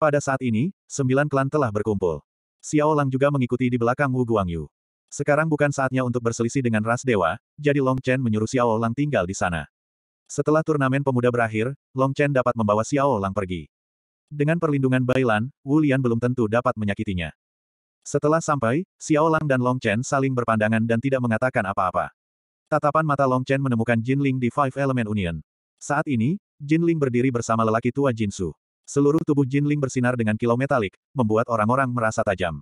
Pada saat ini, sembilan klan telah berkumpul. Xiao Lang juga mengikuti di belakang Wu Guangyu. Sekarang bukan saatnya untuk berselisih dengan ras dewa, jadi Long Chen menyuruh Xiao Lang tinggal di sana. Setelah turnamen pemuda berakhir, Long Chen dapat membawa Xiao Lang pergi. Dengan perlindungan Bailan, Wu Lian belum tentu dapat menyakitinya. Setelah sampai, Xiao Lang dan Long Chen saling berpandangan dan tidak mengatakan apa-apa. Tatapan mata Long Chen menemukan Jin Ling di Five Element Union. Saat ini, Jin Ling berdiri bersama lelaki tua Jin Su. Seluruh tubuh Jin Ling bersinar dengan kilau metalik, membuat orang-orang merasa tajam.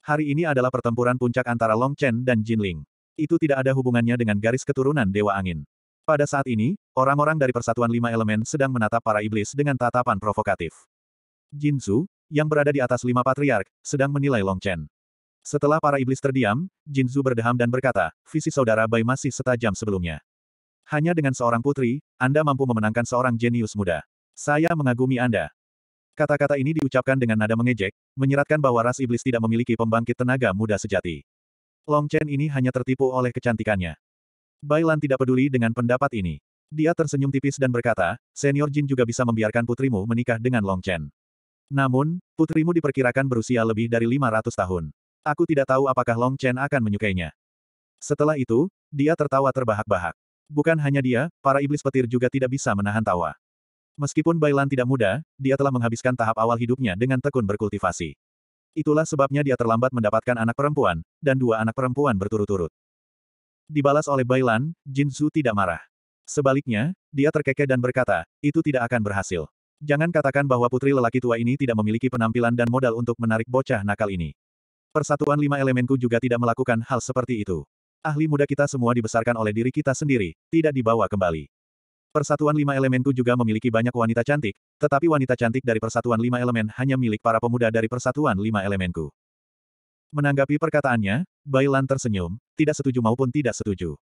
Hari ini adalah pertempuran puncak antara Long Chen dan Jin Ling. Itu tidak ada hubungannya dengan garis keturunan Dewa Angin. Pada saat ini, orang-orang dari Persatuan Lima Elemen sedang menatap para iblis dengan tatapan provokatif. Jin Su, yang berada di atas lima patriark, sedang menilai Long Chen. Setelah para iblis terdiam, Jin Su berdeham dan berkata, visi saudara Bai masih setajam sebelumnya. Hanya dengan seorang putri, Anda mampu memenangkan seorang jenius muda. Saya mengagumi Anda. Kata-kata ini diucapkan dengan nada mengejek, menyeratkan bahwa ras iblis tidak memiliki pembangkit tenaga muda sejati. Long Chen ini hanya tertipu oleh kecantikannya. Bailan tidak peduli dengan pendapat ini. Dia tersenyum tipis dan berkata, senior Jin juga bisa membiarkan putrimu menikah dengan Long Chen. Namun, putrimu diperkirakan berusia lebih dari 500 tahun. Aku tidak tahu apakah Long Chen akan menyukainya. Setelah itu, dia tertawa terbahak-bahak. Bukan hanya dia, para iblis petir juga tidak bisa menahan tawa. Meskipun Bailan tidak muda, dia telah menghabiskan tahap awal hidupnya dengan tekun berkultivasi. Itulah sebabnya dia terlambat mendapatkan anak perempuan, dan dua anak perempuan berturut-turut. Dibalas oleh Bailan, Jin Zhu tidak marah. Sebaliknya, dia terkekeh dan berkata, itu tidak akan berhasil. Jangan katakan bahwa putri lelaki tua ini tidak memiliki penampilan dan modal untuk menarik bocah nakal ini. Persatuan lima elemenku juga tidak melakukan hal seperti itu. Ahli muda kita semua dibesarkan oleh diri kita sendiri, tidak dibawa kembali. Persatuan lima elemenku juga memiliki banyak wanita cantik, tetapi wanita cantik dari persatuan lima elemen hanya milik para pemuda dari persatuan lima elemenku. Menanggapi perkataannya, Bailan tersenyum, tidak setuju maupun tidak setuju.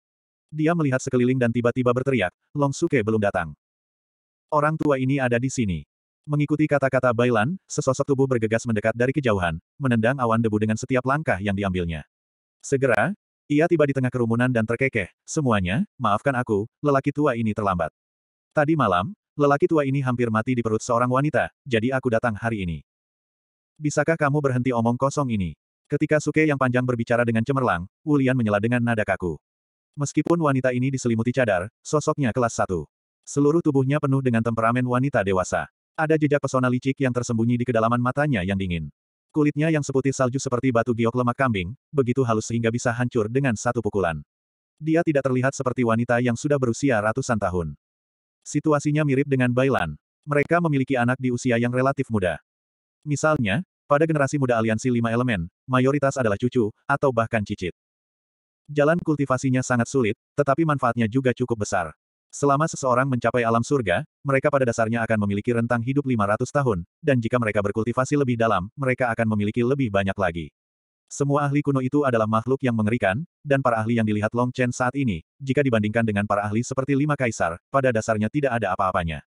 Dia melihat sekeliling dan tiba-tiba berteriak, Long Suke belum datang. Orang tua ini ada di sini. Mengikuti kata-kata Bailan, sesosok tubuh bergegas mendekat dari kejauhan, menendang awan debu dengan setiap langkah yang diambilnya. Segera, ia tiba di tengah kerumunan dan terkekeh, semuanya, maafkan aku, lelaki tua ini terlambat. Tadi malam, lelaki tua ini hampir mati di perut seorang wanita, jadi aku datang hari ini. Bisakah kamu berhenti omong kosong ini? Ketika Suke yang panjang berbicara dengan cemerlang, Wulian menyela dengan nada kaku. Meskipun wanita ini diselimuti cadar, sosoknya kelas satu. Seluruh tubuhnya penuh dengan temperamen wanita dewasa. Ada jejak pesona licik yang tersembunyi di kedalaman matanya yang dingin. Kulitnya yang seputih salju seperti batu giok lemak kambing, begitu halus sehingga bisa hancur dengan satu pukulan. Dia tidak terlihat seperti wanita yang sudah berusia ratusan tahun. Situasinya mirip dengan Bailan. Mereka memiliki anak di usia yang relatif muda. Misalnya, pada generasi muda aliansi lima elemen, mayoritas adalah cucu, atau bahkan cicit. Jalan kultivasinya sangat sulit, tetapi manfaatnya juga cukup besar. Selama seseorang mencapai alam surga, mereka pada dasarnya akan memiliki rentang hidup 500 tahun, dan jika mereka berkultivasi lebih dalam, mereka akan memiliki lebih banyak lagi. Semua ahli kuno itu adalah makhluk yang mengerikan, dan para ahli yang dilihat Long Chen saat ini, jika dibandingkan dengan para ahli seperti lima kaisar, pada dasarnya tidak ada apa-apanya.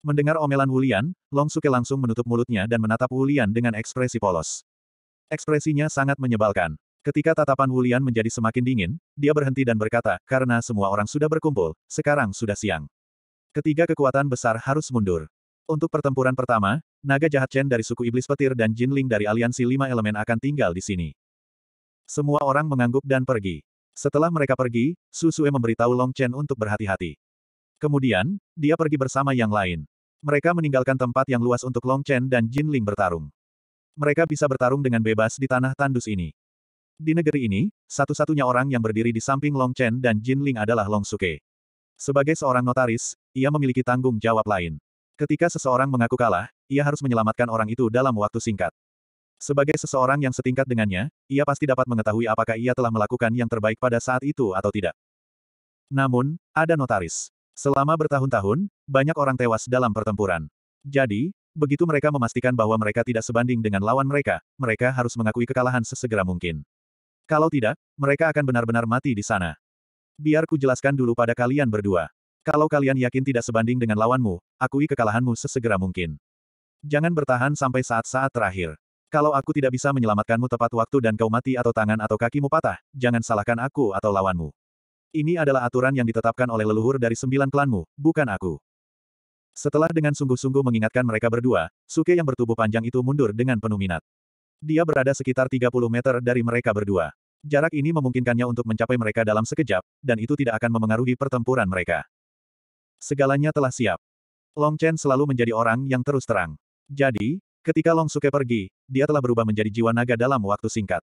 Mendengar omelan Wulian, Long Suke langsung menutup mulutnya dan menatap Wulian dengan ekspresi polos. Ekspresinya sangat menyebalkan. Ketika tatapan Wulian menjadi semakin dingin, dia berhenti dan berkata, karena semua orang sudah berkumpul, sekarang sudah siang. Ketiga kekuatan besar harus mundur. Untuk pertempuran pertama, naga jahat Chen dari suku Iblis Petir dan Jin Ling dari aliansi lima elemen akan tinggal di sini. Semua orang mengangguk dan pergi. Setelah mereka pergi, Su Su'e memberitahu Long Chen untuk berhati-hati. Kemudian, dia pergi bersama yang lain. Mereka meninggalkan tempat yang luas untuk Long Chen dan Jin Ling bertarung. Mereka bisa bertarung dengan bebas di tanah tandus ini. Di negeri ini, satu-satunya orang yang berdiri di samping Long Chen dan Jin Ling adalah Long Suke. Sebagai seorang notaris, ia memiliki tanggung jawab lain. Ketika seseorang mengaku kalah, ia harus menyelamatkan orang itu dalam waktu singkat. Sebagai seseorang yang setingkat dengannya, ia pasti dapat mengetahui apakah ia telah melakukan yang terbaik pada saat itu atau tidak. Namun, ada notaris. Selama bertahun-tahun, banyak orang tewas dalam pertempuran. Jadi, begitu mereka memastikan bahwa mereka tidak sebanding dengan lawan mereka, mereka harus mengakui kekalahan sesegera mungkin. Kalau tidak, mereka akan benar-benar mati di sana. Biar ku jelaskan dulu pada kalian berdua. Kalau kalian yakin tidak sebanding dengan lawanmu, akui kekalahanmu sesegera mungkin. Jangan bertahan sampai saat-saat terakhir. Kalau aku tidak bisa menyelamatkanmu tepat waktu dan kau mati atau tangan atau kakimu patah, jangan salahkan aku atau lawanmu. Ini adalah aturan yang ditetapkan oleh leluhur dari sembilan klanmu, bukan aku. Setelah dengan sungguh-sungguh mengingatkan mereka berdua, Suke yang bertubuh panjang itu mundur dengan penuh minat. Dia berada sekitar 30 meter dari mereka berdua. Jarak ini memungkinkannya untuk mencapai mereka dalam sekejap, dan itu tidak akan memengaruhi pertempuran mereka. Segalanya telah siap. Long Chen selalu menjadi orang yang terus terang. Jadi, ketika Long Suke pergi, dia telah berubah menjadi jiwa naga dalam waktu singkat.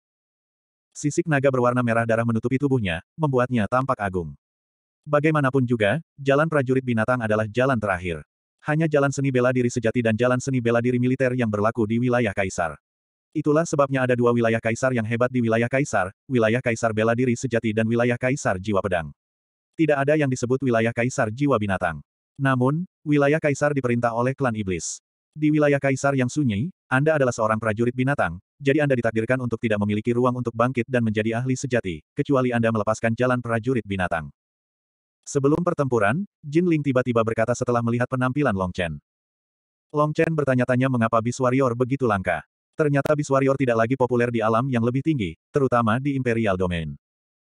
Sisik naga berwarna merah darah menutupi tubuhnya, membuatnya tampak agung. Bagaimanapun juga, jalan prajurit binatang adalah jalan terakhir. Hanya jalan seni bela diri sejati dan jalan seni bela diri militer yang berlaku di wilayah kaisar. Itulah sebabnya ada dua wilayah kaisar yang hebat di wilayah kaisar, wilayah kaisar bela diri sejati dan wilayah kaisar jiwa pedang tidak ada yang disebut wilayah kaisar jiwa binatang. Namun, wilayah kaisar diperintah oleh klan iblis. Di wilayah kaisar yang sunyi, Anda adalah seorang prajurit binatang, jadi Anda ditakdirkan untuk tidak memiliki ruang untuk bangkit dan menjadi ahli sejati, kecuali Anda melepaskan jalan prajurit binatang. Sebelum pertempuran, Jin Ling tiba-tiba berkata setelah melihat penampilan Long Chen. Long Chen bertanya-tanya mengapa Beast Warrior begitu langka. Ternyata Beast Warrior tidak lagi populer di alam yang lebih tinggi, terutama di Imperial Domain.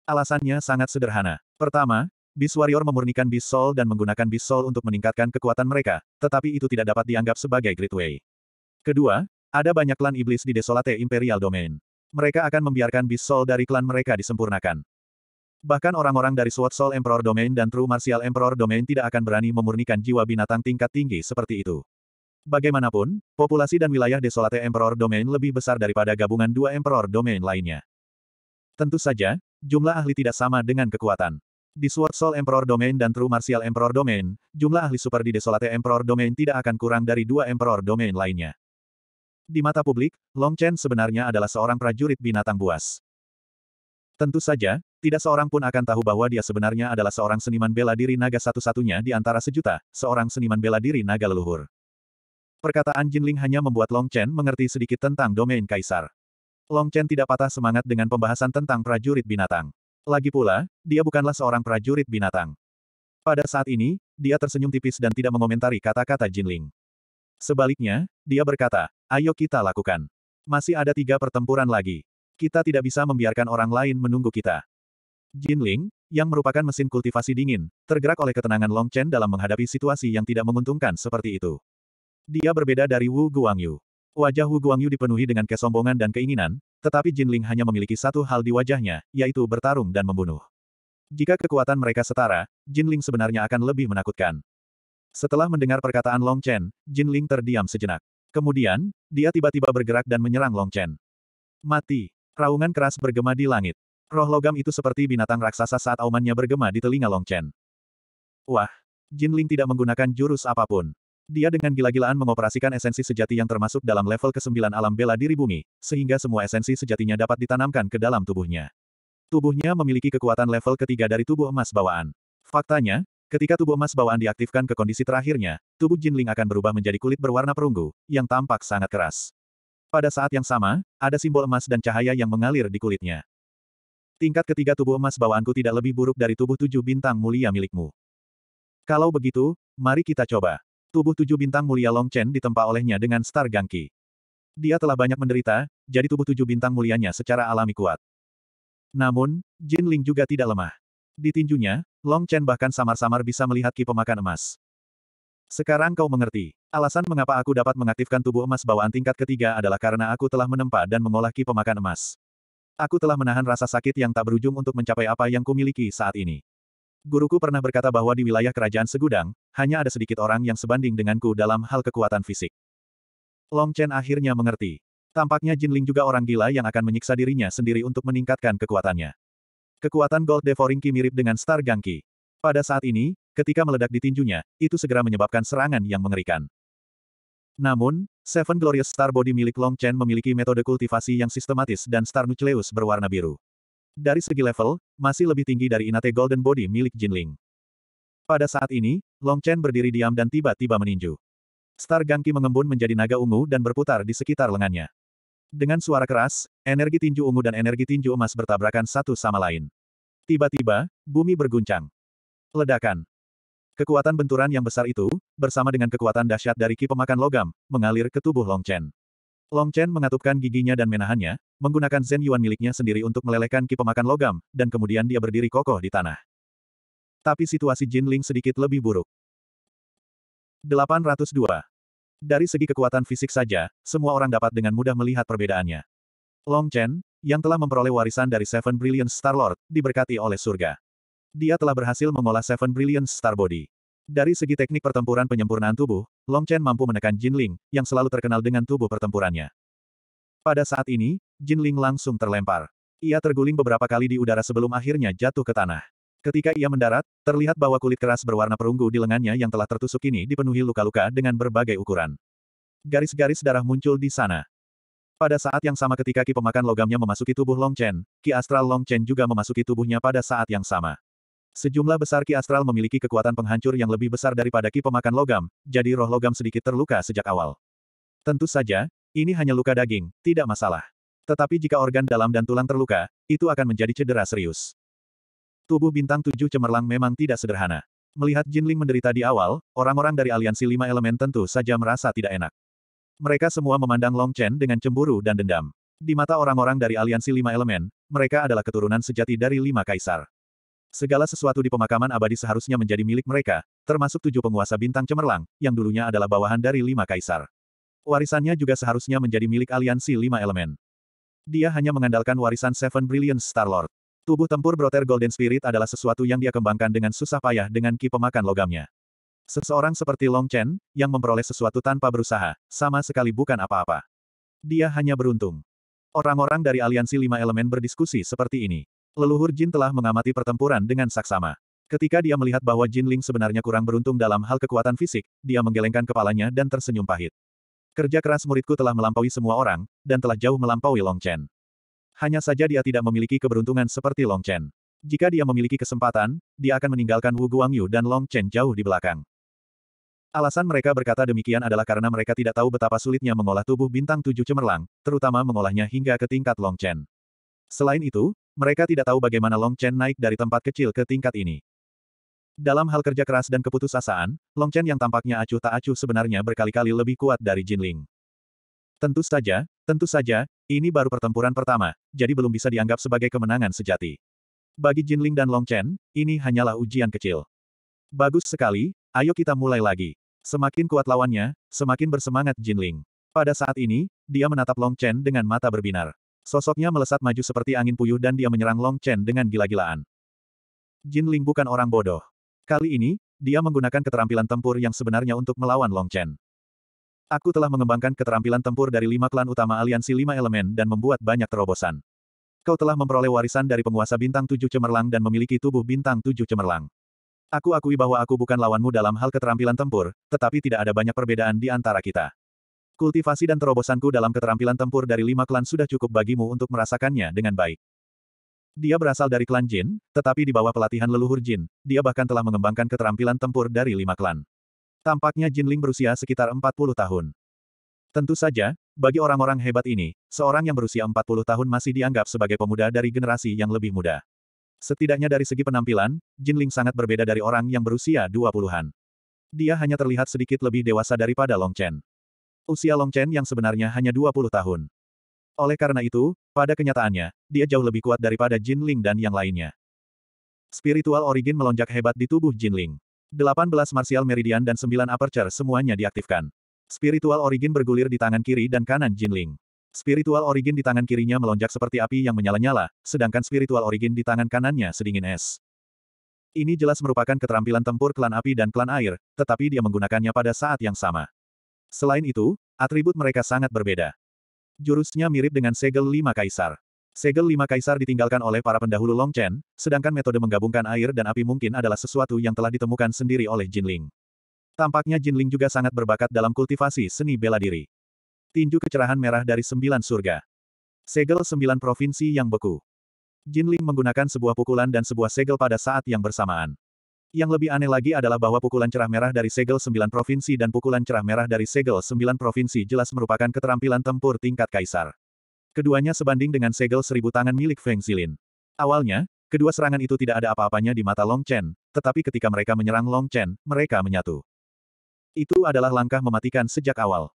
Alasannya sangat sederhana. Pertama, Beast Warrior memurnikan Beast Soul dan menggunakan Beast Soul untuk meningkatkan kekuatan mereka, tetapi itu tidak dapat dianggap sebagai Great Kedua, ada banyak klan iblis di Desolate Imperial Domain. Mereka akan membiarkan Beast Soul dari klan mereka disempurnakan. Bahkan orang-orang dari Sword Soul Emperor Domain dan True Martial Emperor Domain tidak akan berani memurnikan jiwa binatang tingkat tinggi seperti itu. Bagaimanapun, populasi dan wilayah Desolate Emperor Domain lebih besar daripada gabungan dua Emperor Domain lainnya. Tentu saja, jumlah ahli tidak sama dengan kekuatan. Di Sword Soul Emperor Domain dan True Martial Emperor Domain, jumlah ahli super di Desolate Emperor Domain tidak akan kurang dari dua Emperor Domain lainnya. Di mata publik, Long Chen sebenarnya adalah seorang prajurit binatang buas. Tentu saja, tidak seorang pun akan tahu bahwa dia sebenarnya adalah seorang seniman bela diri naga satu-satunya di antara sejuta, seorang seniman bela diri naga leluhur. Perkataan Jinling hanya membuat Long Chen mengerti sedikit tentang domain kaisar. Long Chen tidak patah semangat dengan pembahasan tentang prajurit binatang. Lagi pula, dia bukanlah seorang prajurit binatang. Pada saat ini, dia tersenyum tipis dan tidak mengomentari kata-kata Jinling. Sebaliknya, dia berkata, ayo kita lakukan. Masih ada tiga pertempuran lagi. Kita tidak bisa membiarkan orang lain menunggu kita. Jinling, yang merupakan mesin kultivasi dingin, tergerak oleh ketenangan Long Chen dalam menghadapi situasi yang tidak menguntungkan seperti itu. Dia berbeda dari Wu Guangyu. Wajah Wu Guangyu dipenuhi dengan kesombongan dan keinginan, tetapi Jin Ling hanya memiliki satu hal di wajahnya, yaitu bertarung dan membunuh. Jika kekuatan mereka setara, Jin Ling sebenarnya akan lebih menakutkan. Setelah mendengar perkataan Long Chen, Jin Ling terdiam sejenak. Kemudian, dia tiba-tiba bergerak dan menyerang Long Chen. Mati. Raungan keras bergema di langit. Roh logam itu seperti binatang raksasa saat aumannya bergema di telinga Long Chen. Wah! Jin Ling tidak menggunakan jurus apapun. Dia dengan gila-gilaan mengoperasikan esensi sejati yang termasuk dalam level ke-9 alam bela diri bumi, sehingga semua esensi sejatinya dapat ditanamkan ke dalam tubuhnya. Tubuhnya memiliki kekuatan level ketiga dari tubuh emas bawaan. Faktanya, ketika tubuh emas bawaan diaktifkan ke kondisi terakhirnya, tubuh Jinling akan berubah menjadi kulit berwarna perunggu, yang tampak sangat keras. Pada saat yang sama, ada simbol emas dan cahaya yang mengalir di kulitnya. Tingkat ketiga tubuh emas bawaanku tidak lebih buruk dari tubuh tujuh bintang mulia milikmu. Kalau begitu, mari kita coba. Tubuh tujuh bintang mulia Long Chen ditempa olehnya dengan Star Gangki. Dia telah banyak menderita, jadi tubuh tujuh bintang mulianya secara alami kuat. Namun, Jin Ling juga tidak lemah. Di tinjunya, Long Chen bahkan samar-samar bisa melihat ki pemakan emas. Sekarang kau mengerti. Alasan mengapa aku dapat mengaktifkan tubuh emas bawaan tingkat ketiga adalah karena aku telah menempa dan mengolah ki pemakan emas. Aku telah menahan rasa sakit yang tak berujung untuk mencapai apa yang kumiliki saat ini. Guruku pernah berkata bahwa di wilayah kerajaan segudang, hanya ada sedikit orang yang sebanding denganku dalam hal kekuatan fisik. Long Chen akhirnya mengerti. Tampaknya Jin Ling juga orang gila yang akan menyiksa dirinya sendiri untuk meningkatkan kekuatannya. Kekuatan Gold Devouring Ki mirip dengan Star Gangki. Pada saat ini, ketika meledak di tinjunya, itu segera menyebabkan serangan yang mengerikan. Namun, Seven Glorious Star Body milik Long Chen memiliki metode kultivasi yang sistematis dan Star Nucleus berwarna biru. Dari segi level, masih lebih tinggi dari Inate Golden Body milik Jinling. Pada saat ini, Long Chen berdiri diam dan tiba-tiba meninju. Star Gangki mengembun menjadi naga ungu dan berputar di sekitar lengannya. Dengan suara keras, energi tinju ungu dan energi tinju emas bertabrakan satu sama lain. Tiba-tiba, bumi berguncang. Ledakan. Kekuatan benturan yang besar itu, bersama dengan kekuatan dahsyat dari ki pemakan logam, mengalir ke tubuh Long Chen. Long Chen mengatupkan giginya dan menahannya, menggunakan Zen Yuan miliknya sendiri untuk melelehkan ki pemakan logam, dan kemudian dia berdiri kokoh di tanah. Tapi situasi Jin Ling sedikit lebih buruk. 802. Dari segi kekuatan fisik saja, semua orang dapat dengan mudah melihat perbedaannya. Long Chen, yang telah memperoleh warisan dari Seven Brilliant Star Lord, diberkati oleh surga. Dia telah berhasil mengolah Seven Brilliant Star Body. Dari segi teknik pertempuran penyempurnaan tubuh, Long Chen mampu menekan Jin Ling, yang selalu terkenal dengan tubuh pertempurannya. Pada saat ini, Jin Ling langsung terlempar. Ia terguling beberapa kali di udara sebelum akhirnya jatuh ke tanah. Ketika ia mendarat, terlihat bahwa kulit keras berwarna perunggu di lengannya yang telah tertusuk ini dipenuhi luka-luka dengan berbagai ukuran. Garis-garis darah muncul di sana. Pada saat yang sama ketika Ki pemakan logamnya memasuki tubuh Long Chen, Ki Astral Long Chen juga memasuki tubuhnya pada saat yang sama. Sejumlah besar ki astral memiliki kekuatan penghancur yang lebih besar daripada ki pemakan logam, jadi roh logam sedikit terluka sejak awal. Tentu saja, ini hanya luka daging, tidak masalah. Tetapi jika organ dalam dan tulang terluka, itu akan menjadi cedera serius. Tubuh bintang tujuh cemerlang memang tidak sederhana. Melihat Jinling menderita di awal, orang-orang dari aliansi lima elemen tentu saja merasa tidak enak. Mereka semua memandang Long Chen dengan cemburu dan dendam. Di mata orang-orang dari aliansi lima elemen, mereka adalah keturunan sejati dari lima kaisar. Segala sesuatu di pemakaman abadi seharusnya menjadi milik mereka, termasuk tujuh penguasa bintang cemerlang, yang dulunya adalah bawahan dari lima kaisar. Warisannya juga seharusnya menjadi milik aliansi lima elemen. Dia hanya mengandalkan warisan Seven Brilliant Star-Lord. Tubuh tempur Brother Golden Spirit adalah sesuatu yang dia kembangkan dengan susah payah dengan ki pemakan logamnya. Seseorang seperti Long Chen, yang memperoleh sesuatu tanpa berusaha, sama sekali bukan apa-apa. Dia hanya beruntung. Orang-orang dari aliansi lima elemen berdiskusi seperti ini. Leluhur Jin telah mengamati pertempuran dengan saksama. Ketika dia melihat bahwa Jin Ling sebenarnya kurang beruntung dalam hal kekuatan fisik, dia menggelengkan kepalanya dan tersenyum pahit. Kerja keras muridku telah melampaui semua orang, dan telah jauh melampaui Long Chen. Hanya saja dia tidak memiliki keberuntungan seperti Long Chen. Jika dia memiliki kesempatan, dia akan meninggalkan Wu Guangyu dan Long Chen jauh di belakang. Alasan mereka berkata demikian adalah karena mereka tidak tahu betapa sulitnya mengolah tubuh bintang tujuh cemerlang, terutama mengolahnya hingga ke tingkat Long Chen. Selain itu, mereka tidak tahu bagaimana Long Chen naik dari tempat kecil ke tingkat ini. Dalam hal kerja keras dan keputusasaan, Long Chen yang tampaknya acuh tak acuh sebenarnya berkali-kali lebih kuat dari Jin Ling. Tentu saja, tentu saja, ini baru pertempuran pertama, jadi belum bisa dianggap sebagai kemenangan sejati. Bagi Jin Ling dan Long Chen, ini hanyalah ujian kecil. Bagus sekali, ayo kita mulai lagi. Semakin kuat lawannya, semakin bersemangat Jin Ling. Pada saat ini, dia menatap Long Chen dengan mata berbinar. Sosoknya melesat maju seperti angin puyuh dan dia menyerang Long Chen dengan gila-gilaan. Jin Ling bukan orang bodoh. Kali ini, dia menggunakan keterampilan tempur yang sebenarnya untuk melawan Long Chen. Aku telah mengembangkan keterampilan tempur dari lima klan utama aliansi lima elemen dan membuat banyak terobosan. Kau telah memperoleh warisan dari penguasa bintang tujuh cemerlang dan memiliki tubuh bintang tujuh cemerlang. Aku akui bahwa aku bukan lawanmu dalam hal keterampilan tempur, tetapi tidak ada banyak perbedaan di antara kita. Kultivasi dan terobosanku dalam keterampilan tempur dari lima klan sudah cukup bagimu untuk merasakannya dengan baik. Dia berasal dari klan Jin, tetapi di bawah pelatihan leluhur Jin, dia bahkan telah mengembangkan keterampilan tempur dari lima klan. Tampaknya Jin Ling berusia sekitar 40 tahun. Tentu saja, bagi orang-orang hebat ini, seorang yang berusia 40 tahun masih dianggap sebagai pemuda dari generasi yang lebih muda. Setidaknya dari segi penampilan, Jin Ling sangat berbeda dari orang yang berusia 20-an. Dia hanya terlihat sedikit lebih dewasa daripada Long Chen usia Long Chen yang sebenarnya hanya 20 tahun. Oleh karena itu, pada kenyataannya, dia jauh lebih kuat daripada Jin Ling dan yang lainnya. Spiritual origin melonjak hebat di tubuh Jin Ling. 18 martial meridian dan 9 aperture semuanya diaktifkan. Spiritual origin bergulir di tangan kiri dan kanan Jin Ling. Spiritual origin di tangan kirinya melonjak seperti api yang menyala-nyala, sedangkan spiritual origin di tangan kanannya sedingin es. Ini jelas merupakan keterampilan tempur klan api dan klan air, tetapi dia menggunakannya pada saat yang sama. Selain itu, atribut mereka sangat berbeda. Jurusnya mirip dengan segel lima kaisar. Segel lima kaisar ditinggalkan oleh para pendahulu Long Chen, sedangkan metode menggabungkan air dan api mungkin adalah sesuatu yang telah ditemukan sendiri oleh Jin Ling. Tampaknya Jin Ling juga sangat berbakat dalam kultivasi seni bela diri. Tinju kecerahan merah dari sembilan surga. Segel sembilan provinsi yang beku. Jin Ling menggunakan sebuah pukulan dan sebuah segel pada saat yang bersamaan. Yang lebih aneh lagi adalah bahwa pukulan cerah merah dari segel sembilan provinsi dan pukulan cerah merah dari segel sembilan provinsi jelas merupakan keterampilan tempur tingkat kaisar. Keduanya sebanding dengan segel seribu tangan milik Feng Zilin. Awalnya, kedua serangan itu tidak ada apa-apanya di mata Long Chen, tetapi ketika mereka menyerang Long Chen, mereka menyatu. Itu adalah langkah mematikan sejak awal.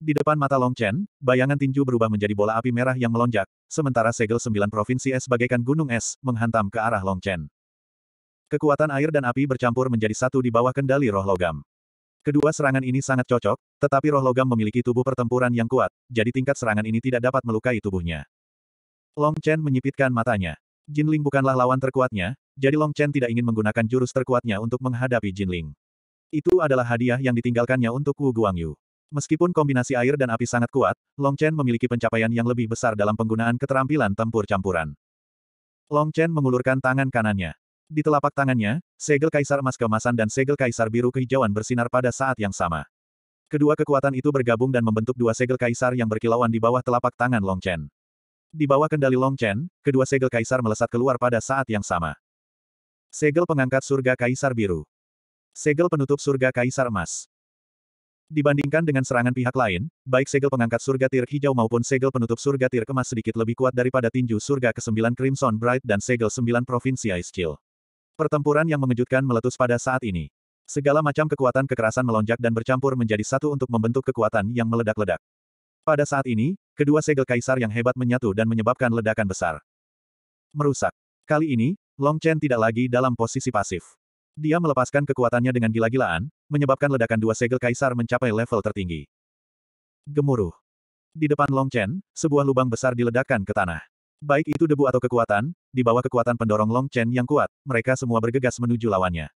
Di depan mata Long Chen, bayangan tinju berubah menjadi bola api merah yang melonjak, sementara segel sembilan provinsi es bagaikan gunung es, menghantam ke arah Long Chen. Kekuatan air dan api bercampur menjadi satu di bawah kendali roh logam. Kedua serangan ini sangat cocok, tetapi roh logam memiliki tubuh pertempuran yang kuat, jadi tingkat serangan ini tidak dapat melukai tubuhnya. Long Chen menyipitkan matanya. Jin Ling bukanlah lawan terkuatnya, jadi Long Chen tidak ingin menggunakan jurus terkuatnya untuk menghadapi Jin Ling. Itu adalah hadiah yang ditinggalkannya untuk Wu Guangyu. Meskipun kombinasi air dan api sangat kuat, Long Chen memiliki pencapaian yang lebih besar dalam penggunaan keterampilan tempur campuran. Long Chen mengulurkan tangan kanannya. Di telapak tangannya, segel kaisar emas keemasan dan segel kaisar biru kehijauan bersinar pada saat yang sama. Kedua kekuatan itu bergabung dan membentuk dua segel kaisar yang berkilauan di bawah telapak tangan Long Chen. Di bawah kendali Long Chen, kedua segel kaisar melesat keluar pada saat yang sama. Segel pengangkat surga kaisar biru. Segel penutup surga kaisar emas. Dibandingkan dengan serangan pihak lain, baik segel pengangkat surga tir hijau maupun segel penutup surga tir kemas sedikit lebih kuat daripada tinju surga ke-9 Crimson Bright dan segel 9 Provinsi Ice Chill. Pertempuran yang mengejutkan meletus pada saat ini. Segala macam kekuatan kekerasan melonjak dan bercampur menjadi satu untuk membentuk kekuatan yang meledak-ledak. Pada saat ini, kedua segel kaisar yang hebat menyatu dan menyebabkan ledakan besar. Merusak. Kali ini, Long Chen tidak lagi dalam posisi pasif. Dia melepaskan kekuatannya dengan gila-gilaan, menyebabkan ledakan dua segel kaisar mencapai level tertinggi. Gemuruh. Di depan Long Chen, sebuah lubang besar diledakkan ke tanah. Baik itu debu atau kekuatan, di bawah kekuatan pendorong Long Chen yang kuat, mereka semua bergegas menuju lawannya.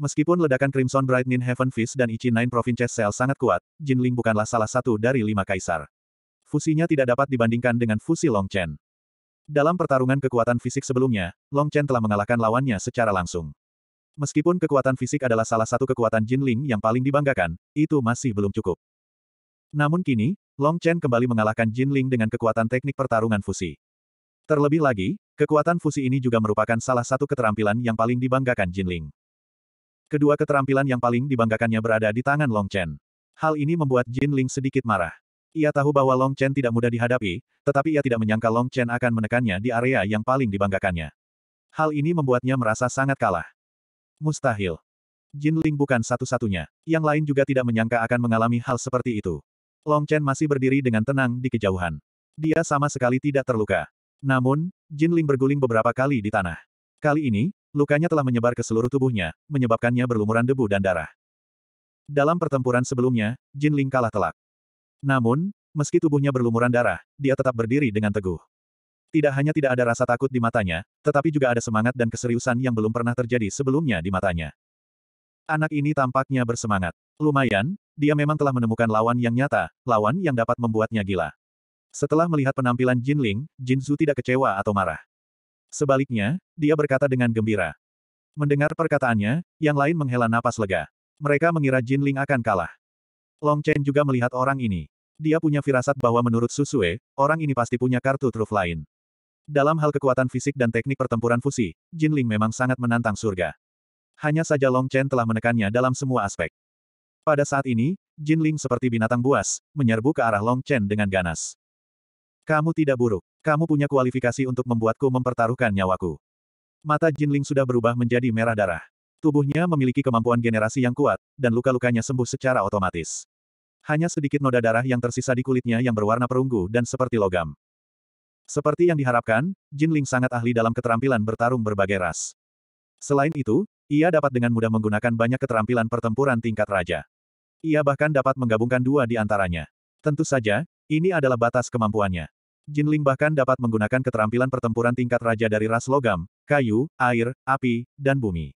Meskipun ledakan Crimson Bright Nin Heaven Fist dan Ichi Nine Provinces Cell sangat kuat, Jin Ling bukanlah salah satu dari lima kaisar. Fusinya tidak dapat dibandingkan dengan fusi Long Chen. Dalam pertarungan kekuatan fisik sebelumnya, Long Chen telah mengalahkan lawannya secara langsung. Meskipun kekuatan fisik adalah salah satu kekuatan Jin Ling yang paling dibanggakan, itu masih belum cukup. Namun kini, Long Chen kembali mengalahkan Jin Ling dengan kekuatan teknik pertarungan fusi. Terlebih lagi, kekuatan fusi ini juga merupakan salah satu keterampilan yang paling dibanggakan Jinling. Kedua keterampilan yang paling dibanggakannya berada di tangan Long Chen. Hal ini membuat Jinling sedikit marah. Ia tahu bahwa Long Chen tidak mudah dihadapi, tetapi ia tidak menyangka Long Chen akan menekannya di area yang paling dibanggakannya. Hal ini membuatnya merasa sangat kalah. Mustahil. Jin Ling bukan satu-satunya. Yang lain juga tidak menyangka akan mengalami hal seperti itu. Long Chen masih berdiri dengan tenang di kejauhan. Dia sama sekali tidak terluka. Namun, Jin Ling berguling beberapa kali di tanah. Kali ini, lukanya telah menyebar ke seluruh tubuhnya, menyebabkannya berlumuran debu dan darah. Dalam pertempuran sebelumnya, Jin Ling kalah telak. Namun, meski tubuhnya berlumuran darah, dia tetap berdiri dengan teguh. Tidak hanya tidak ada rasa takut di matanya, tetapi juga ada semangat dan keseriusan yang belum pernah terjadi sebelumnya di matanya. Anak ini tampaknya bersemangat. Lumayan, dia memang telah menemukan lawan yang nyata, lawan yang dapat membuatnya gila. Setelah melihat penampilan Jin Ling, Jin Zhu tidak kecewa atau marah. Sebaliknya, dia berkata dengan gembira. Mendengar perkataannya, yang lain menghela napas lega. Mereka mengira Jin Ling akan kalah. Long Chen juga melihat orang ini. Dia punya firasat bahwa menurut Susue, orang ini pasti punya kartu truf lain. Dalam hal kekuatan fisik dan teknik pertempuran fusi, Jin Ling memang sangat menantang surga. Hanya saja Long Chen telah menekannya dalam semua aspek. Pada saat ini, Jin Ling seperti binatang buas, menyerbu ke arah Long Chen dengan ganas. Kamu tidak buruk. Kamu punya kualifikasi untuk membuatku mempertaruhkan nyawaku. Mata Jinling sudah berubah menjadi merah darah. Tubuhnya memiliki kemampuan generasi yang kuat, dan luka-lukanya sembuh secara otomatis. Hanya sedikit noda darah yang tersisa di kulitnya yang berwarna perunggu dan seperti logam. Seperti yang diharapkan, Jinling sangat ahli dalam keterampilan bertarung berbagai ras. Selain itu, ia dapat dengan mudah menggunakan banyak keterampilan pertempuran tingkat raja. Ia bahkan dapat menggabungkan dua di antaranya. Tentu saja, ini adalah batas kemampuannya. Jinling bahkan dapat menggunakan keterampilan pertempuran tingkat raja dari ras logam, kayu, air, api, dan bumi.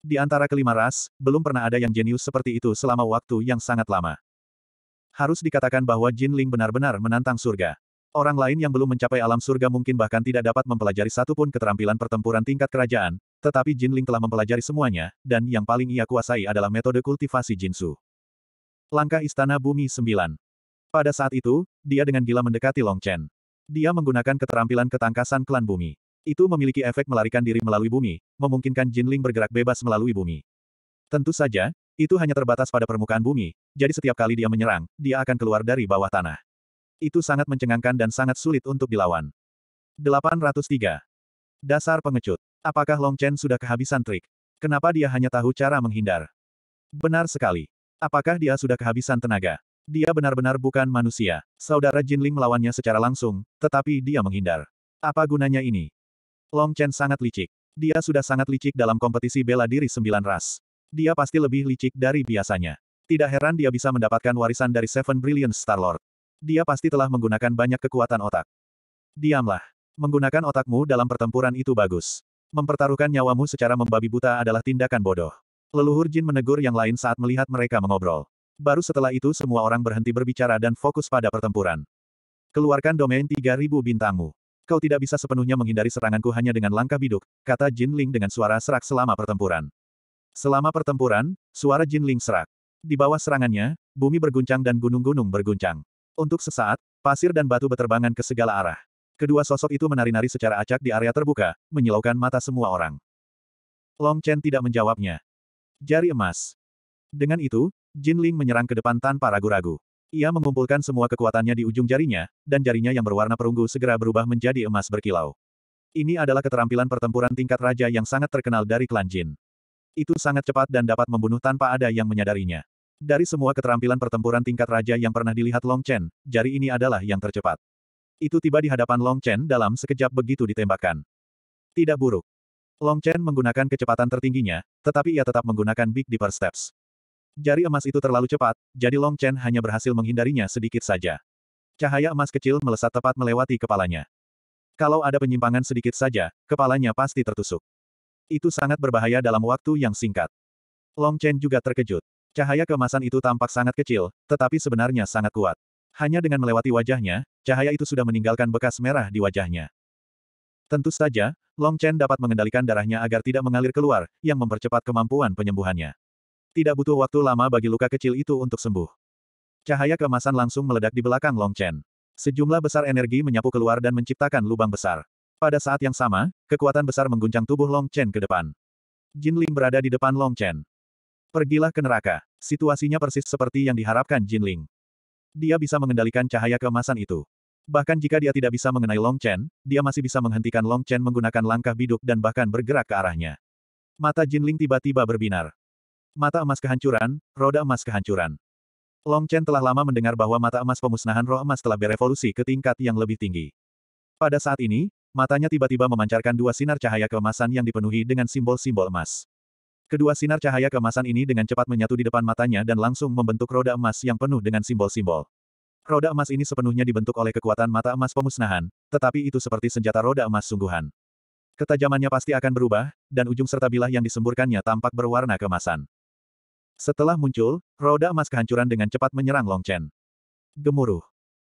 Di antara kelima ras, belum pernah ada yang jenius seperti itu selama waktu yang sangat lama. Harus dikatakan bahwa Jin Ling benar-benar menantang surga. Orang lain yang belum mencapai alam surga mungkin bahkan tidak dapat mempelajari satupun keterampilan pertempuran tingkat kerajaan, tetapi Jin Ling telah mempelajari semuanya, dan yang paling ia kuasai adalah metode kultivasi Jinsu. Langkah Istana Bumi 9 pada saat itu, dia dengan gila mendekati Long Chen. Dia menggunakan keterampilan ketangkasan klan bumi. Itu memiliki efek melarikan diri melalui bumi, memungkinkan Jin Ling bergerak bebas melalui bumi. Tentu saja, itu hanya terbatas pada permukaan bumi, jadi setiap kali dia menyerang, dia akan keluar dari bawah tanah. Itu sangat mencengangkan dan sangat sulit untuk dilawan. 803. Dasar pengecut. Apakah Long Chen sudah kehabisan trik? Kenapa dia hanya tahu cara menghindar? Benar sekali. Apakah dia sudah kehabisan tenaga? Dia benar-benar bukan manusia. Saudara Jinling melawannya secara langsung, tetapi dia menghindar. Apa gunanya ini? Long Chen sangat licik. Dia sudah sangat licik dalam kompetisi bela diri sembilan ras. Dia pasti lebih licik dari biasanya. Tidak heran dia bisa mendapatkan warisan dari Seven Brilliant Star Lord. Dia pasti telah menggunakan banyak kekuatan otak. Diamlah. Menggunakan otakmu dalam pertempuran itu bagus. Mempertaruhkan nyawamu secara membabi buta adalah tindakan bodoh. Leluhur Jin menegur yang lain saat melihat mereka mengobrol. Baru setelah itu semua orang berhenti berbicara dan fokus pada pertempuran. Keluarkan domain 3000 bintangmu. Kau tidak bisa sepenuhnya menghindari seranganku hanya dengan langkah biduk, kata Jin Ling dengan suara serak selama pertempuran. Selama pertempuran, suara Jin Ling serak. Di bawah serangannya, bumi berguncang dan gunung-gunung berguncang. Untuk sesaat, pasir dan batu berterbangan ke segala arah. Kedua sosok itu menari-nari secara acak di area terbuka, menyilaukan mata semua orang. Long Chen tidak menjawabnya. Jari emas. Dengan itu, Jin Ling menyerang ke depan tanpa ragu-ragu. Ia mengumpulkan semua kekuatannya di ujung jarinya, dan jarinya yang berwarna perunggu segera berubah menjadi emas berkilau. Ini adalah keterampilan pertempuran tingkat raja yang sangat terkenal dari klan Jin. Itu sangat cepat dan dapat membunuh tanpa ada yang menyadarinya. Dari semua keterampilan pertempuran tingkat raja yang pernah dilihat Long Chen, jari ini adalah yang tercepat. Itu tiba di hadapan Long Chen dalam sekejap begitu ditembakkan. Tidak buruk. Long Chen menggunakan kecepatan tertingginya, tetapi ia tetap menggunakan Big Dipper Steps. Jari emas itu terlalu cepat, jadi Long Chen hanya berhasil menghindarinya sedikit saja. Cahaya emas kecil melesat tepat melewati kepalanya. Kalau ada penyimpangan sedikit saja, kepalanya pasti tertusuk. Itu sangat berbahaya dalam waktu yang singkat. Long Chen juga terkejut. Cahaya kemasan itu tampak sangat kecil, tetapi sebenarnya sangat kuat. Hanya dengan melewati wajahnya, cahaya itu sudah meninggalkan bekas merah di wajahnya. Tentu saja, Long Chen dapat mengendalikan darahnya agar tidak mengalir keluar, yang mempercepat kemampuan penyembuhannya. Tidak butuh waktu lama bagi luka kecil itu untuk sembuh. Cahaya kemasan langsung meledak di belakang Long Chen. Sejumlah besar energi menyapu keluar dan menciptakan lubang besar. Pada saat yang sama, kekuatan besar mengguncang tubuh Long Chen ke depan. Jin Ling berada di depan Long Chen. Pergilah ke neraka. Situasinya persis seperti yang diharapkan Jin Ling. Dia bisa mengendalikan cahaya kemasan itu. Bahkan jika dia tidak bisa mengenai Long Chen, dia masih bisa menghentikan Long Chen menggunakan langkah biduk dan bahkan bergerak ke arahnya. Mata Jin Ling tiba-tiba berbinar. Mata emas kehancuran, roda emas kehancuran. Long Chen telah lama mendengar bahwa mata emas pemusnahan roh emas telah berevolusi ke tingkat yang lebih tinggi. Pada saat ini, matanya tiba-tiba memancarkan dua sinar cahaya keemasan yang dipenuhi dengan simbol-simbol emas. Kedua sinar cahaya keemasan ini dengan cepat menyatu di depan matanya dan langsung membentuk roda emas yang penuh dengan simbol-simbol. Roda emas ini sepenuhnya dibentuk oleh kekuatan mata emas pemusnahan, tetapi itu seperti senjata roda emas sungguhan. Ketajamannya pasti akan berubah, dan ujung serta bilah yang disemburkannya tampak berwarna kemasan. Setelah muncul, roda emas kehancuran dengan cepat menyerang Long Chen. Gemuruh.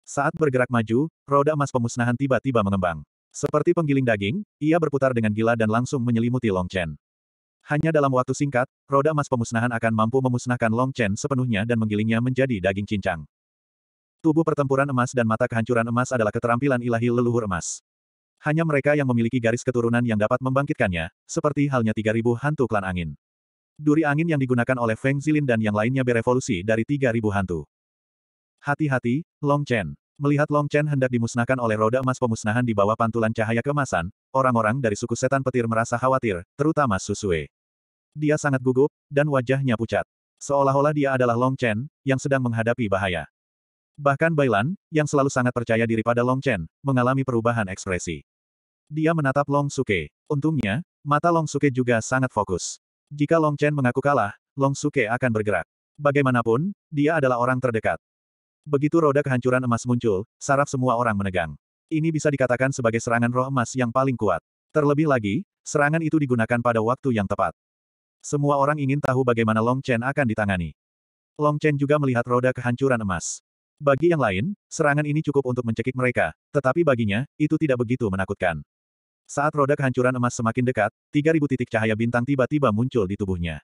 Saat bergerak maju, roda emas pemusnahan tiba-tiba mengembang. Seperti penggiling daging, ia berputar dengan gila dan langsung menyelimuti Long Chen. Hanya dalam waktu singkat, roda emas pemusnahan akan mampu memusnahkan Long Chen sepenuhnya dan menggilingnya menjadi daging cincang. Tubuh pertempuran emas dan mata kehancuran emas adalah keterampilan ilahi leluhur emas. Hanya mereka yang memiliki garis keturunan yang dapat membangkitkannya, seperti halnya 3000 hantu klan angin. Duri angin yang digunakan oleh Feng Zilin dan yang lainnya berevolusi dari 3.000 hantu. Hati-hati, Long Chen. Melihat Long Chen hendak dimusnahkan oleh roda emas pemusnahan di bawah pantulan cahaya kemasan, orang-orang dari suku setan petir merasa khawatir, terutama Susue. Dia sangat gugup, dan wajahnya pucat. Seolah-olah dia adalah Long Chen, yang sedang menghadapi bahaya. Bahkan Bailan, yang selalu sangat percaya diri pada Long Chen, mengalami perubahan ekspresi. Dia menatap Long Suke. Untungnya, mata Long Suke juga sangat fokus. Jika Long Chen mengaku kalah, Long Suke akan bergerak. Bagaimanapun, dia adalah orang terdekat. Begitu roda kehancuran emas muncul, saraf semua orang menegang. Ini bisa dikatakan sebagai serangan roh emas yang paling kuat. Terlebih lagi, serangan itu digunakan pada waktu yang tepat. Semua orang ingin tahu bagaimana Long Chen akan ditangani. Long Chen juga melihat roda kehancuran emas. Bagi yang lain, serangan ini cukup untuk mencekik mereka, tetapi baginya, itu tidak begitu menakutkan. Saat roda kehancuran emas semakin dekat, 3000 titik cahaya bintang tiba-tiba muncul di tubuhnya.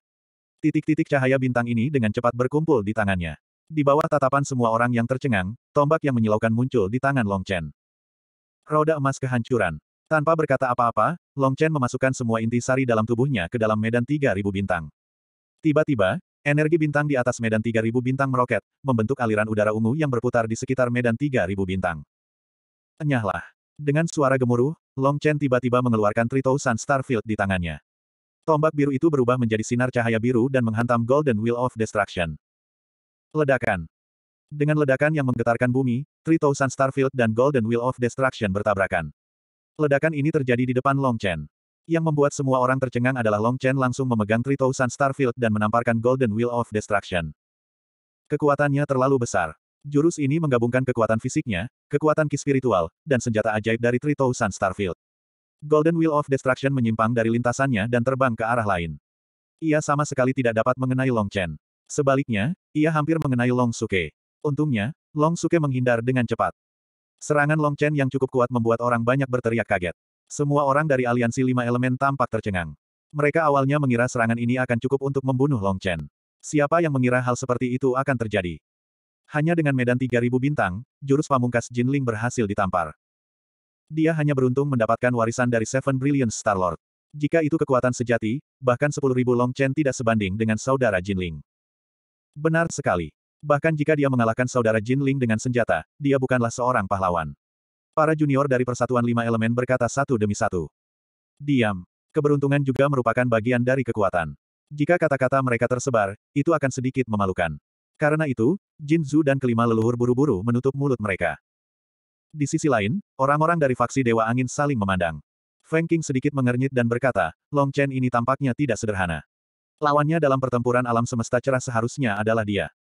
Titik-titik cahaya bintang ini dengan cepat berkumpul di tangannya. Di bawah tatapan semua orang yang tercengang, tombak yang menyilaukan muncul di tangan Long Chen. Roda emas kehancuran. Tanpa berkata apa-apa, Long Chen memasukkan semua inti sari dalam tubuhnya ke dalam medan 3000 bintang. Tiba-tiba, energi bintang di atas medan 3000 bintang meroket, membentuk aliran udara ungu yang berputar di sekitar medan 3000 bintang. Enyahlah. Dengan suara gemuruh, Long Chen tiba-tiba mengeluarkan Trito Sun Starfield di tangannya. Tombak biru itu berubah menjadi sinar cahaya biru dan menghantam Golden Wheel of Destruction. Ledakan. Dengan ledakan yang menggetarkan bumi, Trito Sun Starfield dan Golden Wheel of Destruction bertabrakan. Ledakan ini terjadi di depan Long Chen. Yang membuat semua orang tercengang adalah Long Chen langsung memegang Trito Sun Starfield dan menamparkan Golden Wheel of Destruction. Kekuatannya terlalu besar. Jurus ini menggabungkan kekuatan fisiknya, kekuatan ki spiritual, dan senjata ajaib dari Trito Starfield. Golden Wheel of Destruction menyimpang dari lintasannya dan terbang ke arah lain. Ia sama sekali tidak dapat mengenai Long Chen. Sebaliknya, ia hampir mengenai Long Suke. Untungnya, Long Suke menghindar dengan cepat. Serangan Long Chen yang cukup kuat membuat orang banyak berteriak kaget. Semua orang dari aliansi lima elemen tampak tercengang. Mereka awalnya mengira serangan ini akan cukup untuk membunuh Long Chen. Siapa yang mengira hal seperti itu akan terjadi? Hanya dengan medan 3000 bintang, jurus pamungkas Jinling berhasil ditampar. Dia hanya beruntung mendapatkan warisan dari Seven Brilliant Star Lord. Jika itu kekuatan sejati, bahkan 10.000 Long Chen tidak sebanding dengan saudara Jinling. Benar sekali. Bahkan jika dia mengalahkan saudara Jinling dengan senjata, dia bukanlah seorang pahlawan. Para junior dari Persatuan Lima Elemen berkata satu demi satu. Diam. Keberuntungan juga merupakan bagian dari kekuatan. Jika kata-kata mereka tersebar, itu akan sedikit memalukan. Karena itu, Jin Zhu dan kelima leluhur buru-buru menutup mulut mereka. Di sisi lain, orang-orang dari faksi Dewa Angin saling memandang. Feng Qing sedikit mengernyit dan berkata, Long Chen ini tampaknya tidak sederhana. Lawannya dalam pertempuran alam semesta cerah seharusnya adalah dia.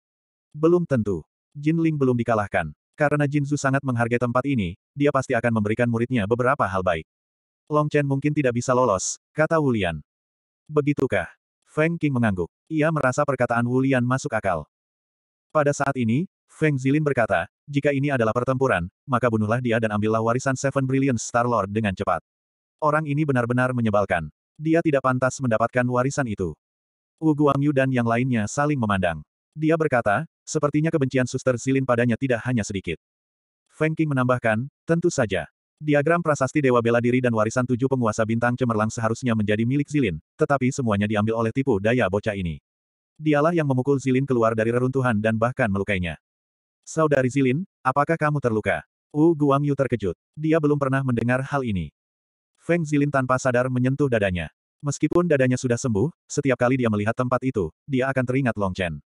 Belum tentu. Jin Ling belum dikalahkan. Karena Jin Zhu sangat menghargai tempat ini, dia pasti akan memberikan muridnya beberapa hal baik. Long Chen mungkin tidak bisa lolos, kata Wulian. Begitukah? Feng Qing mengangguk. Ia merasa perkataan Wulian masuk akal. Pada saat ini, Feng Zilin berkata, jika ini adalah pertempuran, maka bunuhlah dia dan ambillah warisan Seven Brilliant Star Lord dengan cepat. Orang ini benar-benar menyebalkan. Dia tidak pantas mendapatkan warisan itu. Wu Guangyu dan yang lainnya saling memandang. Dia berkata, sepertinya kebencian suster Zilin padanya tidak hanya sedikit. Feng Qing menambahkan, tentu saja. Diagram prasasti Dewa Bela Diri dan warisan tujuh penguasa bintang cemerlang seharusnya menjadi milik Zilin, tetapi semuanya diambil oleh tipu daya bocah ini. Dialah yang memukul Zilin keluar dari reruntuhan dan bahkan melukainya. Saudari Zilin, apakah kamu terluka? Wu Guangyu terkejut. Dia belum pernah mendengar hal ini. Feng Zilin tanpa sadar menyentuh dadanya. Meskipun dadanya sudah sembuh, setiap kali dia melihat tempat itu, dia akan teringat Long Chen.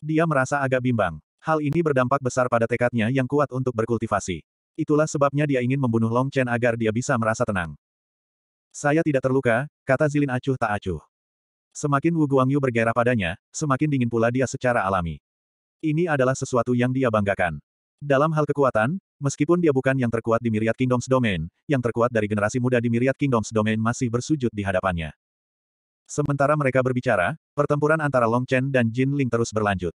Dia merasa agak bimbang. Hal ini berdampak besar pada tekadnya yang kuat untuk berkultivasi. Itulah sebabnya dia ingin membunuh Long Chen agar dia bisa merasa tenang. Saya tidak terluka, kata Zilin acuh tak acuh. Semakin Wu Guangyu bergairah padanya, semakin dingin pula dia secara alami. Ini adalah sesuatu yang dia banggakan. Dalam hal kekuatan, meskipun dia bukan yang terkuat di Myriad Kingdoms Domain, yang terkuat dari generasi muda di Myriad Kingdoms Domain masih bersujud di hadapannya. Sementara mereka berbicara, pertempuran antara Long Chen dan Jin Ling terus berlanjut.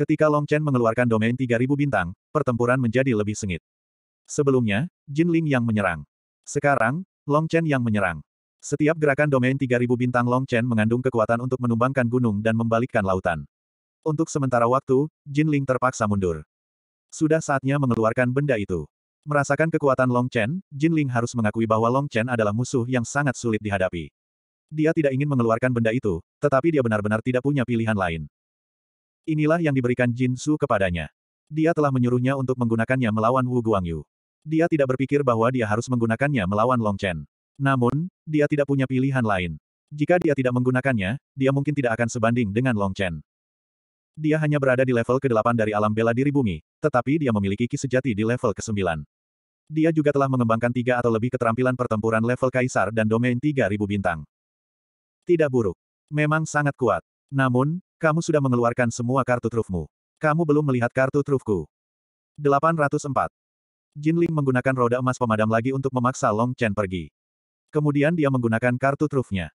Ketika Long Chen mengeluarkan domain 3000 bintang, pertempuran menjadi lebih sengit. Sebelumnya, Jin Ling yang menyerang. Sekarang, Long Chen yang menyerang. Setiap gerakan domain 3000 bintang Long Chen mengandung kekuatan untuk menumbangkan gunung dan membalikkan lautan. Untuk sementara waktu, Jin Ling terpaksa mundur. Sudah saatnya mengeluarkan benda itu. Merasakan kekuatan Long Chen, Jin Ling harus mengakui bahwa Long Chen adalah musuh yang sangat sulit dihadapi. Dia tidak ingin mengeluarkan benda itu, tetapi dia benar-benar tidak punya pilihan lain. Inilah yang diberikan Jin Su kepadanya. Dia telah menyuruhnya untuk menggunakannya melawan Wu Guangyu. Dia tidak berpikir bahwa dia harus menggunakannya melawan Long Chen. Namun, dia tidak punya pilihan lain. Jika dia tidak menggunakannya, dia mungkin tidak akan sebanding dengan Long Chen. Dia hanya berada di level ke-8 dari alam bela diri bumi, tetapi dia memiliki ki sejati di level ke-9. Dia juga telah mengembangkan tiga atau lebih keterampilan pertempuran level kaisar dan domain 3000 bintang. Tidak buruk. Memang sangat kuat. Namun, kamu sudah mengeluarkan semua kartu trufmu. Kamu belum melihat kartu trufku. 804. Jin Ling menggunakan roda emas pemadam lagi untuk memaksa Long Chen pergi. Kemudian dia menggunakan kartu trufnya.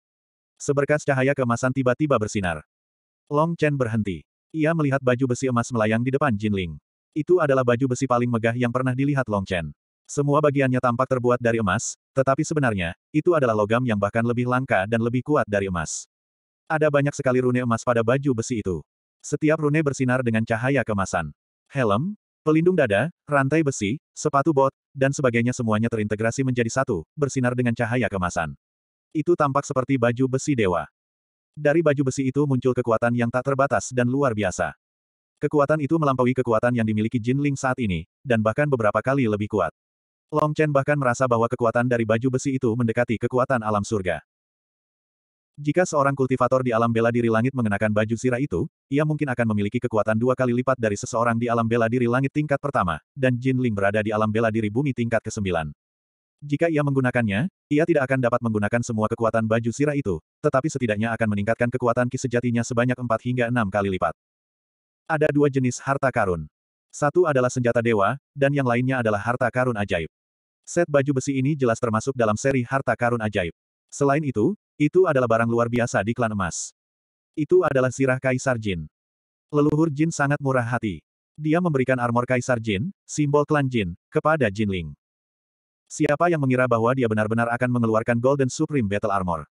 Seberkas cahaya kemasan tiba-tiba bersinar. Long Chen berhenti. Ia melihat baju besi emas melayang di depan Jin Ling. Itu adalah baju besi paling megah yang pernah dilihat Long Chen. Semua bagiannya tampak terbuat dari emas, tetapi sebenarnya, itu adalah logam yang bahkan lebih langka dan lebih kuat dari emas. Ada banyak sekali rune emas pada baju besi itu. Setiap rune bersinar dengan cahaya kemasan. Helm, Pelindung dada, rantai besi, sepatu bot, dan sebagainya semuanya terintegrasi menjadi satu, bersinar dengan cahaya kemasan. Itu tampak seperti baju besi dewa. Dari baju besi itu muncul kekuatan yang tak terbatas dan luar biasa. Kekuatan itu melampaui kekuatan yang dimiliki Jin Ling saat ini, dan bahkan beberapa kali lebih kuat. Long Chen bahkan merasa bahwa kekuatan dari baju besi itu mendekati kekuatan alam surga. Jika seorang kultivator di alam bela diri langit mengenakan baju sirah itu, ia mungkin akan memiliki kekuatan dua kali lipat dari seseorang di alam bela diri langit tingkat pertama, dan Jin Ling berada di alam bela diri bumi tingkat ke-9. Jika ia menggunakannya, ia tidak akan dapat menggunakan semua kekuatan baju sirah itu, tetapi setidaknya akan meningkatkan kekuatan ki sejatinya sebanyak 4 hingga 6 kali lipat. Ada dua jenis harta karun. Satu adalah senjata dewa, dan yang lainnya adalah harta karun ajaib. Set baju besi ini jelas termasuk dalam seri harta karun ajaib. Selain itu, itu adalah barang luar biasa di klan emas. Itu adalah sirah Kaisar Jin. Leluhur Jin sangat murah hati. Dia memberikan armor Kaisar Jin, simbol klan Jin, kepada Jin Ling. Siapa yang mengira bahwa dia benar-benar akan mengeluarkan Golden Supreme Battle Armor?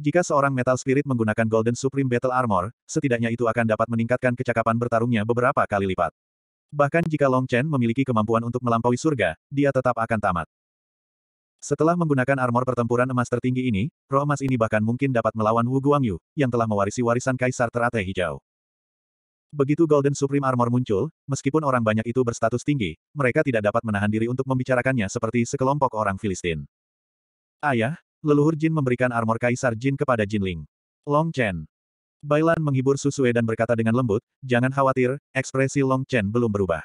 Jika seorang Metal Spirit menggunakan Golden Supreme Battle Armor, setidaknya itu akan dapat meningkatkan kecakapan bertarungnya beberapa kali lipat. Bahkan jika Long Chen memiliki kemampuan untuk melampaui surga, dia tetap akan tamat. Setelah menggunakan armor pertempuran emas tertinggi ini, roh emas ini bahkan mungkin dapat melawan Wu Guangyu, yang telah mewarisi warisan Kaisar Teratai Hijau. Begitu Golden Supreme Armor muncul, meskipun orang banyak itu berstatus tinggi, mereka tidak dapat menahan diri untuk membicarakannya seperti sekelompok orang Filistin. Ayah, leluhur Jin memberikan armor Kaisar Jin kepada Jin Ling. Long Chen. Bailan menghibur Susue dan berkata dengan lembut, jangan khawatir, ekspresi Long Chen belum berubah.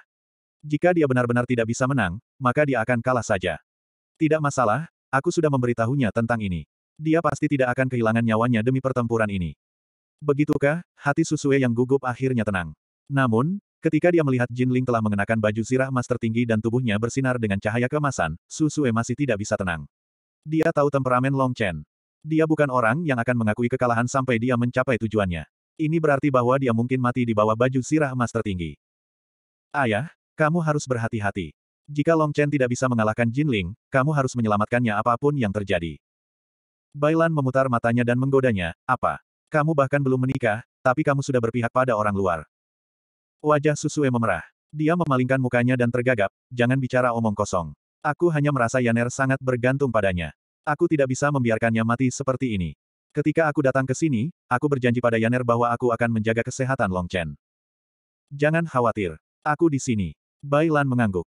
Jika dia benar-benar tidak bisa menang, maka dia akan kalah saja. Tidak masalah, aku sudah memberitahunya tentang ini. Dia pasti tidak akan kehilangan nyawanya demi pertempuran ini. Begitukah, hati Susue yang gugup akhirnya tenang. Namun, ketika dia melihat Jin Ling telah mengenakan baju zirah emas tertinggi dan tubuhnya bersinar dengan cahaya kemasan, Susue masih tidak bisa tenang. Dia tahu temperamen Long Chen. Dia bukan orang yang akan mengakui kekalahan sampai dia mencapai tujuannya. Ini berarti bahwa dia mungkin mati di bawah baju sirah emas tertinggi. Ayah, kamu harus berhati-hati. Jika Long Chen tidak bisa mengalahkan Jin Ling, kamu harus menyelamatkannya apapun yang terjadi. Bailan memutar matanya dan menggodanya, apa? Kamu bahkan belum menikah, tapi kamu sudah berpihak pada orang luar. Wajah Susue memerah. Dia memalingkan mukanya dan tergagap, jangan bicara omong kosong. Aku hanya merasa Yaner sangat bergantung padanya. Aku tidak bisa membiarkannya mati seperti ini. Ketika aku datang ke sini, aku berjanji pada Yaner bahwa aku akan menjaga kesehatan Long Chen. Jangan khawatir. Aku di sini. Bailan mengangguk.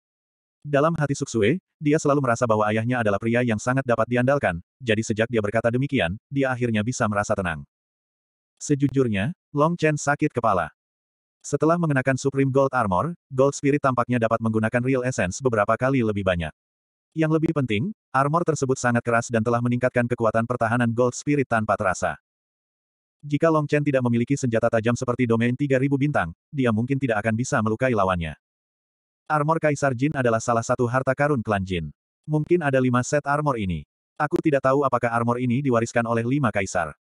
Dalam hati Suksue, dia selalu merasa bahwa ayahnya adalah pria yang sangat dapat diandalkan, jadi sejak dia berkata demikian, dia akhirnya bisa merasa tenang. Sejujurnya, Long Chen sakit kepala. Setelah mengenakan Supreme Gold Armor, Gold Spirit tampaknya dapat menggunakan Real Essence beberapa kali lebih banyak. Yang lebih penting, armor tersebut sangat keras dan telah meningkatkan kekuatan pertahanan Gold Spirit tanpa terasa. Jika Long Chen tidak memiliki senjata tajam seperti domain 3000 bintang, dia mungkin tidak akan bisa melukai lawannya. Armor Kaisar Jin adalah salah satu harta karun klan Jin. Mungkin ada lima set armor ini. Aku tidak tahu apakah armor ini diwariskan oleh lima kaisar.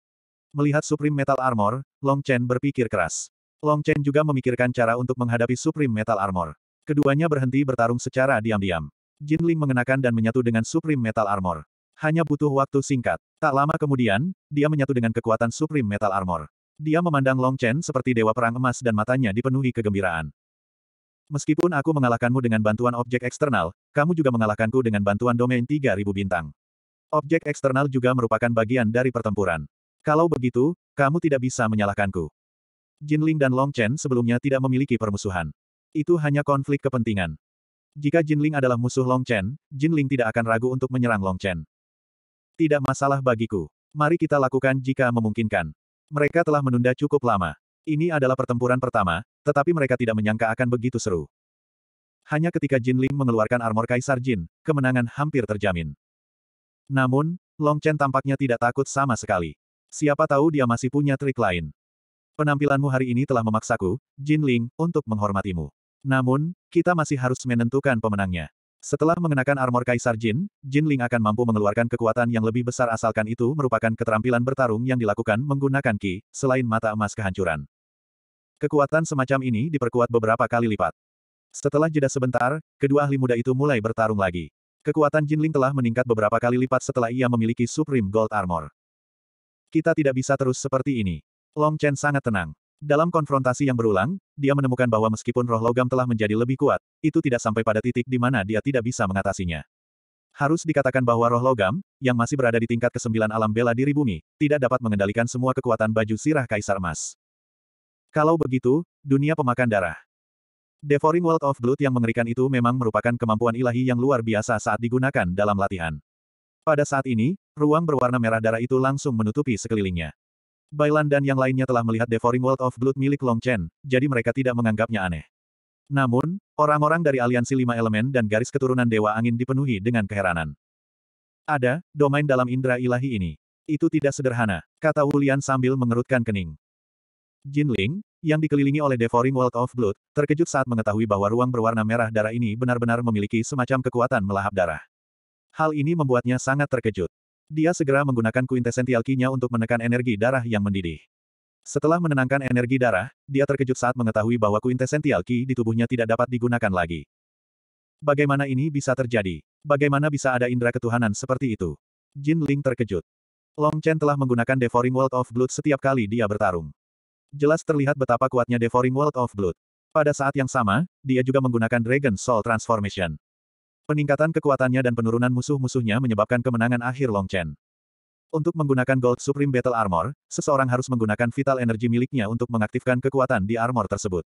Melihat Supreme Metal Armor, Long Chen berpikir keras. Long Chen juga memikirkan cara untuk menghadapi Supreme Metal Armor. Keduanya berhenti bertarung secara diam-diam. Jin Ling mengenakan dan menyatu dengan Supreme Metal Armor. Hanya butuh waktu singkat. Tak lama kemudian, dia menyatu dengan kekuatan Supreme Metal Armor. Dia memandang Long Chen seperti dewa perang emas dan matanya dipenuhi kegembiraan. Meskipun aku mengalahkanmu dengan bantuan objek eksternal, kamu juga mengalahkanku dengan bantuan domain 3000 bintang. Objek eksternal juga merupakan bagian dari pertempuran. Kalau begitu, kamu tidak bisa menyalahkanku. Jinling dan Long Chen sebelumnya tidak memiliki permusuhan. Itu hanya konflik kepentingan. Jika Jinling adalah musuh Long Chen, Jinling tidak akan ragu untuk menyerang Long Chen. Tidak masalah bagiku. Mari kita lakukan jika memungkinkan. Mereka telah menunda cukup lama. Ini adalah pertempuran pertama, tetapi mereka tidak menyangka akan begitu seru. Hanya ketika Jin Ling mengeluarkan armor Kaisar Jin, kemenangan hampir terjamin. Namun, Long Chen tampaknya tidak takut sama sekali. Siapa tahu dia masih punya trik lain. Penampilanmu hari ini telah memaksaku, Jin Ling, untuk menghormatimu. Namun, kita masih harus menentukan pemenangnya. Setelah mengenakan armor Kaisar Jin, Jin Ling akan mampu mengeluarkan kekuatan yang lebih besar asalkan itu merupakan keterampilan bertarung yang dilakukan menggunakan ki, selain mata emas kehancuran. Kekuatan semacam ini diperkuat beberapa kali lipat. Setelah jeda sebentar, kedua ahli muda itu mulai bertarung lagi. Kekuatan Jinling telah meningkat beberapa kali lipat setelah ia memiliki Supreme Gold Armor. Kita tidak bisa terus seperti ini. Long Chen sangat tenang. Dalam konfrontasi yang berulang, dia menemukan bahwa meskipun roh logam telah menjadi lebih kuat, itu tidak sampai pada titik di mana dia tidak bisa mengatasinya. Harus dikatakan bahwa roh logam, yang masih berada di tingkat kesembilan alam bela diri bumi, tidak dapat mengendalikan semua kekuatan baju sirah kaisar emas. Kalau begitu, dunia pemakan darah. Devouring World of Blood yang mengerikan itu memang merupakan kemampuan ilahi yang luar biasa saat digunakan dalam latihan. Pada saat ini, ruang berwarna merah darah itu langsung menutupi sekelilingnya. Bailan dan yang lainnya telah melihat Devouring World of Blood milik Long Chen, jadi mereka tidak menganggapnya aneh. Namun, orang-orang dari aliansi lima elemen dan garis keturunan Dewa Angin dipenuhi dengan keheranan. Ada, domain dalam indera ilahi ini. Itu tidak sederhana, kata Wulian sambil mengerutkan kening. Jin Ling, yang dikelilingi oleh Devouring World of Blood, terkejut saat mengetahui bahwa ruang berwarna merah darah ini benar-benar memiliki semacam kekuatan melahap darah. Hal ini membuatnya sangat terkejut. Dia segera menggunakan kuintesential kinya untuk menekan energi darah yang mendidih. Setelah menenangkan energi darah, dia terkejut saat mengetahui bahwa kuintesential ki di tubuhnya tidak dapat digunakan lagi. Bagaimana ini bisa terjadi? Bagaimana bisa ada indera ketuhanan seperti itu? Jin Ling terkejut. Long Chen telah menggunakan Devouring World of Blood setiap kali dia bertarung jelas terlihat betapa kuatnya Devouring World of Blood. Pada saat yang sama, dia juga menggunakan Dragon Soul Transformation. Peningkatan kekuatannya dan penurunan musuh-musuhnya menyebabkan kemenangan akhir Long Chen. Untuk menggunakan Gold Supreme Battle Armor, seseorang harus menggunakan vital energi miliknya untuk mengaktifkan kekuatan di armor tersebut.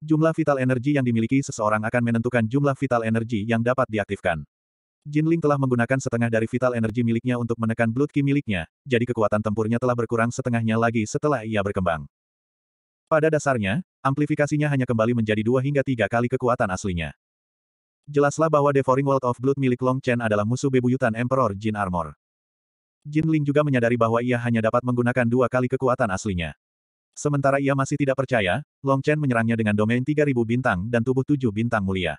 Jumlah vital energi yang dimiliki seseorang akan menentukan jumlah vital energi yang dapat diaktifkan. Jin Ling telah menggunakan setengah dari vital energi miliknya untuk menekan blood ki miliknya, jadi kekuatan tempurnya telah berkurang setengahnya lagi setelah ia berkembang. Pada dasarnya, amplifikasinya hanya kembali menjadi dua hingga tiga kali kekuatan aslinya. Jelaslah bahwa Devouring World of Blood milik Long Chen adalah musuh bebuyutan Emperor Jin Armor. Jin Ling juga menyadari bahwa ia hanya dapat menggunakan dua kali kekuatan aslinya. Sementara ia masih tidak percaya, Long Chen menyerangnya dengan domain 3000 bintang dan tubuh 7 bintang mulia.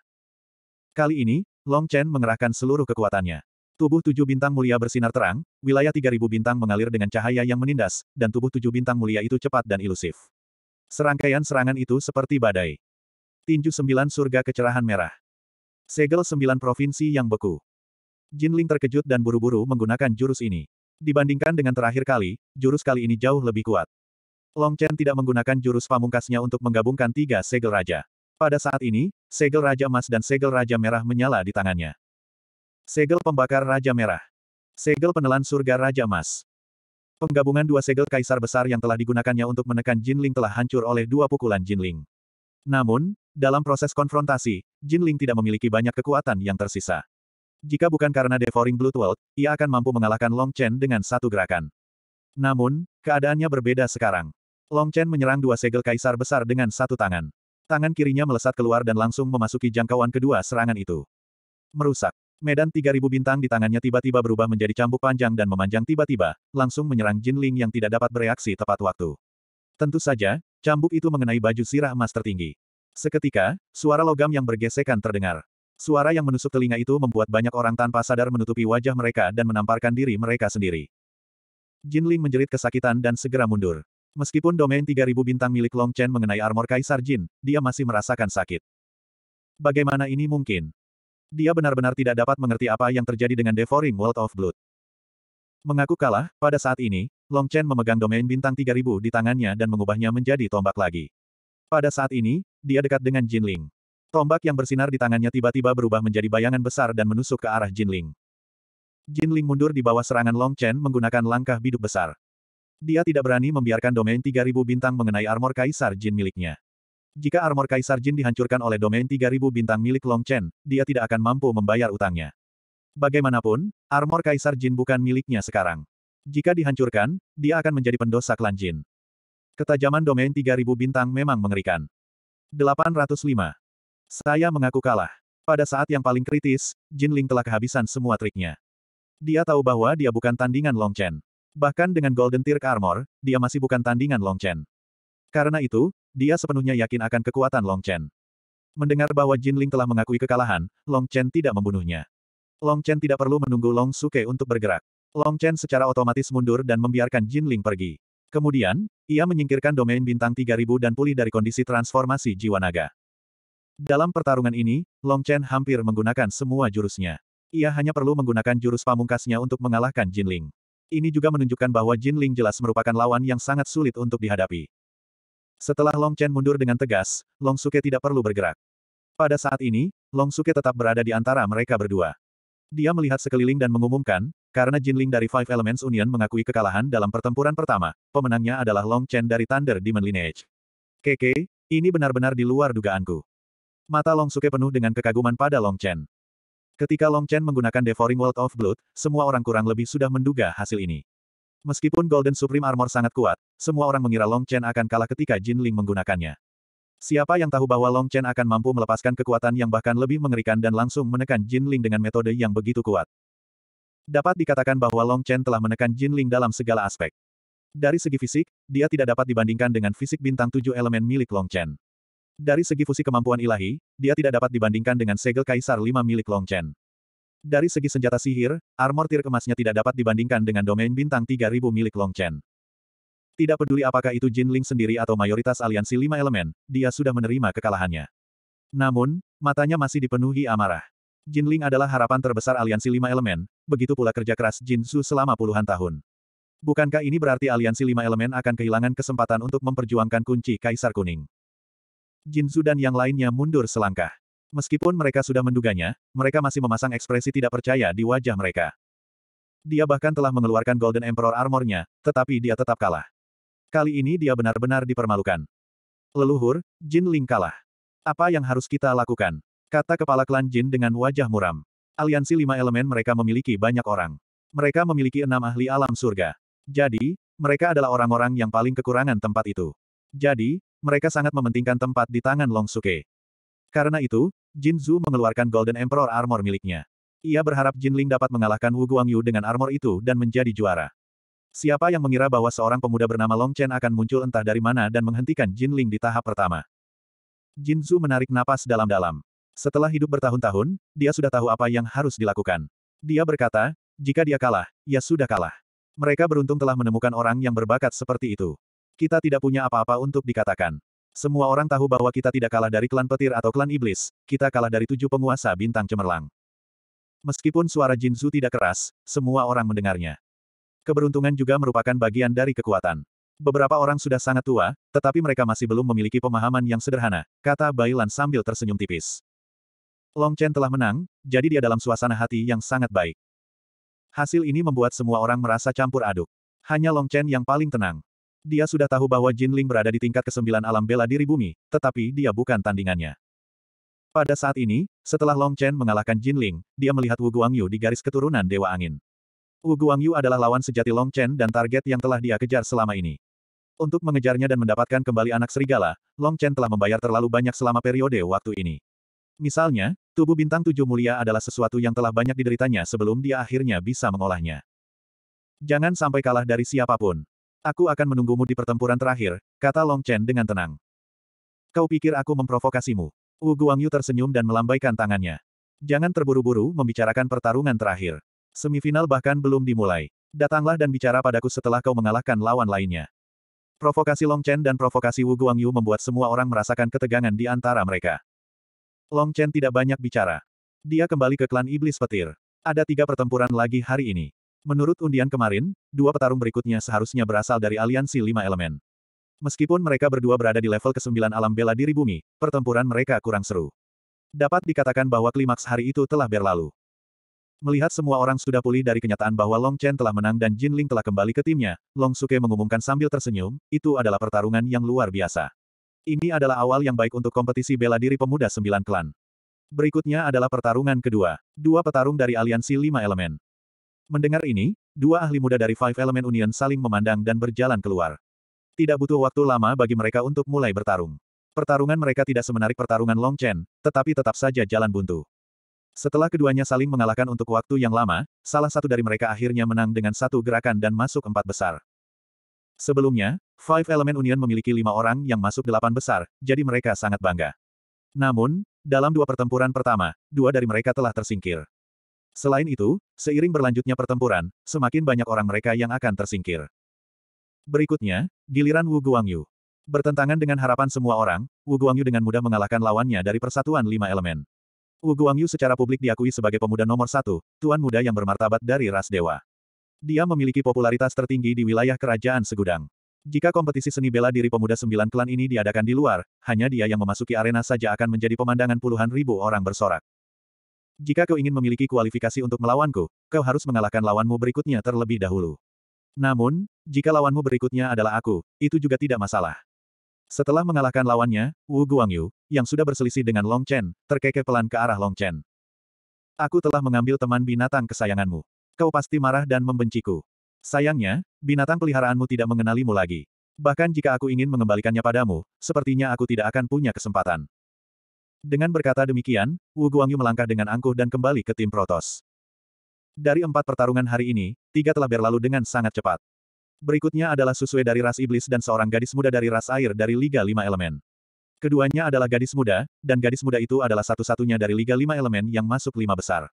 Kali ini, Long Chen mengerahkan seluruh kekuatannya. Tubuh 7 bintang mulia bersinar terang, wilayah 3000 bintang mengalir dengan cahaya yang menindas, dan tubuh 7 bintang mulia itu cepat dan ilusif. Serangkaian serangan itu seperti badai. Tinju sembilan surga kecerahan merah. Segel sembilan provinsi yang beku. Jinling terkejut dan buru-buru menggunakan jurus ini. Dibandingkan dengan terakhir kali, jurus kali ini jauh lebih kuat. Long Chen tidak menggunakan jurus pamungkasnya untuk menggabungkan tiga segel raja. Pada saat ini, segel raja emas dan segel raja merah menyala di tangannya. Segel pembakar raja merah. Segel penelan surga raja emas. Penggabungan dua segel kaisar besar yang telah digunakannya untuk menekan Jinling telah hancur oleh dua pukulan Jinling. Namun, dalam proses konfrontasi, Jinling tidak memiliki banyak kekuatan yang tersisa. Jika bukan karena Devouring Blood World, ia akan mampu mengalahkan Long Chen dengan satu gerakan. Namun, keadaannya berbeda sekarang. Long Chen menyerang dua segel kaisar besar dengan satu tangan. Tangan kirinya melesat keluar dan langsung memasuki jangkauan kedua serangan itu. Merusak. Medan 3000 bintang di tangannya tiba-tiba berubah menjadi cambuk panjang dan memanjang tiba-tiba, langsung menyerang Jin Ling yang tidak dapat bereaksi tepat waktu. Tentu saja, cambuk itu mengenai baju sirah emas tertinggi. Seketika, suara logam yang bergesekan terdengar. Suara yang menusuk telinga itu membuat banyak orang tanpa sadar menutupi wajah mereka dan menamparkan diri mereka sendiri. Jin Ling menjerit kesakitan dan segera mundur. Meskipun domain 3000 bintang milik Long Chen mengenai armor Kaisar Jin, dia masih merasakan sakit. Bagaimana ini mungkin? Dia benar-benar tidak dapat mengerti apa yang terjadi dengan Devouring World of Blood. Mengaku kalah, pada saat ini, Long Chen memegang domain bintang 3000 di tangannya dan mengubahnya menjadi tombak lagi. Pada saat ini, dia dekat dengan Jin Ling. Tombak yang bersinar di tangannya tiba-tiba berubah menjadi bayangan besar dan menusuk ke arah Jin Ling. Jin Ling mundur di bawah serangan Long Chen menggunakan langkah biduk besar. Dia tidak berani membiarkan domain 3000 bintang mengenai armor kaisar Jin miliknya. Jika armor Kaisar Jin dihancurkan oleh domain 3000 bintang milik Long Chen, dia tidak akan mampu membayar utangnya. Bagaimanapun, armor Kaisar Jin bukan miliknya sekarang. Jika dihancurkan, dia akan menjadi pendosa klan Jin. Ketajaman domain 3000 bintang memang mengerikan. 805. Saya mengaku kalah. Pada saat yang paling kritis, Jin Ling telah kehabisan semua triknya. Dia tahu bahwa dia bukan tandingan Long Chen. Bahkan dengan Golden Tier Armor, dia masih bukan tandingan Long Chen. Karena itu, dia sepenuhnya yakin akan kekuatan Long Chen. Mendengar bahwa Jin Ling telah mengakui kekalahan, Long Chen tidak membunuhnya. Long Chen tidak perlu menunggu Long Suke untuk bergerak. Long Chen secara otomatis mundur dan membiarkan Jin Ling pergi. Kemudian, ia menyingkirkan domain bintang 3000 dan pulih dari kondisi transformasi jiwa naga. Dalam pertarungan ini, Long Chen hampir menggunakan semua jurusnya. Ia hanya perlu menggunakan jurus pamungkasnya untuk mengalahkan Jin Ling. Ini juga menunjukkan bahwa Jin Ling jelas merupakan lawan yang sangat sulit untuk dihadapi. Setelah Long Chen mundur dengan tegas, Long Suke tidak perlu bergerak. Pada saat ini, Long Suke tetap berada di antara mereka berdua. Dia melihat sekeliling dan mengumumkan, karena Jin Ling dari Five Elements Union mengakui kekalahan dalam pertempuran pertama, pemenangnya adalah Long Chen dari Thunder Demon Lineage. Keke, ini benar-benar di luar dugaanku. Mata Long Suke penuh dengan kekaguman pada Long Chen. Ketika Long Chen menggunakan Devouring World of Blood, semua orang kurang lebih sudah menduga hasil ini. Meskipun Golden Supreme Armor sangat kuat, semua orang mengira Long Chen akan kalah ketika Jin Ling menggunakannya. Siapa yang tahu bahwa Long Chen akan mampu melepaskan kekuatan yang bahkan lebih mengerikan dan langsung menekan Jin Ling dengan metode yang begitu kuat. Dapat dikatakan bahwa Long Chen telah menekan Jin Ling dalam segala aspek. Dari segi fisik, dia tidak dapat dibandingkan dengan fisik bintang tujuh elemen milik Long Chen. Dari segi fusi kemampuan ilahi, dia tidak dapat dibandingkan dengan segel kaisar lima milik Long Chen. Dari segi senjata sihir, armor tir kemasnya tidak dapat dibandingkan dengan domain bintang 3000 milik Long Chen. Tidak peduli apakah itu Jin Ling sendiri atau mayoritas aliansi lima elemen, dia sudah menerima kekalahannya. Namun, matanya masih dipenuhi amarah. Jin Ling adalah harapan terbesar aliansi lima elemen, begitu pula kerja keras Jin Su selama puluhan tahun. Bukankah ini berarti aliansi lima elemen akan kehilangan kesempatan untuk memperjuangkan kunci Kaisar Kuning? Jin Su dan yang lainnya mundur selangkah. Meskipun mereka sudah menduganya, mereka masih memasang ekspresi tidak percaya di wajah mereka. Dia bahkan telah mengeluarkan Golden Emperor Armornya, tetapi dia tetap kalah. Kali ini dia benar-benar dipermalukan. Leluhur, Jin Ling kalah. Apa yang harus kita lakukan? Kata kepala klan Jin dengan wajah muram. Aliansi lima elemen mereka memiliki banyak orang. Mereka memiliki enam ahli alam surga. Jadi, mereka adalah orang-orang yang paling kekurangan tempat itu. Jadi, mereka sangat mementingkan tempat di tangan Long Suke. Karena itu, Jin Zhu mengeluarkan Golden Emperor Armor miliknya. Ia berharap Jin Ling dapat mengalahkan Wu Guangyu dengan armor itu dan menjadi juara. Siapa yang mengira bahwa seorang pemuda bernama Long Chen akan muncul entah dari mana dan menghentikan Jin Ling di tahap pertama. Jin Zhu menarik napas dalam-dalam. Setelah hidup bertahun-tahun, dia sudah tahu apa yang harus dilakukan. Dia berkata, jika dia kalah, ya sudah kalah. Mereka beruntung telah menemukan orang yang berbakat seperti itu. Kita tidak punya apa-apa untuk dikatakan. Semua orang tahu bahwa kita tidak kalah dari klan petir atau klan iblis, kita kalah dari tujuh penguasa bintang cemerlang. Meskipun suara Jinzu tidak keras, semua orang mendengarnya. Keberuntungan juga merupakan bagian dari kekuatan. Beberapa orang sudah sangat tua, tetapi mereka masih belum memiliki pemahaman yang sederhana, kata Bailan sambil tersenyum tipis. Long Chen telah menang, jadi dia dalam suasana hati yang sangat baik. Hasil ini membuat semua orang merasa campur aduk. Hanya Long Chen yang paling tenang. Dia sudah tahu bahwa Jin Ling berada di tingkat kesembilan alam bela diri bumi, tetapi dia bukan tandingannya. Pada saat ini, setelah Long Chen mengalahkan Jin Ling, dia melihat Wu Guangyu di garis keturunan Dewa Angin. Wu Guangyu adalah lawan sejati Long Chen dan target yang telah dia kejar selama ini. Untuk mengejarnya dan mendapatkan kembali anak serigala, Long Chen telah membayar terlalu banyak selama periode waktu ini. Misalnya, tubuh bintang tujuh mulia adalah sesuatu yang telah banyak dideritanya sebelum dia akhirnya bisa mengolahnya. Jangan sampai kalah dari siapapun. Aku akan menunggumu di pertempuran terakhir, kata Long Chen dengan tenang. Kau pikir aku memprovokasimu? Wu Guangyu tersenyum dan melambaikan tangannya. Jangan terburu-buru membicarakan pertarungan terakhir. Semifinal bahkan belum dimulai. Datanglah dan bicara padaku setelah kau mengalahkan lawan lainnya. Provokasi Long Chen dan provokasi Wu Guangyu membuat semua orang merasakan ketegangan di antara mereka. Long Chen tidak banyak bicara. Dia kembali ke klan iblis petir. Ada tiga pertempuran lagi hari ini. Menurut undian kemarin, dua petarung berikutnya seharusnya berasal dari aliansi lima elemen. Meskipun mereka berdua berada di level ke-9 alam bela diri bumi, pertempuran mereka kurang seru. Dapat dikatakan bahwa klimaks hari itu telah berlalu. Melihat semua orang sudah pulih dari kenyataan bahwa Long Chen telah menang dan Jin Ling telah kembali ke timnya, Long Suke mengumumkan sambil tersenyum, itu adalah pertarungan yang luar biasa. Ini adalah awal yang baik untuk kompetisi bela diri pemuda sembilan klan. Berikutnya adalah pertarungan kedua. Dua petarung dari aliansi lima elemen. Mendengar ini, dua ahli muda dari Five Element Union saling memandang dan berjalan keluar. Tidak butuh waktu lama bagi mereka untuk mulai bertarung. Pertarungan mereka tidak semenarik pertarungan Long Chen, tetapi tetap saja jalan buntu. Setelah keduanya saling mengalahkan untuk waktu yang lama, salah satu dari mereka akhirnya menang dengan satu gerakan dan masuk empat besar. Sebelumnya, Five Element Union memiliki lima orang yang masuk delapan besar, jadi mereka sangat bangga. Namun, dalam dua pertempuran pertama, dua dari mereka telah tersingkir. Selain itu, seiring berlanjutnya pertempuran, semakin banyak orang mereka yang akan tersingkir. Berikutnya, giliran Wu Guangyu. Bertentangan dengan harapan semua orang, Wu Guangyu dengan mudah mengalahkan lawannya dari persatuan lima elemen. Wu Guangyu secara publik diakui sebagai pemuda nomor satu, tuan muda yang bermartabat dari ras dewa. Dia memiliki popularitas tertinggi di wilayah kerajaan segudang. Jika kompetisi seni bela diri pemuda sembilan klan ini diadakan di luar, hanya dia yang memasuki arena saja akan menjadi pemandangan puluhan ribu orang bersorak. Jika kau ingin memiliki kualifikasi untuk melawanku, kau harus mengalahkan lawanmu berikutnya terlebih dahulu. Namun, jika lawanmu berikutnya adalah aku, itu juga tidak masalah. Setelah mengalahkan lawannya, Wu Guangyu, yang sudah berselisih dengan Long Chen, terkekeh pelan ke arah Long Chen. Aku telah mengambil teman binatang kesayanganmu. Kau pasti marah dan membenciku. Sayangnya, binatang peliharaanmu tidak mengenalimu lagi. Bahkan jika aku ingin mengembalikannya padamu, sepertinya aku tidak akan punya kesempatan. Dengan berkata demikian, Wu Guangyu melangkah dengan angkuh dan kembali ke tim Protos. Dari empat pertarungan hari ini, tiga telah berlalu dengan sangat cepat. Berikutnya adalah Susue dari ras iblis dan seorang gadis muda dari ras air dari Liga Lima Elemen. Keduanya adalah gadis muda, dan gadis muda itu adalah satu-satunya dari Liga Lima Elemen yang masuk lima besar.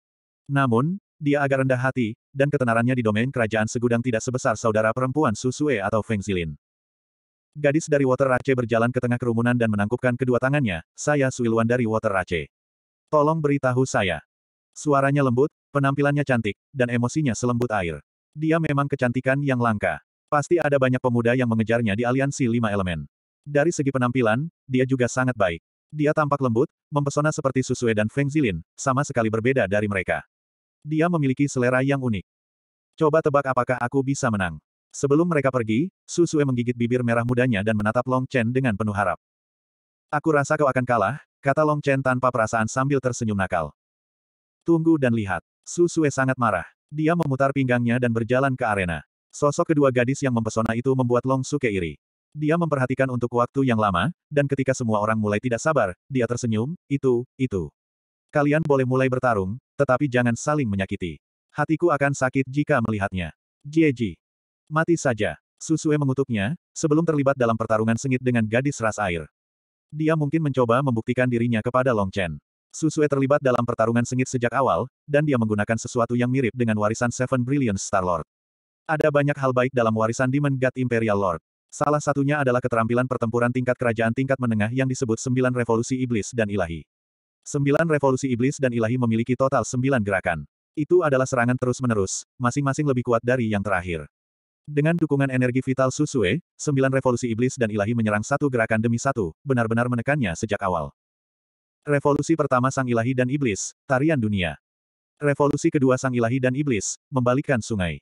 Namun, dia agak rendah hati, dan ketenarannya di domain kerajaan segudang tidak sebesar saudara perempuan Susue atau Feng Zilin. Gadis dari Water Race berjalan ke tengah kerumunan dan menangkupkan kedua tangannya, saya Suiluan dari Water Race. Tolong beritahu saya. Suaranya lembut, penampilannya cantik, dan emosinya selembut air. Dia memang kecantikan yang langka. Pasti ada banyak pemuda yang mengejarnya di aliansi lima elemen. Dari segi penampilan, dia juga sangat baik. Dia tampak lembut, mempesona seperti Susue dan Feng Zilin, sama sekali berbeda dari mereka. Dia memiliki selera yang unik. Coba tebak apakah aku bisa menang. Sebelum mereka pergi, Susue menggigit bibir merah mudanya dan menatap Long Chen dengan penuh harap. Aku rasa kau akan kalah, kata Long Chen tanpa perasaan sambil tersenyum nakal. Tunggu dan lihat. Susue sangat marah. Dia memutar pinggangnya dan berjalan ke arena. Sosok kedua gadis yang mempesona itu membuat Long Su iri. Dia memperhatikan untuk waktu yang lama, dan ketika semua orang mulai tidak sabar, dia tersenyum, itu, itu. Kalian boleh mulai bertarung, tetapi jangan saling menyakiti. Hatiku akan sakit jika melihatnya. Jieji. Mati saja. Susue mengutuknya, sebelum terlibat dalam pertarungan sengit dengan gadis ras air. Dia mungkin mencoba membuktikan dirinya kepada Long Chen. Susue terlibat dalam pertarungan sengit sejak awal, dan dia menggunakan sesuatu yang mirip dengan warisan Seven Brilliant Star Lord. Ada banyak hal baik dalam warisan Demon God Imperial Lord. Salah satunya adalah keterampilan pertempuran tingkat kerajaan tingkat menengah yang disebut Sembilan Revolusi Iblis dan Ilahi. Sembilan Revolusi Iblis dan Ilahi memiliki total sembilan gerakan. Itu adalah serangan terus-menerus, masing-masing lebih kuat dari yang terakhir. Dengan dukungan energi vital Susue, sembilan revolusi iblis dan ilahi menyerang satu gerakan demi satu, benar-benar menekannya sejak awal. Revolusi pertama sang ilahi dan iblis, tarian dunia. Revolusi kedua sang ilahi dan iblis, membalikkan sungai.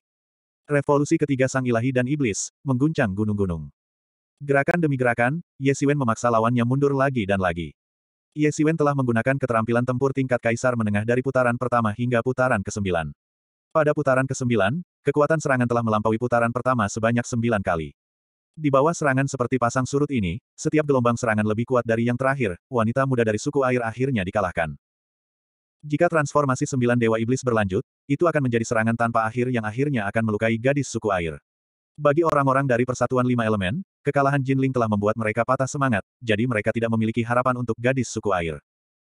Revolusi ketiga sang ilahi dan iblis, mengguncang gunung-gunung. Gerakan demi gerakan, Yesiwen memaksa lawannya mundur lagi dan lagi. Yesiwen telah menggunakan keterampilan tempur tingkat kaisar menengah dari putaran pertama hingga putaran ke-9. Pada putaran ke-9, Kekuatan serangan telah melampaui putaran pertama sebanyak sembilan kali. Di bawah serangan seperti pasang surut ini, setiap gelombang serangan lebih kuat dari yang terakhir, wanita muda dari suku air akhirnya dikalahkan. Jika transformasi sembilan dewa iblis berlanjut, itu akan menjadi serangan tanpa akhir yang akhirnya akan melukai gadis suku air. Bagi orang-orang dari Persatuan Lima Elemen, kekalahan Jinling telah membuat mereka patah semangat, jadi mereka tidak memiliki harapan untuk gadis suku air.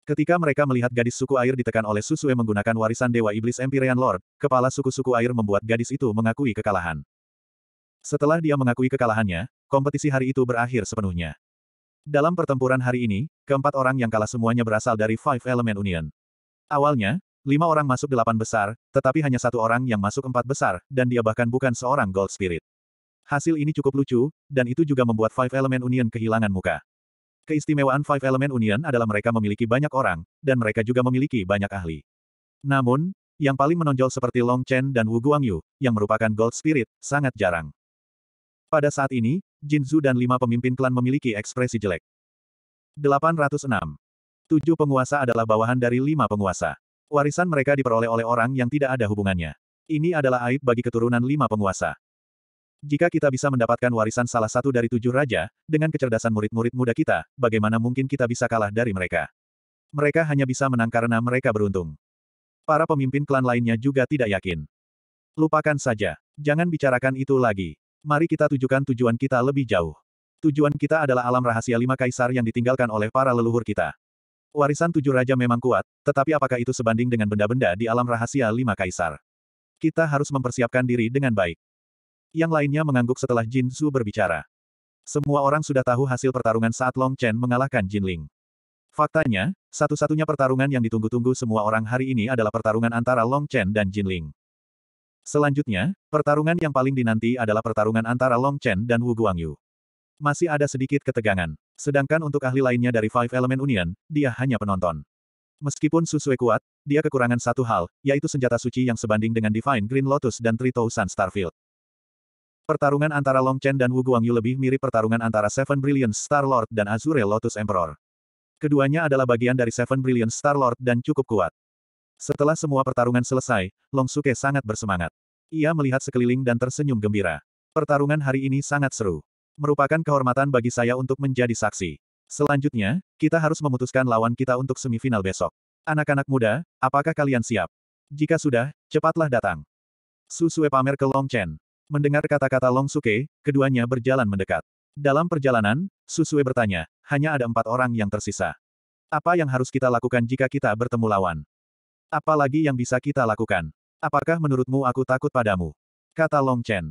Ketika mereka melihat gadis suku air ditekan oleh Susue menggunakan warisan Dewa Iblis Empyrean Lord, kepala suku-suku air membuat gadis itu mengakui kekalahan. Setelah dia mengakui kekalahannya, kompetisi hari itu berakhir sepenuhnya. Dalam pertempuran hari ini, keempat orang yang kalah semuanya berasal dari Five Element Union. Awalnya, lima orang masuk delapan besar, tetapi hanya satu orang yang masuk empat besar, dan dia bahkan bukan seorang Gold Spirit. Hasil ini cukup lucu, dan itu juga membuat Five Element Union kehilangan muka. Keistimewaan Five Element Union adalah mereka memiliki banyak orang, dan mereka juga memiliki banyak ahli. Namun, yang paling menonjol seperti Long Chen dan Wu Guangyu, yang merupakan Gold Spirit, sangat jarang. Pada saat ini, Jin Zhu dan lima pemimpin klan memiliki ekspresi jelek. 806. Tujuh penguasa adalah bawahan dari lima penguasa. Warisan mereka diperoleh oleh orang yang tidak ada hubungannya. Ini adalah aib bagi keturunan lima penguasa. Jika kita bisa mendapatkan warisan salah satu dari tujuh raja, dengan kecerdasan murid-murid muda kita, bagaimana mungkin kita bisa kalah dari mereka? Mereka hanya bisa menang karena mereka beruntung. Para pemimpin klan lainnya juga tidak yakin. Lupakan saja. Jangan bicarakan itu lagi. Mari kita tujukan tujuan kita lebih jauh. Tujuan kita adalah alam rahasia lima kaisar yang ditinggalkan oleh para leluhur kita. Warisan tujuh raja memang kuat, tetapi apakah itu sebanding dengan benda-benda di alam rahasia lima kaisar? Kita harus mempersiapkan diri dengan baik. Yang lainnya mengangguk setelah Jin Su berbicara. Semua orang sudah tahu hasil pertarungan saat Long Chen mengalahkan Jin Ling. Faktanya, satu-satunya pertarungan yang ditunggu-tunggu semua orang hari ini adalah pertarungan antara Long Chen dan Jin Ling. Selanjutnya, pertarungan yang paling dinanti adalah pertarungan antara Long Chen dan Wu Guangyu. Masih ada sedikit ketegangan. Sedangkan untuk ahli lainnya dari Five Element Union, dia hanya penonton. Meskipun Susue kuat, dia kekurangan satu hal, yaitu senjata suci yang sebanding dengan Divine Green Lotus dan Three Thousand Starfield. Pertarungan antara Long Chen dan Wu Guangyu lebih mirip pertarungan antara Seven Brilliant Star Lord dan Azure Lotus Emperor. Keduanya adalah bagian dari Seven Brilliant Star Lord dan cukup kuat. Setelah semua pertarungan selesai, Long Suke sangat bersemangat. Ia melihat sekeliling dan tersenyum gembira. Pertarungan hari ini sangat seru. Merupakan kehormatan bagi saya untuk menjadi saksi. Selanjutnya, kita harus memutuskan lawan kita untuk semifinal besok. Anak-anak muda, apakah kalian siap? Jika sudah, cepatlah datang. Susue pamer ke Long Chen. Mendengar kata-kata Long Suke, keduanya berjalan mendekat. Dalam perjalanan, Susue bertanya, hanya ada empat orang yang tersisa. Apa yang harus kita lakukan jika kita bertemu lawan? Apalagi yang bisa kita lakukan? Apakah menurutmu aku takut padamu? Kata Long Chen.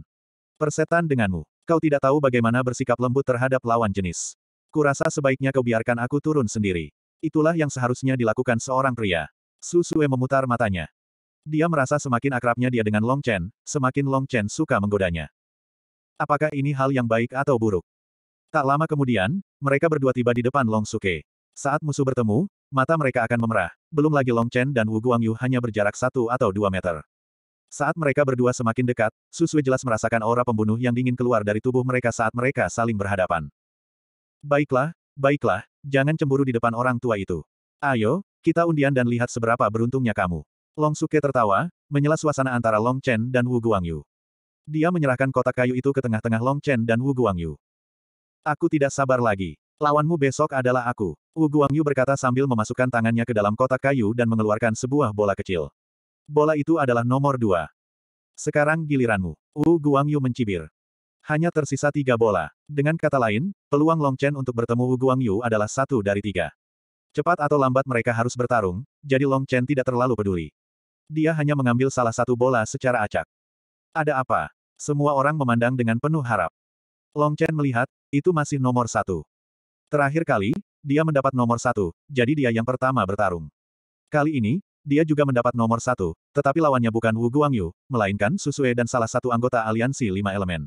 Persetan denganmu. Kau tidak tahu bagaimana bersikap lembut terhadap lawan jenis. Kurasa sebaiknya kau biarkan aku turun sendiri. Itulah yang seharusnya dilakukan seorang pria. Susue memutar matanya. Dia merasa semakin akrabnya dia dengan Long Chen, semakin Long Chen suka menggodanya. Apakah ini hal yang baik atau buruk? Tak lama kemudian, mereka berdua tiba di depan Long Suke. Saat musuh bertemu, mata mereka akan memerah, belum lagi Long Chen dan Wu Guangyu hanya berjarak satu atau dua meter. Saat mereka berdua semakin dekat, Susui jelas merasakan aura pembunuh yang dingin keluar dari tubuh mereka saat mereka saling berhadapan. Baiklah, baiklah, jangan cemburu di depan orang tua itu. Ayo, kita undian dan lihat seberapa beruntungnya kamu. Long Suke tertawa, menyela suasana antara Long Chen dan Wu Guangyu. Dia menyerahkan kotak kayu itu ke tengah-tengah Long Chen dan Wu Guangyu. Aku tidak sabar lagi. Lawanmu besok adalah aku. Wu Guangyu berkata sambil memasukkan tangannya ke dalam kotak kayu dan mengeluarkan sebuah bola kecil. Bola itu adalah nomor dua. Sekarang giliranmu. Wu Guangyu mencibir. Hanya tersisa tiga bola. Dengan kata lain, peluang Long Chen untuk bertemu Wu Guangyu adalah satu dari tiga. Cepat atau lambat mereka harus bertarung, jadi Long Chen tidak terlalu peduli. Dia hanya mengambil salah satu bola secara acak. Ada apa? Semua orang memandang dengan penuh harap. Long Chen melihat, itu masih nomor satu. Terakhir kali, dia mendapat nomor satu, jadi dia yang pertama bertarung. Kali ini, dia juga mendapat nomor satu, tetapi lawannya bukan Wu Guangyu, melainkan Susue dan salah satu anggota aliansi lima elemen.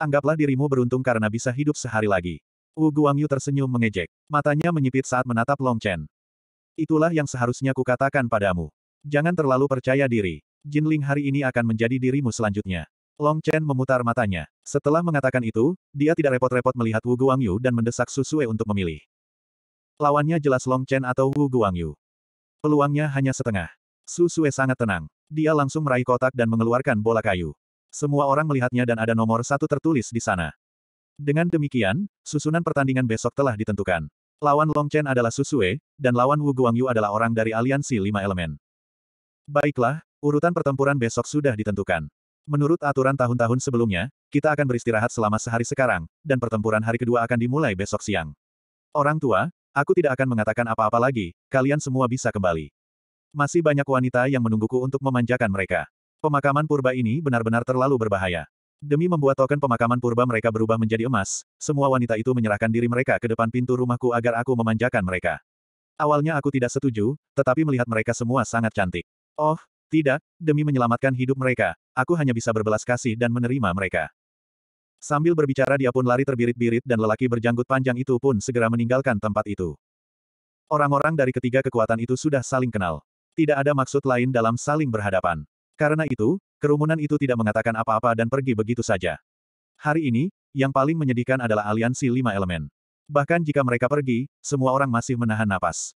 Anggaplah dirimu beruntung karena bisa hidup sehari lagi. Wu Guangyu tersenyum mengejek, matanya menyipit saat menatap Long Chen. Itulah yang seharusnya kukatakan padamu. Jangan terlalu percaya diri. Jinling hari ini akan menjadi dirimu selanjutnya. Long Chen memutar matanya. Setelah mengatakan itu, dia tidak repot-repot melihat Wu Guangyu dan mendesak Susue untuk memilih. Lawannya jelas Long Chen atau Wu Guangyu. Peluangnya hanya setengah. Susue sangat tenang. Dia langsung meraih kotak dan mengeluarkan bola kayu. Semua orang melihatnya dan ada nomor satu tertulis di sana. Dengan demikian, susunan pertandingan besok telah ditentukan. Lawan Long Chen adalah Susue, dan lawan Wu Guangyu adalah orang dari aliansi lima elemen. Baiklah, urutan pertempuran besok sudah ditentukan. Menurut aturan tahun-tahun sebelumnya, kita akan beristirahat selama sehari sekarang, dan pertempuran hari kedua akan dimulai besok siang. Orang tua, aku tidak akan mengatakan apa-apa lagi, kalian semua bisa kembali. Masih banyak wanita yang menungguku untuk memanjakan mereka. Pemakaman purba ini benar-benar terlalu berbahaya. Demi membuat token pemakaman purba mereka berubah menjadi emas, semua wanita itu menyerahkan diri mereka ke depan pintu rumahku agar aku memanjakan mereka. Awalnya aku tidak setuju, tetapi melihat mereka semua sangat cantik. Oh, tidak, demi menyelamatkan hidup mereka, aku hanya bisa berbelas kasih dan menerima mereka. Sambil berbicara dia pun lari terbirit-birit dan lelaki berjanggut panjang itu pun segera meninggalkan tempat itu. Orang-orang dari ketiga kekuatan itu sudah saling kenal. Tidak ada maksud lain dalam saling berhadapan. Karena itu, kerumunan itu tidak mengatakan apa-apa dan pergi begitu saja. Hari ini, yang paling menyedihkan adalah aliansi lima elemen. Bahkan jika mereka pergi, semua orang masih menahan napas.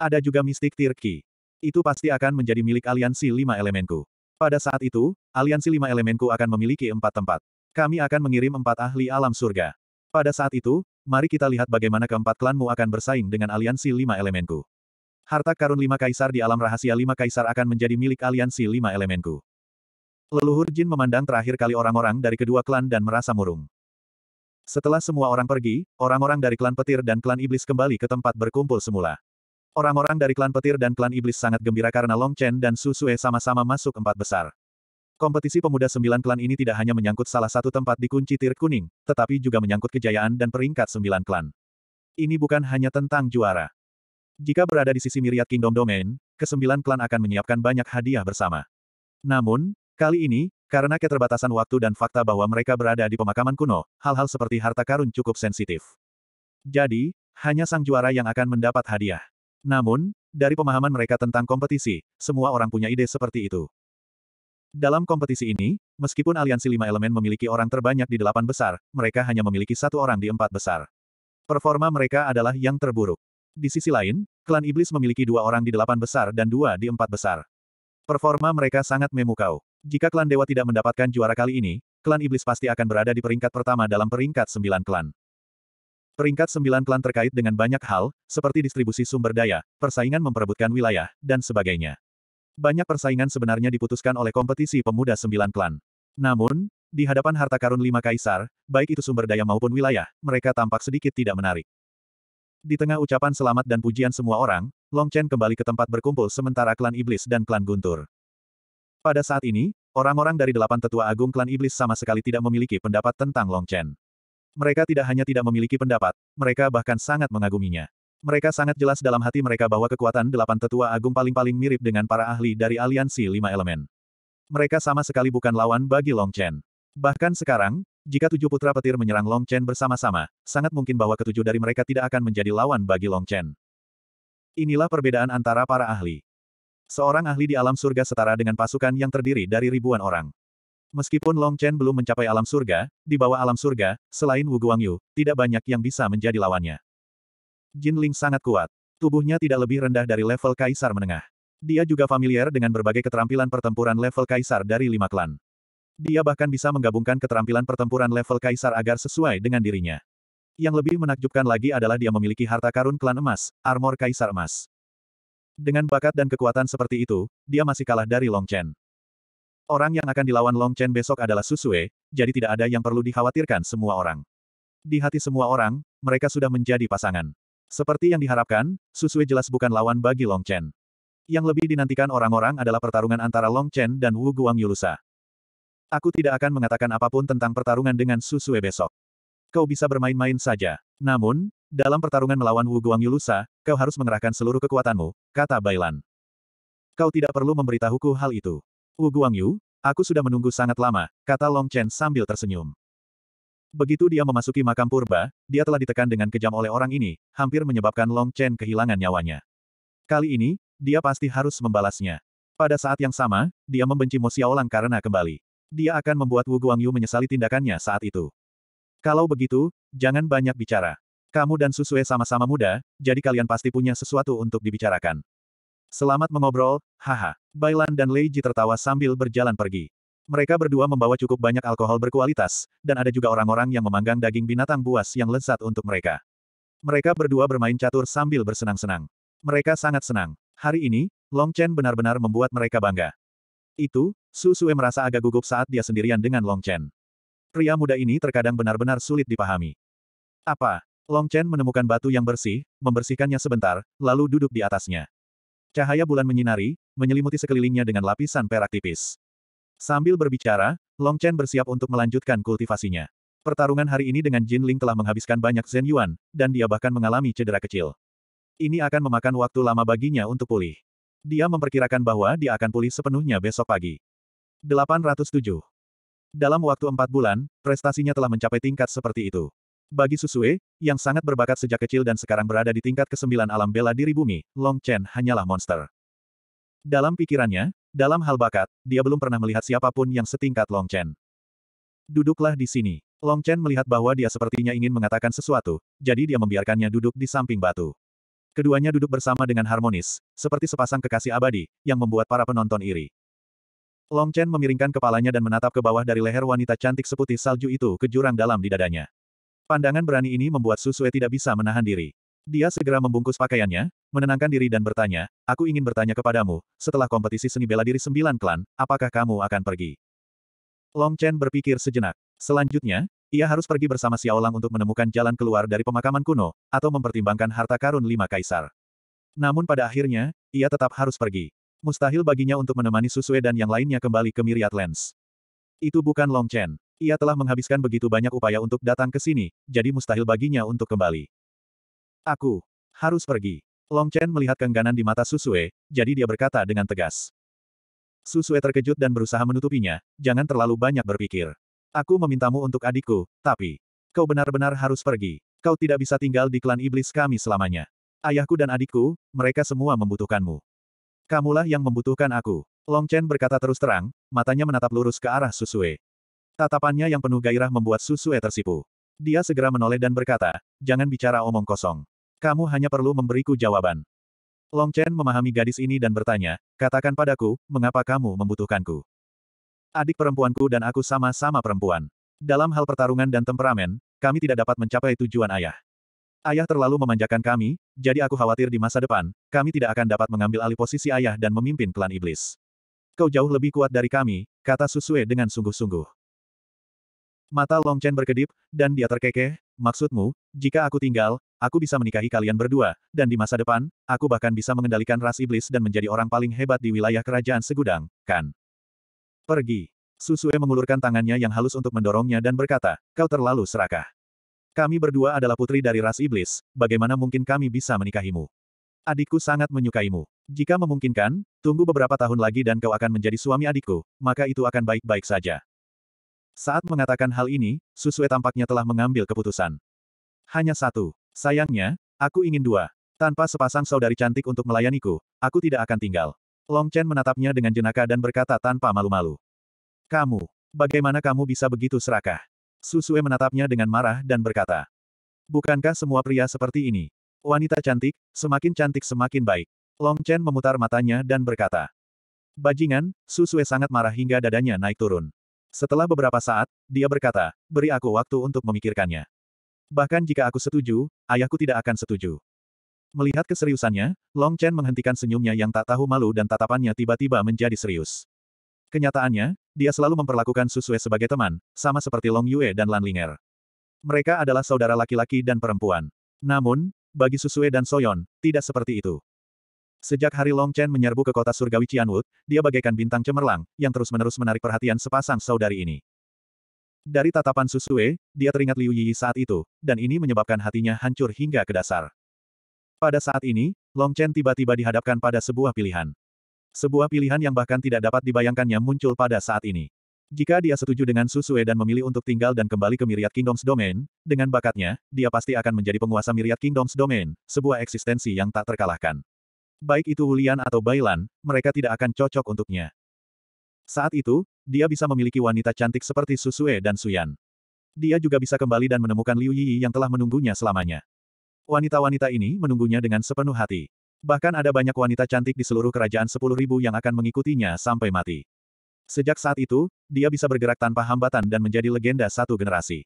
Ada juga mistik Tirki. Itu pasti akan menjadi milik aliansi lima elemenku. Pada saat itu, aliansi lima elemenku akan memiliki empat tempat. Kami akan mengirim empat ahli alam surga. Pada saat itu, mari kita lihat bagaimana keempat klanmu akan bersaing dengan aliansi lima elemenku. Harta karun lima kaisar di alam rahasia lima kaisar akan menjadi milik aliansi lima elemenku. Leluhur Jin memandang terakhir kali orang-orang dari kedua klan dan merasa murung. Setelah semua orang pergi, orang-orang dari klan petir dan klan iblis kembali ke tempat berkumpul semula. Orang-orang dari klan petir dan klan iblis sangat gembira karena Long Chen dan Su Sue sama-sama masuk empat besar. Kompetisi pemuda sembilan klan ini tidak hanya menyangkut salah satu tempat di kunci tir kuning, tetapi juga menyangkut kejayaan dan peringkat sembilan klan. Ini bukan hanya tentang juara. Jika berada di sisi Myriad Kingdom Domain, kesembilan klan akan menyiapkan banyak hadiah bersama. Namun, kali ini, karena keterbatasan waktu dan fakta bahwa mereka berada di pemakaman kuno, hal-hal seperti harta karun cukup sensitif. Jadi, hanya sang juara yang akan mendapat hadiah. Namun, dari pemahaman mereka tentang kompetisi, semua orang punya ide seperti itu. Dalam kompetisi ini, meskipun aliansi lima elemen memiliki orang terbanyak di delapan besar, mereka hanya memiliki satu orang di empat besar. Performa mereka adalah yang terburuk. Di sisi lain, klan iblis memiliki dua orang di delapan besar dan dua di empat besar. Performa mereka sangat memukau. Jika klan dewa tidak mendapatkan juara kali ini, klan iblis pasti akan berada di peringkat pertama dalam peringkat sembilan klan. Peringkat sembilan klan terkait dengan banyak hal, seperti distribusi sumber daya, persaingan memperebutkan wilayah, dan sebagainya. Banyak persaingan sebenarnya diputuskan oleh kompetisi pemuda sembilan klan. Namun, di hadapan harta karun lima kaisar, baik itu sumber daya maupun wilayah, mereka tampak sedikit tidak menarik. Di tengah ucapan selamat dan pujian semua orang, Long Chen kembali ke tempat berkumpul sementara klan iblis dan klan guntur. Pada saat ini, orang-orang dari delapan tetua agung klan iblis sama sekali tidak memiliki pendapat tentang Long Chen. Mereka tidak hanya tidak memiliki pendapat, mereka bahkan sangat mengaguminya. Mereka sangat jelas dalam hati mereka bahwa kekuatan delapan tetua agung paling-paling mirip dengan para ahli dari aliansi lima elemen. Mereka sama sekali bukan lawan bagi Long Chen. Bahkan sekarang, jika tujuh putra petir menyerang Long Chen bersama-sama, sangat mungkin bahwa ketujuh dari mereka tidak akan menjadi lawan bagi Long Chen. Inilah perbedaan antara para ahli. Seorang ahli di alam surga setara dengan pasukan yang terdiri dari ribuan orang. Meskipun Long Chen belum mencapai alam surga, di bawah alam surga, selain Wu Guangyu, tidak banyak yang bisa menjadi lawannya. Jin Ling sangat kuat. Tubuhnya tidak lebih rendah dari level kaisar menengah. Dia juga familiar dengan berbagai keterampilan pertempuran level kaisar dari lima klan. Dia bahkan bisa menggabungkan keterampilan pertempuran level kaisar agar sesuai dengan dirinya. Yang lebih menakjubkan lagi adalah dia memiliki harta karun klan emas, armor kaisar emas. Dengan bakat dan kekuatan seperti itu, dia masih kalah dari Long Chen. Orang yang akan dilawan Long Chen besok adalah Susue, jadi tidak ada yang perlu dikhawatirkan semua orang. Di hati semua orang, mereka sudah menjadi pasangan. Seperti yang diharapkan, Susue jelas bukan lawan bagi Long Chen. Yang lebih dinantikan orang-orang adalah pertarungan antara Long Chen dan Wu Guang Yulusa. Aku tidak akan mengatakan apapun tentang pertarungan dengan Susue besok. Kau bisa bermain-main saja. Namun, dalam pertarungan melawan Wu Guang Yulusa, kau harus mengerahkan seluruh kekuatanmu, kata Bailan. Kau tidak perlu memberitahuku hal itu. Wu Guangyu, aku sudah menunggu sangat lama, kata Long Chen sambil tersenyum. Begitu dia memasuki makam purba, dia telah ditekan dengan kejam oleh orang ini, hampir menyebabkan Long Chen kehilangan nyawanya. Kali ini, dia pasti harus membalasnya. Pada saat yang sama, dia membenci Mo Xiaolang karena kembali. Dia akan membuat Wu Guangyu menyesali tindakannya saat itu. Kalau begitu, jangan banyak bicara. Kamu dan Susue sama-sama muda, jadi kalian pasti punya sesuatu untuk dibicarakan. Selamat mengobrol, haha. Bailan dan Lei Ji tertawa sambil berjalan pergi. Mereka berdua membawa cukup banyak alkohol berkualitas, dan ada juga orang-orang yang memanggang daging binatang buas yang lezat untuk mereka. Mereka berdua bermain catur sambil bersenang-senang. Mereka sangat senang. Hari ini, Long Chen benar-benar membuat mereka bangga. Itu, Su Sue merasa agak gugup saat dia sendirian dengan Long Chen. Pria muda ini terkadang benar-benar sulit dipahami. Apa? Long Chen menemukan batu yang bersih, membersihkannya sebentar, lalu duduk di atasnya. Cahaya bulan menyinari, menyelimuti sekelilingnya dengan lapisan perak tipis. Sambil berbicara, Long Chen bersiap untuk melanjutkan kultivasinya. Pertarungan hari ini dengan Jin Ling telah menghabiskan banyak Zen Yuan, dan dia bahkan mengalami cedera kecil. Ini akan memakan waktu lama baginya untuk pulih. Dia memperkirakan bahwa dia akan pulih sepenuhnya besok pagi. 807. Dalam waktu empat bulan, prestasinya telah mencapai tingkat seperti itu. Bagi Susue, yang sangat berbakat sejak kecil dan sekarang berada di tingkat kesembilan alam bela diri bumi, Long Chen hanyalah monster. Dalam pikirannya, dalam hal bakat, dia belum pernah melihat siapapun yang setingkat Long Chen. Duduklah di sini. Long Chen melihat bahwa dia sepertinya ingin mengatakan sesuatu, jadi dia membiarkannya duduk di samping batu. Keduanya duduk bersama dengan harmonis, seperti sepasang kekasih abadi, yang membuat para penonton iri. Long Chen memiringkan kepalanya dan menatap ke bawah dari leher wanita cantik seputih salju itu ke jurang dalam di dadanya. Pandangan berani ini membuat Susue tidak bisa menahan diri. Dia segera membungkus pakaiannya, menenangkan diri dan bertanya, aku ingin bertanya kepadamu, setelah kompetisi seni bela diri sembilan klan, apakah kamu akan pergi? Long Chen berpikir sejenak. Selanjutnya, ia harus pergi bersama Xiao Lang untuk menemukan jalan keluar dari pemakaman kuno, atau mempertimbangkan harta karun lima kaisar. Namun pada akhirnya, ia tetap harus pergi. Mustahil baginya untuk menemani Susue dan yang lainnya kembali ke Myriad Lens. Itu bukan Long Chen. Ia telah menghabiskan begitu banyak upaya untuk datang ke sini, jadi mustahil baginya untuk kembali. Aku harus pergi. Long Chen melihat kengganan di mata Susue, jadi dia berkata dengan tegas. Susue terkejut dan berusaha menutupinya, jangan terlalu banyak berpikir. Aku memintamu untuk adikku, tapi kau benar-benar harus pergi. Kau tidak bisa tinggal di klan iblis kami selamanya. Ayahku dan adikku, mereka semua membutuhkanmu. Kamulah yang membutuhkan aku. Long Chen berkata terus terang, matanya menatap lurus ke arah Susue. Tatapannya yang penuh gairah membuat Susue tersipu. Dia segera menoleh dan berkata, jangan bicara omong kosong. Kamu hanya perlu memberiku jawaban. Long Chen memahami gadis ini dan bertanya, katakan padaku, mengapa kamu membutuhkanku? Adik perempuanku dan aku sama-sama perempuan. Dalam hal pertarungan dan temperamen, kami tidak dapat mencapai tujuan ayah. Ayah terlalu memanjakan kami, jadi aku khawatir di masa depan, kami tidak akan dapat mengambil alih posisi ayah dan memimpin klan iblis. Kau jauh lebih kuat dari kami, kata Susue dengan sungguh-sungguh. Mata Long Chen berkedip, dan dia terkekeh, maksudmu, jika aku tinggal, aku bisa menikahi kalian berdua, dan di masa depan, aku bahkan bisa mengendalikan ras iblis dan menjadi orang paling hebat di wilayah kerajaan segudang, kan? Pergi. Susue mengulurkan tangannya yang halus untuk mendorongnya dan berkata, kau terlalu serakah. Kami berdua adalah putri dari ras iblis, bagaimana mungkin kami bisa menikahimu? Adikku sangat menyukaimu. Jika memungkinkan, tunggu beberapa tahun lagi dan kau akan menjadi suami adikku, maka itu akan baik-baik saja. Saat mengatakan hal ini, Susue tampaknya telah mengambil keputusan. Hanya satu. Sayangnya, aku ingin dua. Tanpa sepasang saudari cantik untuk melayaniku, aku tidak akan tinggal. Long Chen menatapnya dengan jenaka dan berkata tanpa malu-malu. Kamu, bagaimana kamu bisa begitu serakah? Susue menatapnya dengan marah dan berkata. Bukankah semua pria seperti ini? Wanita cantik, semakin cantik semakin baik. Long Chen memutar matanya dan berkata. Bajingan, Susue sangat marah hingga dadanya naik turun. Setelah beberapa saat, dia berkata, beri aku waktu untuk memikirkannya. Bahkan jika aku setuju, ayahku tidak akan setuju. Melihat keseriusannya, Long Chen menghentikan senyumnya yang tak tahu malu dan tatapannya tiba-tiba menjadi serius. Kenyataannya, dia selalu memperlakukan Susue sebagai teman, sama seperti Long Yue dan Lan Linger. Mereka adalah saudara laki-laki dan perempuan. Namun, bagi Susue dan Soyon, tidak seperti itu. Sejak hari Long Chen menyerbu ke kota surgawi Cianwood, dia bagaikan bintang cemerlang, yang terus-menerus menarik perhatian sepasang saudari ini. Dari tatapan Susue, dia teringat Liu Yi saat itu, dan ini menyebabkan hatinya hancur hingga ke dasar. Pada saat ini, Long Chen tiba-tiba dihadapkan pada sebuah pilihan. Sebuah pilihan yang bahkan tidak dapat dibayangkannya muncul pada saat ini. Jika dia setuju dengan Susue dan memilih untuk tinggal dan kembali ke Myriad Kingdoms Domain, dengan bakatnya, dia pasti akan menjadi penguasa Myriad Kingdoms Domain, sebuah eksistensi yang tak terkalahkan. Baik itu Hulian atau Bailan, mereka tidak akan cocok untuknya. Saat itu, dia bisa memiliki wanita cantik seperti Susue dan Suyan. Dia juga bisa kembali dan menemukan Liu Yi yang telah menunggunya selamanya. Wanita-wanita ini menunggunya dengan sepenuh hati. Bahkan ada banyak wanita cantik di seluruh kerajaan sepuluh ribu yang akan mengikutinya sampai mati. Sejak saat itu, dia bisa bergerak tanpa hambatan dan menjadi legenda satu generasi.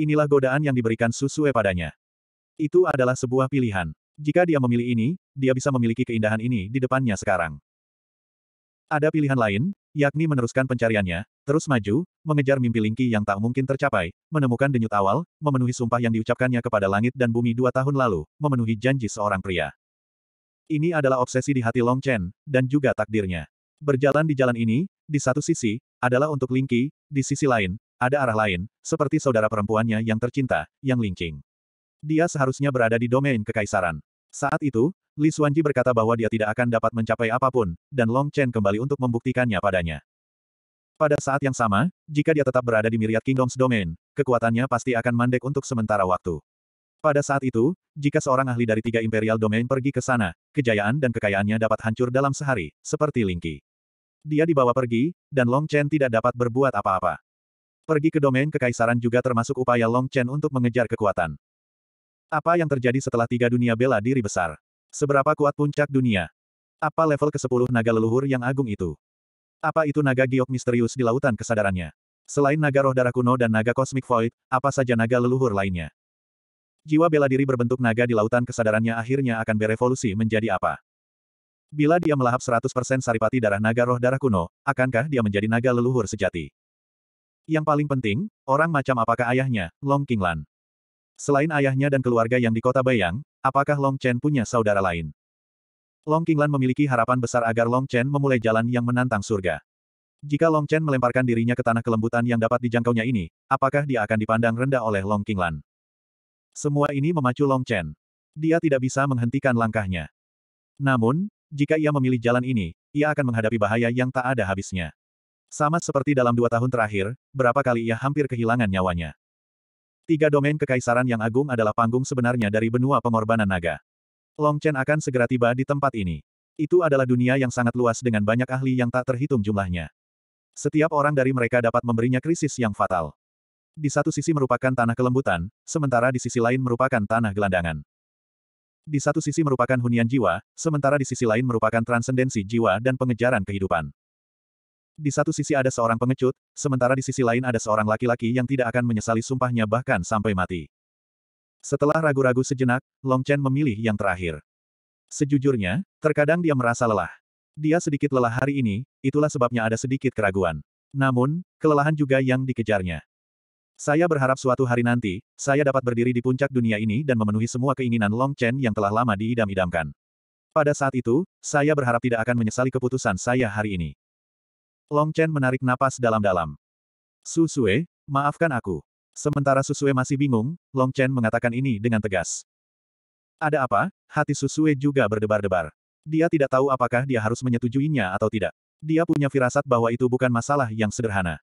Inilah godaan yang diberikan Susue padanya. Itu adalah sebuah pilihan. Jika dia memilih ini, dia bisa memiliki keindahan ini di depannya sekarang. Ada pilihan lain, yakni meneruskan pencariannya, terus maju, mengejar mimpi Lingki yang tak mungkin tercapai, menemukan denyut awal, memenuhi sumpah yang diucapkannya kepada langit dan bumi dua tahun lalu, memenuhi janji seorang pria. Ini adalah obsesi di hati Long Chen, dan juga takdirnya. Berjalan di jalan ini, di satu sisi, adalah untuk Lingki, di sisi lain, ada arah lain, seperti saudara perempuannya yang tercinta, yang Lingqing. Dia seharusnya berada di domain kekaisaran. Saat itu, Li Xuanji berkata bahwa dia tidak akan dapat mencapai apapun, dan Long Chen kembali untuk membuktikannya padanya. Pada saat yang sama, jika dia tetap berada di Myriad Kingdoms Domain, kekuatannya pasti akan mandek untuk sementara waktu. Pada saat itu, jika seorang ahli dari tiga Imperial Domain pergi ke sana, kejayaan dan kekayaannya dapat hancur dalam sehari, seperti Lingqi. Dia dibawa pergi, dan Long Chen tidak dapat berbuat apa-apa. Pergi ke domain kekaisaran juga termasuk upaya Long Chen untuk mengejar kekuatan. Apa yang terjadi setelah tiga dunia bela diri besar? Seberapa kuat puncak dunia? Apa level ke-10 naga leluhur yang agung itu? Apa itu naga giok misterius di lautan kesadarannya? Selain naga roh darah kuno dan naga kosmik void, apa saja naga leluhur lainnya? Jiwa bela diri berbentuk naga di lautan kesadarannya akhirnya akan berevolusi menjadi apa? Bila dia melahap 100% saripati darah naga roh darah kuno, akankah dia menjadi naga leluhur sejati? Yang paling penting, orang macam apakah ayahnya, Long Qinglan? Selain ayahnya dan keluarga yang di kota Bayang, apakah Long Chen punya saudara lain? Long Qinglan memiliki harapan besar agar Long Chen memulai jalan yang menantang surga. Jika Long Chen melemparkan dirinya ke tanah kelembutan yang dapat dijangkaunya ini, apakah dia akan dipandang rendah oleh Long Qinglan? Semua ini memacu Long Chen. Dia tidak bisa menghentikan langkahnya. Namun, jika ia memilih jalan ini, ia akan menghadapi bahaya yang tak ada habisnya. Sama seperti dalam dua tahun terakhir, berapa kali ia hampir kehilangan nyawanya. Tiga domain kekaisaran yang agung adalah panggung sebenarnya dari benua pengorbanan naga. Long Chen akan segera tiba di tempat ini. Itu adalah dunia yang sangat luas dengan banyak ahli yang tak terhitung jumlahnya. Setiap orang dari mereka dapat memberinya krisis yang fatal. Di satu sisi merupakan tanah kelembutan, sementara di sisi lain merupakan tanah gelandangan. Di satu sisi merupakan hunian jiwa, sementara di sisi lain merupakan transendensi jiwa dan pengejaran kehidupan. Di satu sisi ada seorang pengecut, sementara di sisi lain ada seorang laki-laki yang tidak akan menyesali sumpahnya bahkan sampai mati. Setelah ragu-ragu sejenak, Long Chen memilih yang terakhir. Sejujurnya, terkadang dia merasa lelah. Dia sedikit lelah hari ini, itulah sebabnya ada sedikit keraguan. Namun, kelelahan juga yang dikejarnya. Saya berharap suatu hari nanti, saya dapat berdiri di puncak dunia ini dan memenuhi semua keinginan Long Chen yang telah lama diidam-idamkan. Pada saat itu, saya berharap tidak akan menyesali keputusan saya hari ini. Long Chen menarik napas dalam-dalam. Susue, maafkan aku. Sementara Susue masih bingung, Long Chen mengatakan ini dengan tegas. Ada apa? Hati Susue juga berdebar-debar. Dia tidak tahu apakah dia harus menyetujuinya atau tidak. Dia punya firasat bahwa itu bukan masalah yang sederhana.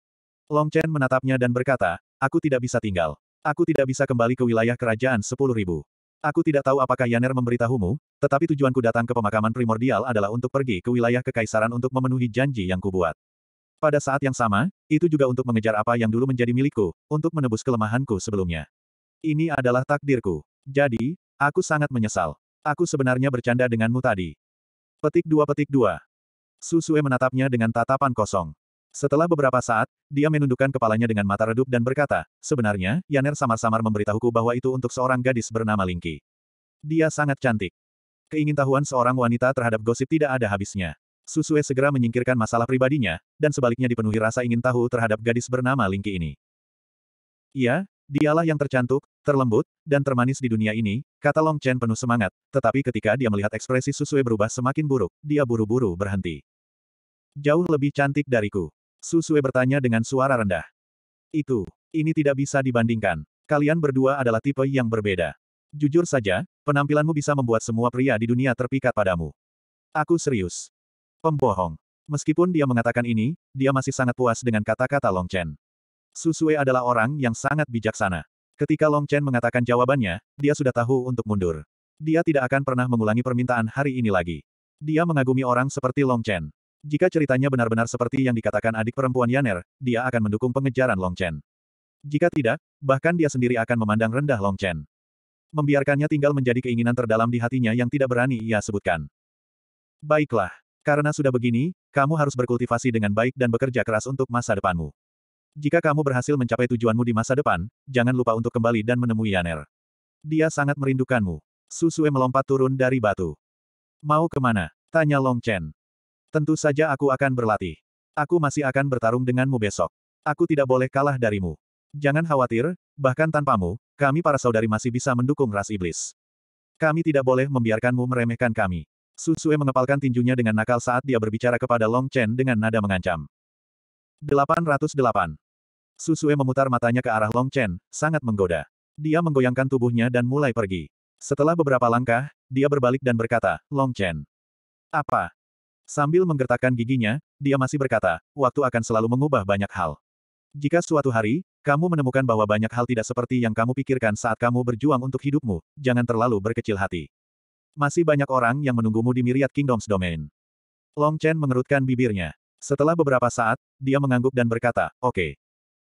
Long Chen menatapnya dan berkata, aku tidak bisa tinggal. Aku tidak bisa kembali ke wilayah kerajaan sepuluh ribu. Aku tidak tahu apakah Yaner memberitahumu, tetapi tujuanku datang ke pemakaman primordial adalah untuk pergi ke wilayah kekaisaran untuk memenuhi janji yang kubuat. Pada saat yang sama, itu juga untuk mengejar apa yang dulu menjadi milikku, untuk menebus kelemahanku sebelumnya. Ini adalah takdirku. Jadi, aku sangat menyesal. Aku sebenarnya bercanda denganmu tadi. Petik dua petik dua. Susue menatapnya dengan tatapan kosong. Setelah beberapa saat, dia menundukkan kepalanya dengan mata redup dan berkata, sebenarnya, Yaner samar-samar memberitahuku bahwa itu untuk seorang gadis bernama Lingki. Dia sangat cantik. Keingintahuan seorang wanita terhadap gosip tidak ada habisnya. Susue segera menyingkirkan masalah pribadinya, dan sebaliknya dipenuhi rasa ingin tahu terhadap gadis bernama Lingki ini. Iya, dialah yang tercantik, terlembut, dan termanis di dunia ini, kata Long Chen penuh semangat, tetapi ketika dia melihat ekspresi Susue berubah semakin buruk, dia buru-buru berhenti. Jauh lebih cantik dariku. Susue bertanya dengan suara rendah. Itu, ini tidak bisa dibandingkan. Kalian berdua adalah tipe yang berbeda. Jujur saja, penampilanmu bisa membuat semua pria di dunia terpikat padamu. Aku serius. Pembohong. Meskipun dia mengatakan ini, dia masih sangat puas dengan kata-kata Long Chen. Susue adalah orang yang sangat bijaksana. Ketika Long Chen mengatakan jawabannya, dia sudah tahu untuk mundur. Dia tidak akan pernah mengulangi permintaan hari ini lagi. Dia mengagumi orang seperti Long Chen. Jika ceritanya benar-benar seperti yang dikatakan adik perempuan Yaner, dia akan mendukung pengejaran Long Chen. Jika tidak, bahkan dia sendiri akan memandang rendah Long Chen. Membiarkannya tinggal menjadi keinginan terdalam di hatinya yang tidak berani ia sebutkan. Baiklah, karena sudah begini, kamu harus berkultivasi dengan baik dan bekerja keras untuk masa depanmu. Jika kamu berhasil mencapai tujuanmu di masa depan, jangan lupa untuk kembali dan menemui Yaner. Dia sangat merindukanmu. Susue melompat turun dari batu. Mau kemana? Tanya Long Chen. Tentu saja aku akan berlatih. Aku masih akan bertarung denganmu besok. Aku tidak boleh kalah darimu. Jangan khawatir, bahkan tanpamu, kami para saudari masih bisa mendukung ras iblis. Kami tidak boleh membiarkanmu meremehkan kami. Susue mengepalkan tinjunya dengan nakal saat dia berbicara kepada Long Chen dengan nada mengancam. 808. Susue memutar matanya ke arah Long Chen, sangat menggoda. Dia menggoyangkan tubuhnya dan mulai pergi. Setelah beberapa langkah, dia berbalik dan berkata, Long Chen. Apa? Sambil menggertakkan giginya, dia masih berkata, waktu akan selalu mengubah banyak hal. Jika suatu hari, kamu menemukan bahwa banyak hal tidak seperti yang kamu pikirkan saat kamu berjuang untuk hidupmu, jangan terlalu berkecil hati. Masih banyak orang yang menunggumu di Myriad Kingdoms Domain. Long Chen mengerutkan bibirnya. Setelah beberapa saat, dia mengangguk dan berkata, oke. Okay.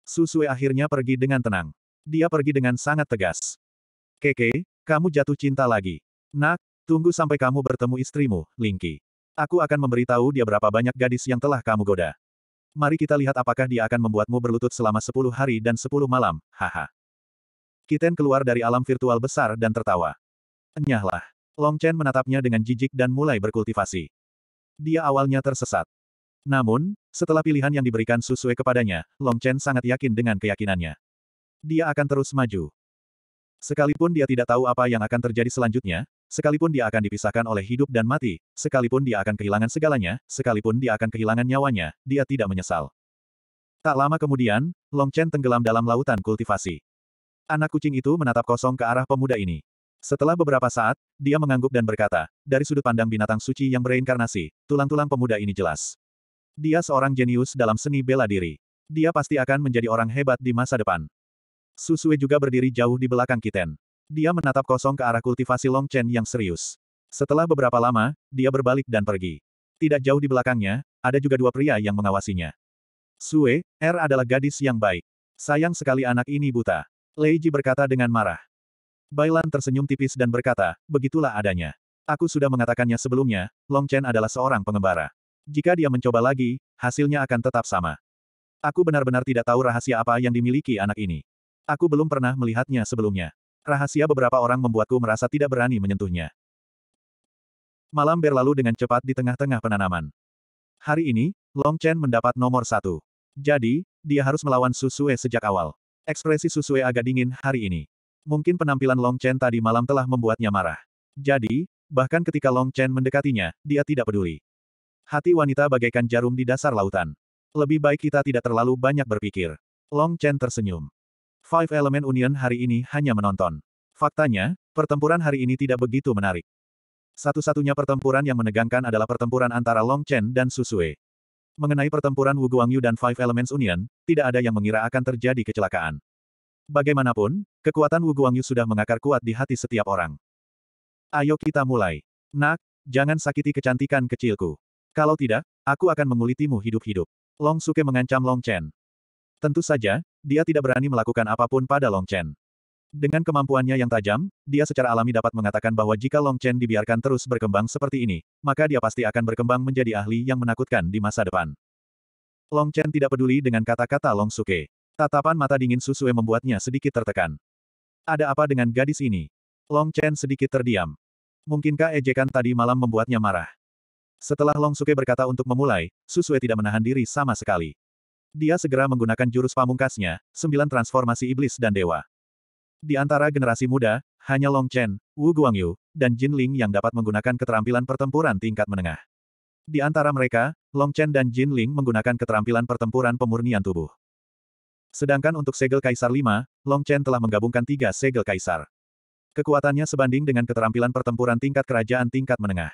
Susue akhirnya pergi dengan tenang. Dia pergi dengan sangat tegas. Keke, kamu jatuh cinta lagi. Nak, tunggu sampai kamu bertemu istrimu, Lingki. Aku akan memberitahu dia berapa banyak gadis yang telah kamu goda. Mari kita lihat apakah dia akan membuatmu berlutut selama sepuluh hari dan sepuluh malam, haha. Kiten keluar dari alam virtual besar dan tertawa. Enyahlah. Long Chen menatapnya dengan jijik dan mulai berkultivasi. Dia awalnya tersesat. Namun, setelah pilihan yang diberikan sesuai kepadanya, Long Chen sangat yakin dengan keyakinannya. Dia akan terus maju. Sekalipun dia tidak tahu apa yang akan terjadi selanjutnya, Sekalipun dia akan dipisahkan oleh hidup dan mati, sekalipun dia akan kehilangan segalanya, sekalipun dia akan kehilangan nyawanya, dia tidak menyesal. Tak lama kemudian, Long Chen tenggelam dalam lautan kultivasi. Anak kucing itu menatap kosong ke arah pemuda ini. Setelah beberapa saat, dia mengangguk dan berkata, dari sudut pandang binatang suci yang bereinkarnasi, tulang-tulang pemuda ini jelas. Dia seorang jenius dalam seni bela diri. Dia pasti akan menjadi orang hebat di masa depan. Susue juga berdiri jauh di belakang Kiten. Dia menatap kosong ke arah kultivasi Long Chen yang serius. Setelah beberapa lama, dia berbalik dan pergi. Tidak jauh di belakangnya, ada juga dua pria yang mengawasinya. Sue, R er adalah gadis yang baik. Sayang sekali anak ini buta. Lei Ji berkata dengan marah. Bailan tersenyum tipis dan berkata, begitulah adanya. Aku sudah mengatakannya sebelumnya, Long Chen adalah seorang pengembara. Jika dia mencoba lagi, hasilnya akan tetap sama. Aku benar-benar tidak tahu rahasia apa yang dimiliki anak ini. Aku belum pernah melihatnya sebelumnya. Rahasia beberapa orang membuatku merasa tidak berani menyentuhnya. Malam berlalu dengan cepat di tengah-tengah penanaman. Hari ini, Long Chen mendapat nomor satu. Jadi, dia harus melawan Susue sejak awal. Ekspresi Susue agak dingin hari ini. Mungkin penampilan Long Chen tadi malam telah membuatnya marah. Jadi, bahkan ketika Long Chen mendekatinya, dia tidak peduli. Hati wanita bagaikan jarum di dasar lautan. Lebih baik kita tidak terlalu banyak berpikir. Long Chen tersenyum. Five Element Union hari ini hanya menonton. Faktanya, pertempuran hari ini tidak begitu menarik. Satu-satunya pertempuran yang menegangkan adalah pertempuran antara Long Chen dan Susue. Mengenai pertempuran Wu Guangyu dan Five Elements Union, tidak ada yang mengira akan terjadi kecelakaan. Bagaimanapun, kekuatan Wu Guangyu sudah mengakar kuat di hati setiap orang. Ayo kita mulai. Nak, jangan sakiti kecantikan kecilku. Kalau tidak, aku akan mengulitimu hidup-hidup. Long Suke mengancam Long Chen. Tentu saja, dia tidak berani melakukan apapun pada Long Chen. Dengan kemampuannya yang tajam, dia secara alami dapat mengatakan bahwa jika Long Chen dibiarkan terus berkembang seperti ini, maka dia pasti akan berkembang menjadi ahli yang menakutkan di masa depan. Long Chen tidak peduli dengan kata-kata Long Suke. Tatapan mata dingin Susue membuatnya sedikit tertekan. Ada apa dengan gadis ini? Long Chen sedikit terdiam. Mungkinkah ejekan tadi malam membuatnya marah? Setelah Long Suke berkata untuk memulai, Susue tidak menahan diri sama sekali. Dia segera menggunakan jurus pamungkasnya, sembilan transformasi iblis dan dewa. Di antara generasi muda, hanya Long Chen, Wu Guangyu, dan Jin Ling yang dapat menggunakan keterampilan pertempuran tingkat menengah. Di antara mereka, Long Chen dan Jin Ling menggunakan keterampilan pertempuran pemurnian tubuh. Sedangkan untuk segel kaisar 5, Long Chen telah menggabungkan tiga segel kaisar. Kekuatannya sebanding dengan keterampilan pertempuran tingkat kerajaan tingkat menengah.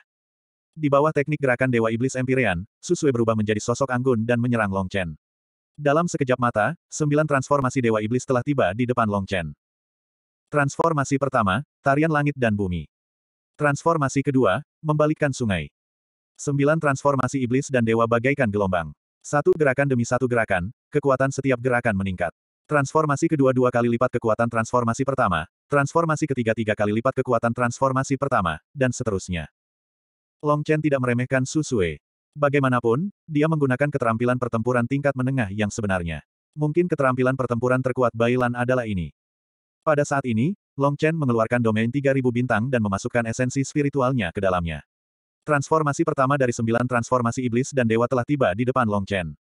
Di bawah teknik gerakan Dewa Iblis Empyrean, Susue berubah menjadi sosok anggun dan menyerang Long Chen. Dalam sekejap mata, sembilan transformasi Dewa Iblis telah tiba di depan Long Chen. Transformasi pertama, tarian langit dan bumi. Transformasi kedua, membalikkan sungai. Sembilan transformasi iblis dan dewa bagaikan gelombang. Satu gerakan demi satu gerakan, kekuatan setiap gerakan meningkat. Transformasi kedua dua kali lipat kekuatan transformasi pertama, transformasi ketiga tiga kali lipat kekuatan transformasi pertama, dan seterusnya. Long Chen tidak meremehkan Su Sui. Bagaimanapun, dia menggunakan keterampilan pertempuran tingkat menengah yang sebenarnya. Mungkin keterampilan pertempuran terkuat Bailan adalah ini. Pada saat ini, Long Chen mengeluarkan domain 3000 bintang dan memasukkan esensi spiritualnya ke dalamnya. Transformasi pertama dari sembilan transformasi iblis dan dewa telah tiba di depan Long Chen.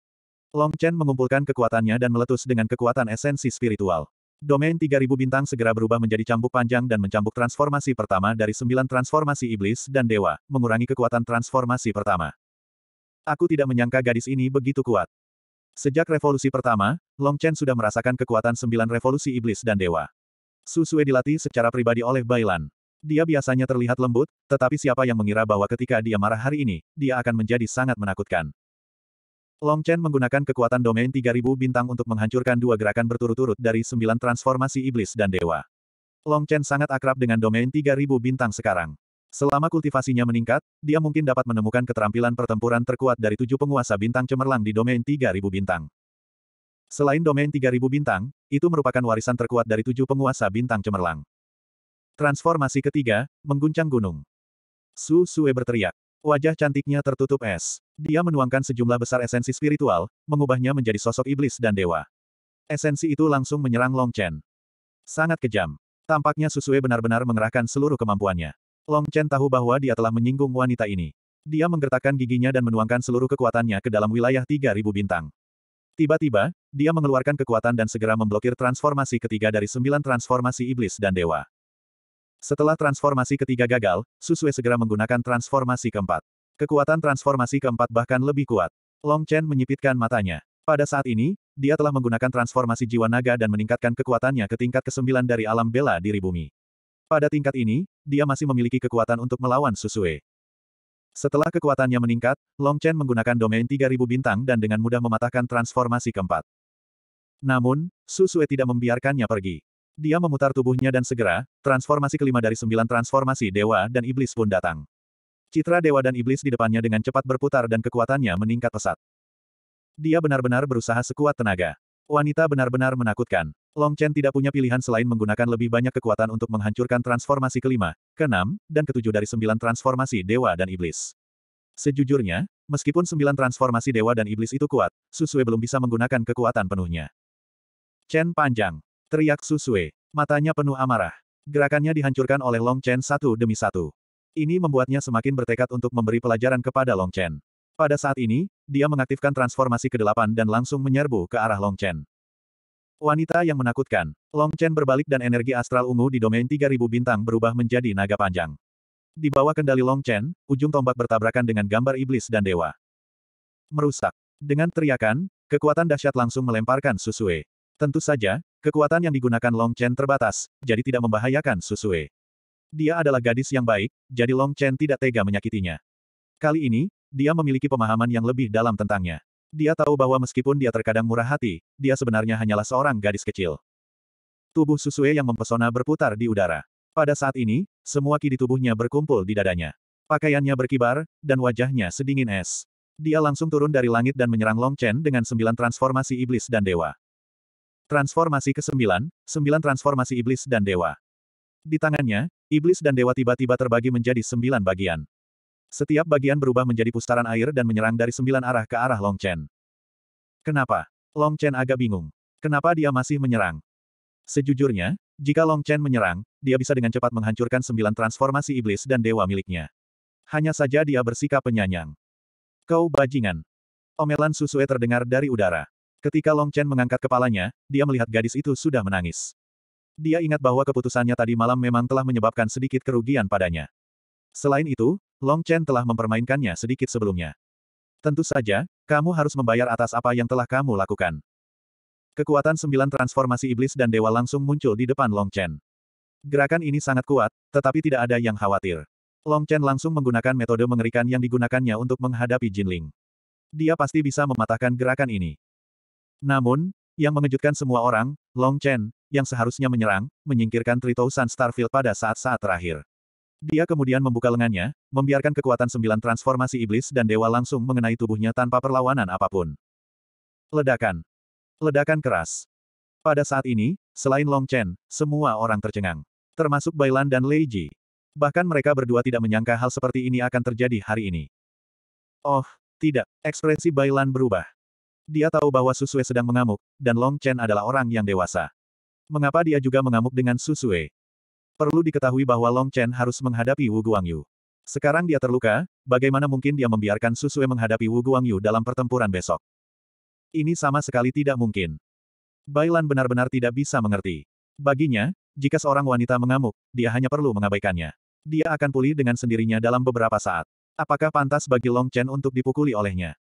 Long Chen mengumpulkan kekuatannya dan meletus dengan kekuatan esensi spiritual. Domain 3000 bintang segera berubah menjadi cambuk panjang dan mencambuk transformasi pertama dari sembilan transformasi iblis dan dewa, mengurangi kekuatan transformasi pertama. Aku tidak menyangka gadis ini begitu kuat. Sejak revolusi pertama, Long Chen sudah merasakan kekuatan sembilan revolusi iblis dan dewa. Su Sue dilatih secara pribadi oleh Bailan. Dia biasanya terlihat lembut, tetapi siapa yang mengira bahwa ketika dia marah hari ini, dia akan menjadi sangat menakutkan. Long Chen menggunakan kekuatan domain 3000 bintang untuk menghancurkan dua gerakan berturut-turut dari sembilan transformasi iblis dan dewa. Long Chen sangat akrab dengan domain 3000 bintang sekarang. Selama kultivasinya meningkat, dia mungkin dapat menemukan keterampilan pertempuran terkuat dari tujuh penguasa bintang cemerlang di domain 3000 bintang. Selain domain 3000 bintang, itu merupakan warisan terkuat dari tujuh penguasa bintang cemerlang. Transformasi ketiga, mengguncang gunung. Su Sue berteriak. Wajah cantiknya tertutup es. Dia menuangkan sejumlah besar esensi spiritual, mengubahnya menjadi sosok iblis dan dewa. Esensi itu langsung menyerang Long Chen. Sangat kejam. Tampaknya Su Su'e benar-benar mengerahkan seluruh kemampuannya. Long Chen tahu bahwa dia telah menyinggung wanita ini. Dia menggertakkan giginya dan menuangkan seluruh kekuatannya ke dalam wilayah 3000 bintang. Tiba-tiba, dia mengeluarkan kekuatan dan segera memblokir transformasi ketiga dari sembilan transformasi iblis dan dewa. Setelah transformasi ketiga gagal, Susue segera menggunakan transformasi keempat. Kekuatan transformasi keempat bahkan lebih kuat. Long Chen menyipitkan matanya. Pada saat ini, dia telah menggunakan transformasi jiwa naga dan meningkatkan kekuatannya ke tingkat kesembilan dari alam bela diri bumi. Pada tingkat ini, dia masih memiliki kekuatan untuk melawan Susue. Setelah kekuatannya meningkat, Long Chen menggunakan domain 3000 bintang dan dengan mudah mematahkan transformasi keempat. Namun, Susue tidak membiarkannya pergi. Dia memutar tubuhnya dan segera, transformasi kelima dari sembilan transformasi dewa dan iblis pun datang. Citra dewa dan iblis di depannya dengan cepat berputar dan kekuatannya meningkat pesat. Dia benar-benar berusaha sekuat tenaga. Wanita benar-benar menakutkan. Long Chen tidak punya pilihan selain menggunakan lebih banyak kekuatan untuk menghancurkan transformasi kelima, keenam, dan ketujuh dari sembilan transformasi dewa dan iblis. Sejujurnya, meskipun sembilan transformasi dewa dan iblis itu kuat, Susue belum bisa menggunakan kekuatan penuhnya. Chen panjang. Teriak Susue. Matanya penuh amarah. Gerakannya dihancurkan oleh Long Chen satu demi satu. Ini membuatnya semakin bertekad untuk memberi pelajaran kepada Long Chen. Pada saat ini, dia mengaktifkan transformasi ke-8 dan langsung menyerbu ke arah Long Chen. Wanita yang menakutkan. Long Chen berbalik dan energi astral ungu di domain 3000 bintang berubah menjadi naga panjang. Di bawah kendali Long Chen, ujung tombak bertabrakan dengan gambar iblis dan dewa. Merusak. Dengan teriakan, kekuatan dahsyat langsung melemparkan Susue. Tentu saja, kekuatan yang digunakan Long Chen terbatas, jadi tidak membahayakan Susue. Dia adalah gadis yang baik, jadi Long Chen tidak tega menyakitinya. Kali ini, dia memiliki pemahaman yang lebih dalam tentangnya. Dia tahu bahwa meskipun dia terkadang murah hati, dia sebenarnya hanyalah seorang gadis kecil. Tubuh Susue yang mempesona berputar di udara. Pada saat ini, semua ki di tubuhnya berkumpul di dadanya. Pakaiannya berkibar, dan wajahnya sedingin es. Dia langsung turun dari langit dan menyerang Long Chen dengan sembilan transformasi iblis dan dewa. Transformasi ke sembilan, sembilan transformasi iblis dan dewa. Di tangannya, iblis dan dewa tiba-tiba terbagi menjadi sembilan bagian. Setiap bagian berubah menjadi pusaran air dan menyerang dari sembilan arah ke arah Long Chen. Kenapa? Long Chen agak bingung. Kenapa dia masih menyerang? Sejujurnya, jika Long Chen menyerang, dia bisa dengan cepat menghancurkan sembilan transformasi iblis dan dewa miliknya. Hanya saja dia bersikap penyanyang. Kau bajingan. Omelan Susue terdengar dari udara. Ketika Long Chen mengangkat kepalanya, dia melihat gadis itu sudah menangis. Dia ingat bahwa keputusannya tadi malam memang telah menyebabkan sedikit kerugian padanya. Selain itu, Long Chen telah mempermainkannya sedikit sebelumnya. Tentu saja, kamu harus membayar atas apa yang telah kamu lakukan. Kekuatan sembilan transformasi iblis dan dewa langsung muncul di depan Long Chen. Gerakan ini sangat kuat, tetapi tidak ada yang khawatir. Long Chen langsung menggunakan metode mengerikan yang digunakannya untuk menghadapi Jin Ling. Dia pasti bisa mematahkan gerakan ini. Namun, yang mengejutkan semua orang, Long Chen, yang seharusnya menyerang, menyingkirkan Tritousan Starfield pada saat-saat terakhir. Dia kemudian membuka lengannya, membiarkan kekuatan sembilan transformasi iblis dan dewa langsung mengenai tubuhnya tanpa perlawanan apapun. Ledakan. Ledakan keras. Pada saat ini, selain Long Chen, semua orang tercengang. Termasuk Bailan dan Lei Ji. Bahkan mereka berdua tidak menyangka hal seperti ini akan terjadi hari ini. Oh, tidak. Ekspresi Bailan berubah. Dia tahu bahwa Susue sedang mengamuk, dan Long Chen adalah orang yang dewasa. Mengapa dia juga mengamuk dengan Susue? Perlu diketahui bahwa Long Chen harus menghadapi Wu Guangyu. Sekarang dia terluka, bagaimana mungkin dia membiarkan Susue menghadapi Wu Guangyu dalam pertempuran besok? Ini sama sekali tidak mungkin. Bailan benar-benar tidak bisa mengerti. Baginya, jika seorang wanita mengamuk, dia hanya perlu mengabaikannya. Dia akan pulih dengan sendirinya dalam beberapa saat. Apakah pantas bagi Long Chen untuk dipukuli olehnya?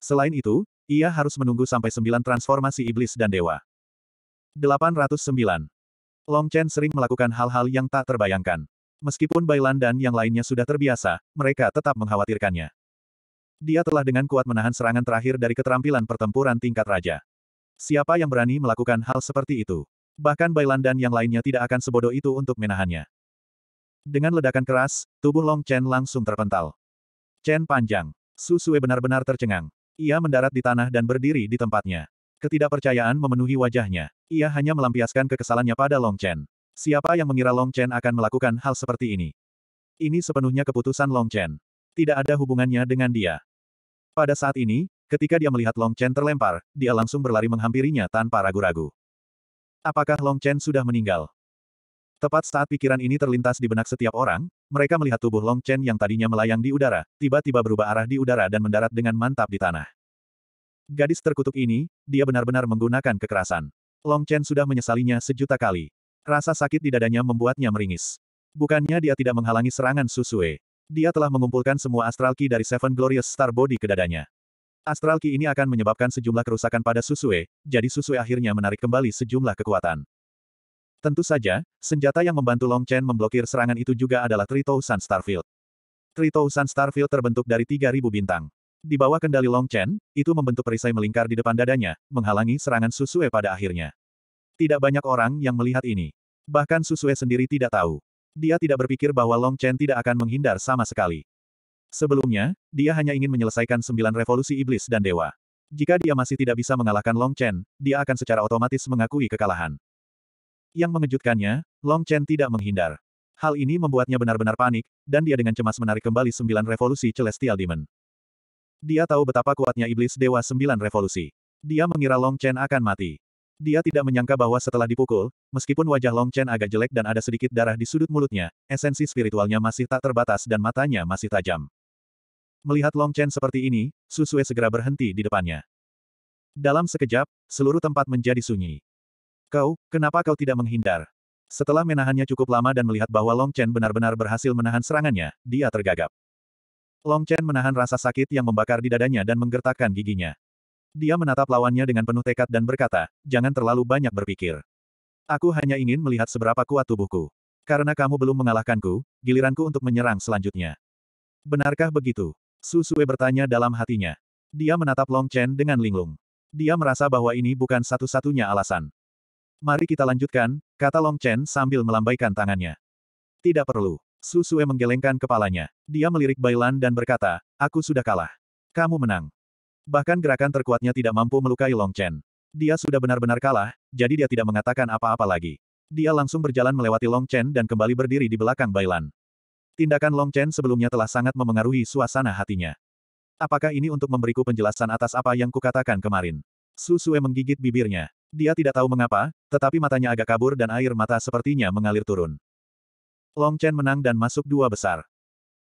Selain itu, ia harus menunggu sampai sembilan transformasi iblis dan dewa. 809. Long Chen sering melakukan hal-hal yang tak terbayangkan. Meskipun Bailan dan yang lainnya sudah terbiasa, mereka tetap mengkhawatirkannya. Dia telah dengan kuat menahan serangan terakhir dari keterampilan pertempuran tingkat raja. Siapa yang berani melakukan hal seperti itu? Bahkan Bailan dan yang lainnya tidak akan sebodoh itu untuk menahannya. Dengan ledakan keras, tubuh Long Chen langsung terpental. Chen panjang. Susue benar-benar tercengang. Ia mendarat di tanah dan berdiri di tempatnya. Ketidakpercayaan memenuhi wajahnya. Ia hanya melampiaskan kekesalannya pada Long Chen. Siapa yang mengira Long Chen akan melakukan hal seperti ini? Ini sepenuhnya keputusan Long Chen. Tidak ada hubungannya dengan dia. Pada saat ini, ketika dia melihat Long Chen terlempar, dia langsung berlari menghampirinya tanpa ragu-ragu. Apakah Long Chen sudah meninggal? Tepat saat pikiran ini terlintas di benak setiap orang, mereka melihat tubuh Long Chen yang tadinya melayang di udara, tiba-tiba berubah arah di udara dan mendarat dengan mantap di tanah. Gadis terkutuk ini, dia benar-benar menggunakan kekerasan. Long Chen sudah menyesalinya sejuta kali. Rasa sakit di dadanya membuatnya meringis. Bukannya dia tidak menghalangi serangan Susue. Dia telah mengumpulkan semua Astral Key dari Seven Glorious Star Body ke dadanya. Astral Key ini akan menyebabkan sejumlah kerusakan pada Susue, jadi Susue akhirnya menarik kembali sejumlah kekuatan. Tentu saja, senjata yang membantu Long Chen memblokir serangan itu juga adalah Tritousan Starfield. Tritousan Starfield terbentuk dari 3.000 bintang. Di bawah kendali Long Chen, itu membentuk perisai melingkar di depan dadanya, menghalangi serangan Susue pada akhirnya. Tidak banyak orang yang melihat ini. Bahkan Susue sendiri tidak tahu. Dia tidak berpikir bahwa Long Chen tidak akan menghindar sama sekali. Sebelumnya, dia hanya ingin menyelesaikan sembilan revolusi iblis dan dewa. Jika dia masih tidak bisa mengalahkan Long Chen, dia akan secara otomatis mengakui kekalahan. Yang mengejutkannya, Long Chen tidak menghindar. Hal ini membuatnya benar-benar panik, dan dia dengan cemas menarik kembali sembilan revolusi Celestial Demon. Dia tahu betapa kuatnya iblis Dewa Sembilan Revolusi. Dia mengira Long Chen akan mati. Dia tidak menyangka bahwa setelah dipukul, meskipun wajah Long Chen agak jelek dan ada sedikit darah di sudut mulutnya, esensi spiritualnya masih tak terbatas dan matanya masih tajam. Melihat Long Chen seperti ini, Susue segera berhenti di depannya. Dalam sekejap, seluruh tempat menjadi sunyi. Kau, kenapa kau tidak menghindar? Setelah menahannya cukup lama dan melihat bahwa Long Chen benar-benar berhasil menahan serangannya, dia tergagap. Long Chen menahan rasa sakit yang membakar di dadanya dan menggertakkan giginya. Dia menatap lawannya dengan penuh tekad dan berkata, jangan terlalu banyak berpikir. Aku hanya ingin melihat seberapa kuat tubuhku. Karena kamu belum mengalahkanku, giliranku untuk menyerang selanjutnya. Benarkah begitu? Su Sue bertanya dalam hatinya. Dia menatap Long Chen dengan linglung. Dia merasa bahwa ini bukan satu-satunya alasan. Mari kita lanjutkan, kata Long Chen sambil melambaikan tangannya. Tidak perlu. Susue menggelengkan kepalanya. Dia melirik Bailan dan berkata, aku sudah kalah. Kamu menang. Bahkan gerakan terkuatnya tidak mampu melukai Long Chen. Dia sudah benar-benar kalah, jadi dia tidak mengatakan apa-apa lagi. Dia langsung berjalan melewati Long Chen dan kembali berdiri di belakang Bailan. Tindakan Long Chen sebelumnya telah sangat memengaruhi suasana hatinya. Apakah ini untuk memberiku penjelasan atas apa yang kukatakan kemarin? Susue menggigit bibirnya. Dia tidak tahu mengapa, tetapi matanya agak kabur dan air mata sepertinya mengalir turun. Long Chen menang dan masuk dua besar.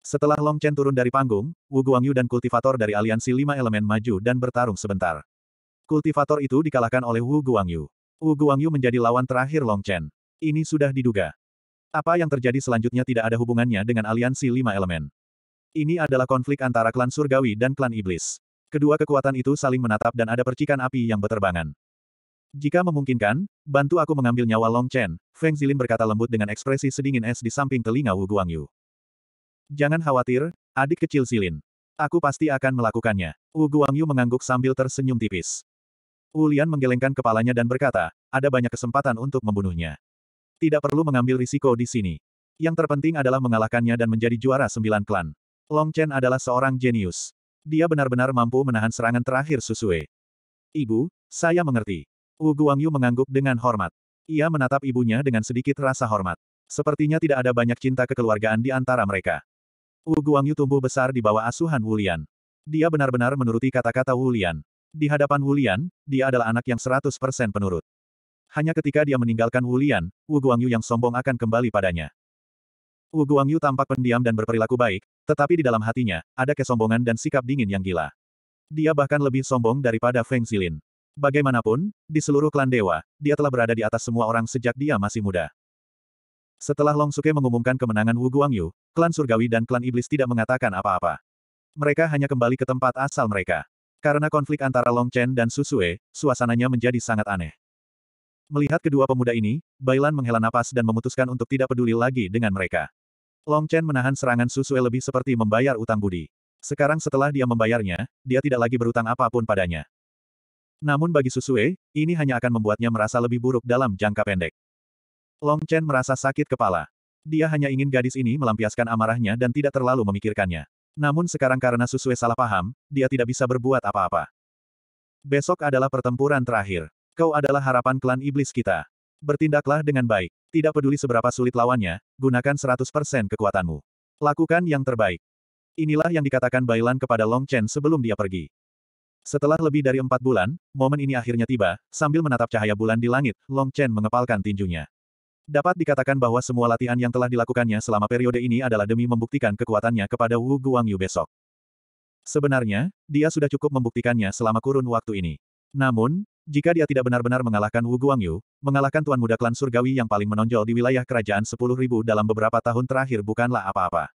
Setelah Long Chen turun dari panggung, Wu Guangyu dan kultivator dari aliansi lima elemen maju dan bertarung sebentar. Kultivator itu dikalahkan oleh Wu Guangyu. Wu Guangyu menjadi lawan terakhir Long Chen. Ini sudah diduga. Apa yang terjadi selanjutnya tidak ada hubungannya dengan aliansi lima elemen. Ini adalah konflik antara klan surgawi dan klan iblis. Kedua kekuatan itu saling menatap dan ada percikan api yang berterbangan. Jika memungkinkan, bantu aku mengambil nyawa Long Chen, Feng Zilin berkata lembut dengan ekspresi sedingin es di samping telinga Wu Guangyu. Jangan khawatir, adik kecil Zilin. Aku pasti akan melakukannya. Wu Guangyu mengangguk sambil tersenyum tipis. Wu Lian menggelengkan kepalanya dan berkata, ada banyak kesempatan untuk membunuhnya. Tidak perlu mengambil risiko di sini. Yang terpenting adalah mengalahkannya dan menjadi juara sembilan klan. Long Chen adalah seorang jenius. Dia benar-benar mampu menahan serangan terakhir Susue. Ibu, saya mengerti. Wu Guangyu mengangguk dengan hormat. Ia menatap ibunya dengan sedikit rasa hormat. Sepertinya tidak ada banyak cinta kekeluargaan di antara mereka. Wu Guangyu tumbuh besar di bawah asuhan Wulian. Dia benar-benar menuruti kata-kata Wulian. Di hadapan Wulian, dia adalah anak yang 100% penurut. Hanya ketika dia meninggalkan Wulian, Wu Guangyu yang sombong akan kembali padanya. Wu Guangyu tampak pendiam dan berperilaku baik, tetapi di dalam hatinya, ada kesombongan dan sikap dingin yang gila. Dia bahkan lebih sombong daripada Feng Zilin. Bagaimanapun, di seluruh klan dewa, dia telah berada di atas semua orang sejak dia masih muda. Setelah Long Suke mengumumkan kemenangan Wu Guangyu, klan surgawi dan klan iblis tidak mengatakan apa-apa. Mereka hanya kembali ke tempat asal mereka. Karena konflik antara Long Chen dan Susue, suasananya menjadi sangat aneh. Melihat kedua pemuda ini, Bailan menghela napas dan memutuskan untuk tidak peduli lagi dengan mereka. Long Chen menahan serangan Susue lebih seperti membayar utang budi. Sekarang setelah dia membayarnya, dia tidak lagi berutang apapun padanya. Namun bagi Susue, ini hanya akan membuatnya merasa lebih buruk dalam jangka pendek. Long Chen merasa sakit kepala. Dia hanya ingin gadis ini melampiaskan amarahnya dan tidak terlalu memikirkannya. Namun sekarang karena Susue salah paham, dia tidak bisa berbuat apa-apa. Besok adalah pertempuran terakhir. Kau adalah harapan klan iblis kita. Bertindaklah dengan baik. Tidak peduli seberapa sulit lawannya, gunakan 100% kekuatanmu. Lakukan yang terbaik. Inilah yang dikatakan Bailan kepada Long Chen sebelum dia pergi. Setelah lebih dari empat bulan, momen ini akhirnya tiba, sambil menatap cahaya bulan di langit, Long Chen mengepalkan tinjunya. Dapat dikatakan bahwa semua latihan yang telah dilakukannya selama periode ini adalah demi membuktikan kekuatannya kepada Wu Guangyu besok. Sebenarnya, dia sudah cukup membuktikannya selama kurun waktu ini. Namun, jika dia tidak benar-benar mengalahkan Wu Guangyu, mengalahkan Tuan Muda Klan Surgawi yang paling menonjol di wilayah kerajaan Sepuluh Ribu dalam beberapa tahun terakhir bukanlah apa-apa.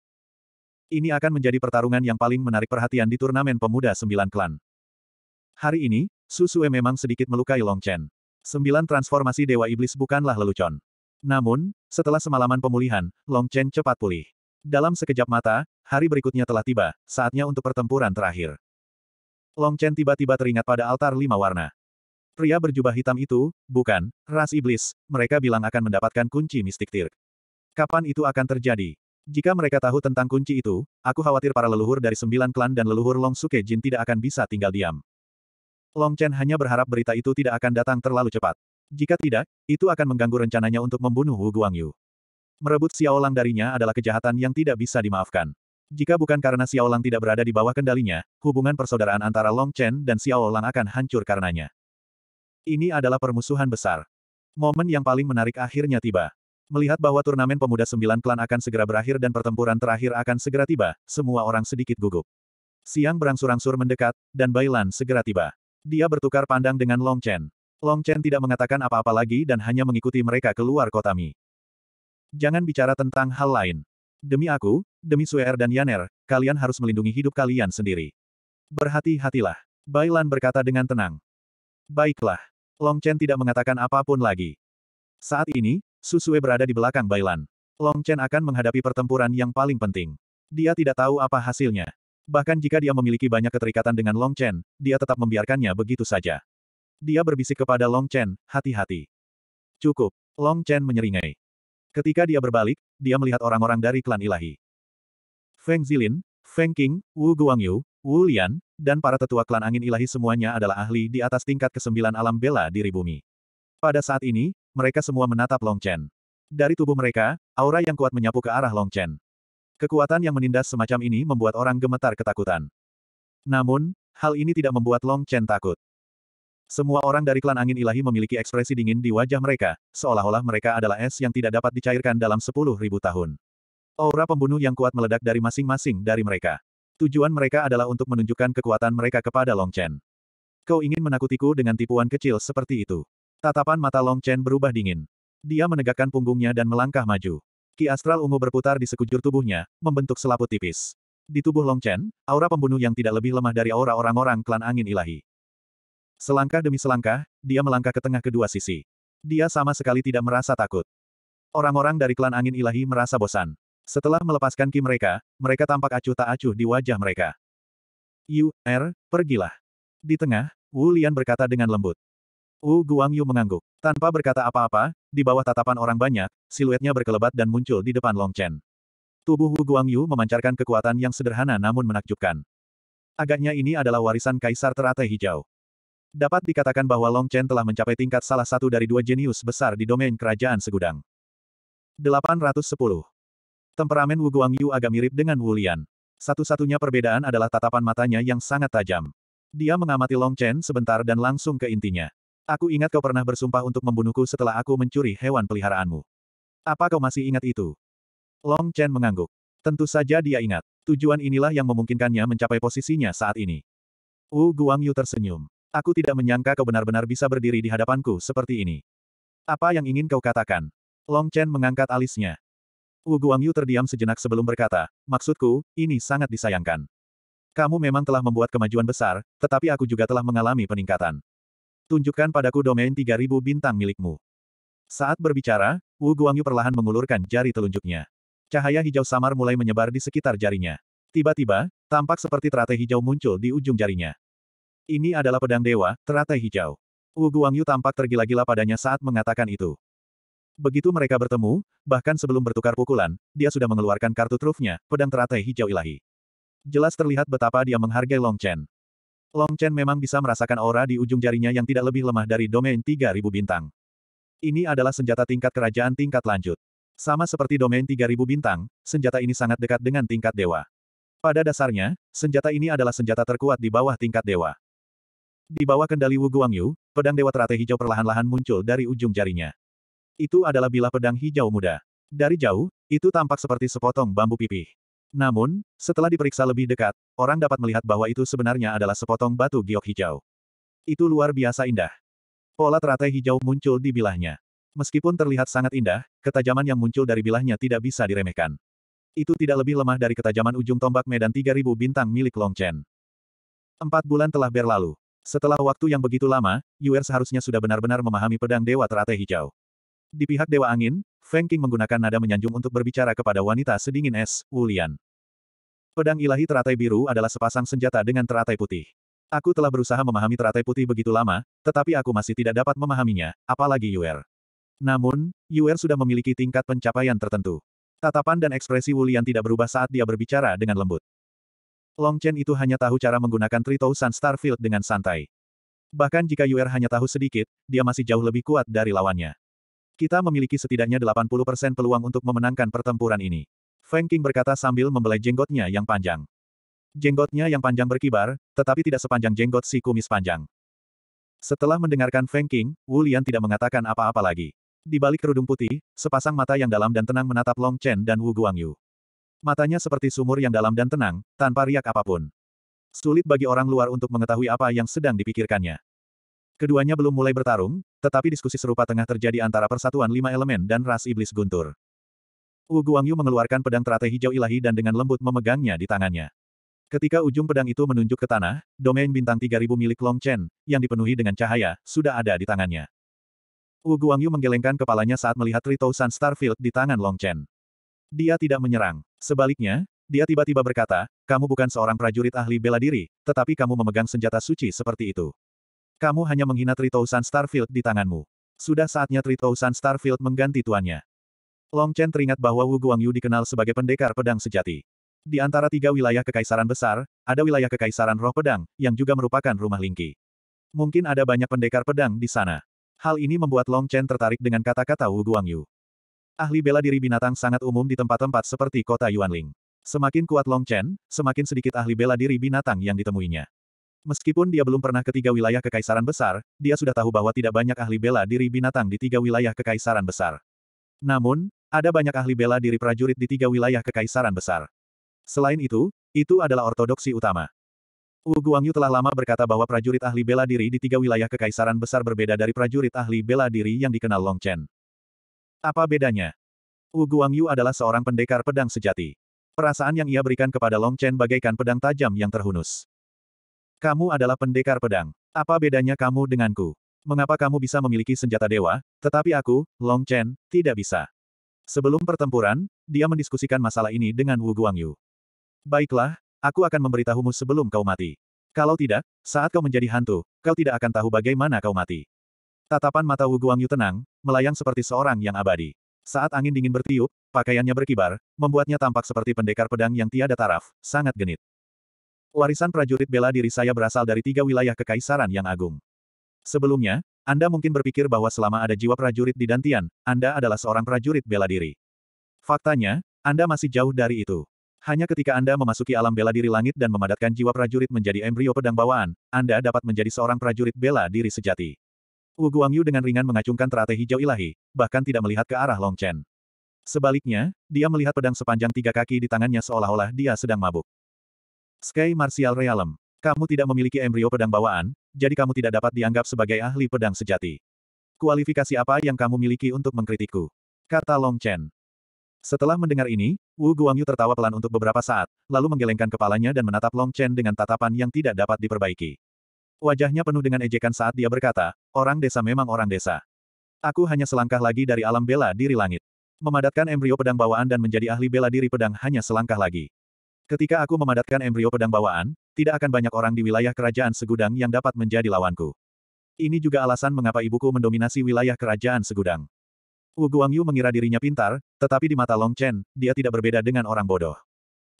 Ini akan menjadi pertarungan yang paling menarik perhatian di turnamen pemuda sembilan klan. Hari ini, Susue memang sedikit melukai Long Chen. Sembilan transformasi Dewa Iblis bukanlah lelucon. Namun, setelah semalaman pemulihan, Long Chen cepat pulih. Dalam sekejap mata, hari berikutnya telah tiba, saatnya untuk pertempuran terakhir. Long Chen tiba-tiba teringat pada altar lima warna. Pria berjubah hitam itu, bukan, ras iblis, mereka bilang akan mendapatkan kunci mistik tir. Kapan itu akan terjadi? Jika mereka tahu tentang kunci itu, aku khawatir para leluhur dari sembilan klan dan leluhur Long Suke Jin tidak akan bisa tinggal diam. Long Chen hanya berharap berita itu tidak akan datang terlalu cepat. Jika tidak, itu akan mengganggu rencananya untuk membunuh Wu Guangyu. Merebut Xiao Lang darinya adalah kejahatan yang tidak bisa dimaafkan. Jika bukan karena Xiao Lang tidak berada di bawah kendalinya, hubungan persaudaraan antara Long Chen dan Xiao Lang akan hancur karenanya. Ini adalah permusuhan besar. Momen yang paling menarik akhirnya tiba. Melihat bahwa turnamen pemuda sembilan klan akan segera berakhir dan pertempuran terakhir akan segera tiba, semua orang sedikit gugup. Siang berangsur-angsur mendekat, dan Bailan segera tiba. Dia bertukar pandang dengan Long Chen. Long Chen tidak mengatakan apa-apa lagi dan hanya mengikuti mereka keluar kota Mi. Jangan bicara tentang hal lain. Demi aku, demi Suer er dan Yaner, kalian harus melindungi hidup kalian sendiri. Berhati-hatilah. Bailan berkata dengan tenang. Baiklah. Long Chen tidak mengatakan apapun lagi. Saat ini, Susue berada di belakang Bailan. Long Chen akan menghadapi pertempuran yang paling penting. Dia tidak tahu apa hasilnya. Bahkan jika dia memiliki banyak keterikatan dengan Long Chen, dia tetap membiarkannya begitu saja. Dia berbisik kepada Long Chen, hati-hati. Cukup. Long Chen menyeringai. Ketika dia berbalik, dia melihat orang-orang dari klan ilahi. Feng Zilin, Feng King, Wu Guangyu, Wu Lian, dan para tetua klan angin ilahi semuanya adalah ahli di atas tingkat kesembilan alam bela diri bumi. Pada saat ini, mereka semua menatap Long Chen. Dari tubuh mereka, aura yang kuat menyapu ke arah Long Chen. Kekuatan yang menindas semacam ini membuat orang gemetar ketakutan. Namun, hal ini tidak membuat Long Chen takut. Semua orang dari klan angin ilahi memiliki ekspresi dingin di wajah mereka, seolah-olah mereka adalah es yang tidak dapat dicairkan dalam sepuluh ribu tahun. Aura pembunuh yang kuat meledak dari masing-masing dari mereka. Tujuan mereka adalah untuk menunjukkan kekuatan mereka kepada Long Chen. Kau ingin menakutiku dengan tipuan kecil seperti itu. Tatapan mata Long Chen berubah dingin. Dia menegakkan punggungnya dan melangkah maju. Ki astral ungu berputar di sekujur tubuhnya, membentuk selaput tipis. Di tubuh Long Chen, aura pembunuh yang tidak lebih lemah dari aura orang-orang klan angin ilahi. Selangkah demi selangkah, dia melangkah ke tengah kedua sisi. Dia sama sekali tidak merasa takut. Orang-orang dari klan angin ilahi merasa bosan. Setelah melepaskan ki mereka, mereka tampak acuh tak acuh di wajah mereka. Yu, Er, pergilah. Di tengah, Wu Lian berkata dengan lembut. Wu Guangyu mengangguk. Tanpa berkata apa-apa, di bawah tatapan orang banyak, siluetnya berkelebat dan muncul di depan Long Chen. Tubuh Wu Guangyu memancarkan kekuatan yang sederhana namun menakjubkan. Agaknya ini adalah warisan Kaisar Teratai Hijau. Dapat dikatakan bahwa Long Chen telah mencapai tingkat salah satu dari dua jenius besar di domain kerajaan segudang. 810. Temperamen Wu Guangyu agak mirip dengan Wu Lian. Satu-satunya perbedaan adalah tatapan matanya yang sangat tajam. Dia mengamati Long Chen sebentar dan langsung ke intinya. Aku ingat kau pernah bersumpah untuk membunuhku setelah aku mencuri hewan peliharaanmu. Apa kau masih ingat itu? Long Chen mengangguk. Tentu saja dia ingat. Tujuan inilah yang memungkinkannya mencapai posisinya saat ini. Wu Guangyu tersenyum. Aku tidak menyangka kau benar-benar bisa berdiri di hadapanku seperti ini. Apa yang ingin kau katakan? Long Chen mengangkat alisnya. Wu Guangyu terdiam sejenak sebelum berkata, maksudku, ini sangat disayangkan. Kamu memang telah membuat kemajuan besar, tetapi aku juga telah mengalami peningkatan tunjukkan padaku domain 3000 bintang milikmu. Saat berbicara, Wu Guangyu perlahan mengulurkan jari telunjuknya. Cahaya hijau samar mulai menyebar di sekitar jarinya. Tiba-tiba, tampak seperti teratai hijau muncul di ujung jarinya. Ini adalah pedang dewa, teratai hijau. Wu Guangyu tampak tergila-gila padanya saat mengatakan itu. Begitu mereka bertemu, bahkan sebelum bertukar pukulan, dia sudah mengeluarkan kartu trufnya, pedang teratai hijau ilahi. Jelas terlihat betapa dia menghargai Long Chen. Long Chen memang bisa merasakan aura di ujung jarinya yang tidak lebih lemah dari domain 3000 bintang. Ini adalah senjata tingkat kerajaan tingkat lanjut. Sama seperti domain 3000 bintang, senjata ini sangat dekat dengan tingkat dewa. Pada dasarnya, senjata ini adalah senjata terkuat di bawah tingkat dewa. Di bawah kendali Wu Guangyu, pedang dewa teratai hijau perlahan-lahan muncul dari ujung jarinya. Itu adalah bilah pedang hijau muda. Dari jauh, itu tampak seperti sepotong bambu pipih. Namun, setelah diperiksa lebih dekat, orang dapat melihat bahwa itu sebenarnya adalah sepotong batu giok hijau. Itu luar biasa indah. Pola teratai hijau muncul di bilahnya. Meskipun terlihat sangat indah, ketajaman yang muncul dari bilahnya tidak bisa diremehkan. Itu tidak lebih lemah dari ketajaman ujung tombak medan 3000 bintang milik Long Chen. Empat bulan telah berlalu. Setelah waktu yang begitu lama, Yuer seharusnya sudah benar-benar memahami pedang Dewa Teratai Hijau. Di pihak Dewa Angin, Feng Qing menggunakan nada menyanjung untuk berbicara kepada wanita sedingin es, Wulian. Pedang ilahi teratai biru adalah sepasang senjata dengan teratai putih. Aku telah berusaha memahami teratai putih begitu lama, tetapi aku masih tidak dapat memahaminya, apalagi Yuer. Namun, Yuer sudah memiliki tingkat pencapaian tertentu. Tatapan dan ekspresi Wulian tidak berubah saat dia berbicara dengan lembut. Long Chen itu hanya tahu cara menggunakan Tritousan Starfield dengan santai. Bahkan jika Yuer hanya tahu sedikit, dia masih jauh lebih kuat dari lawannya. Kita memiliki setidaknya 80% peluang untuk memenangkan pertempuran ini. Feng Qing berkata sambil membelai jenggotnya yang panjang. Jenggotnya yang panjang berkibar, tetapi tidak sepanjang jenggot si kumis panjang. Setelah mendengarkan Feng Qing, Wu Lian tidak mengatakan apa-apa lagi. Di balik kerudung putih, sepasang mata yang dalam dan tenang menatap Long Chen dan Wu Guangyu. Matanya seperti sumur yang dalam dan tenang, tanpa riak apapun. Sulit bagi orang luar untuk mengetahui apa yang sedang dipikirkannya. Keduanya belum mulai bertarung, tetapi diskusi serupa tengah terjadi antara persatuan lima elemen dan ras iblis guntur. Wu Guangyu mengeluarkan pedang teratai hijau ilahi dan dengan lembut memegangnya di tangannya. Ketika ujung pedang itu menunjuk ke tanah, domain bintang 3000 milik Long Chen, yang dipenuhi dengan cahaya, sudah ada di tangannya. Wu Guangyu menggelengkan kepalanya saat melihat Rito Sun Starfield di tangan Long Chen. Dia tidak menyerang. Sebaliknya, dia tiba-tiba berkata, kamu bukan seorang prajurit ahli bela diri, tetapi kamu memegang senjata suci seperti itu. Kamu hanya menghina Tritousan Starfield di tanganmu. Sudah saatnya Tritousan Starfield mengganti tuannya. Long Chen teringat bahwa Wu Guangyu dikenal sebagai pendekar pedang sejati. Di antara tiga wilayah kekaisaran besar, ada wilayah kekaisaran roh pedang, yang juga merupakan rumah lingki. Mungkin ada banyak pendekar pedang di sana. Hal ini membuat Long Chen tertarik dengan kata-kata Wu Guangyu. Ahli bela diri binatang sangat umum di tempat-tempat seperti kota Yuanling. Semakin kuat Long Chen, semakin sedikit ahli bela diri binatang yang ditemuinya. Meskipun dia belum pernah ke tiga wilayah kekaisaran besar, dia sudah tahu bahwa tidak banyak ahli bela diri binatang di tiga wilayah kekaisaran besar. Namun, ada banyak ahli bela diri prajurit di tiga wilayah kekaisaran besar. Selain itu, itu adalah ortodoksi utama. Wu Guangyu telah lama berkata bahwa prajurit ahli bela diri di tiga wilayah kekaisaran besar berbeda dari prajurit ahli bela diri yang dikenal Long Chen. Apa bedanya? Wu Guangyu adalah seorang pendekar pedang sejati. Perasaan yang ia berikan kepada Long Chen bagaikan pedang tajam yang terhunus. Kamu adalah pendekar pedang. Apa bedanya kamu denganku? Mengapa kamu bisa memiliki senjata dewa, tetapi aku, Long Chen, tidak bisa? Sebelum pertempuran, dia mendiskusikan masalah ini dengan Wu Guangyu. Baiklah, aku akan memberitahumu sebelum kau mati. Kalau tidak, saat kau menjadi hantu, kau tidak akan tahu bagaimana kau mati. Tatapan mata Wu Guangyu tenang, melayang seperti seorang yang abadi. Saat angin dingin bertiup, pakaiannya berkibar, membuatnya tampak seperti pendekar pedang yang tiada taraf, sangat genit. Warisan prajurit bela diri saya berasal dari tiga wilayah kekaisaran yang agung. Sebelumnya, Anda mungkin berpikir bahwa selama ada jiwa prajurit di Dantian, Anda adalah seorang prajurit bela diri. Faktanya, Anda masih jauh dari itu. Hanya ketika Anda memasuki alam bela diri langit dan memadatkan jiwa prajurit menjadi embrio pedang bawaan, Anda dapat menjadi seorang prajurit bela diri sejati. Wu Guangyu dengan ringan mengacungkan teratai hijau ilahi, bahkan tidak melihat ke arah Long Chen. Sebaliknya, dia melihat pedang sepanjang tiga kaki di tangannya seolah-olah dia sedang mabuk. Sky Martial Realm. Kamu tidak memiliki embrio pedang bawaan, jadi kamu tidak dapat dianggap sebagai ahli pedang sejati. Kualifikasi apa yang kamu miliki untuk mengkritikku? Kata Long Chen. Setelah mendengar ini, Wu Guangyu tertawa pelan untuk beberapa saat, lalu menggelengkan kepalanya dan menatap Long Chen dengan tatapan yang tidak dapat diperbaiki. Wajahnya penuh dengan ejekan saat dia berkata, orang desa memang orang desa. Aku hanya selangkah lagi dari alam bela diri langit. Memadatkan embrio pedang bawaan dan menjadi ahli bela diri pedang hanya selangkah lagi. Ketika aku memadatkan embrio pedang bawaan, tidak akan banyak orang di wilayah kerajaan segudang yang dapat menjadi lawanku. Ini juga alasan mengapa ibuku mendominasi wilayah kerajaan segudang. Wu Guangyu mengira dirinya pintar, tetapi di mata Long Chen, dia tidak berbeda dengan orang bodoh.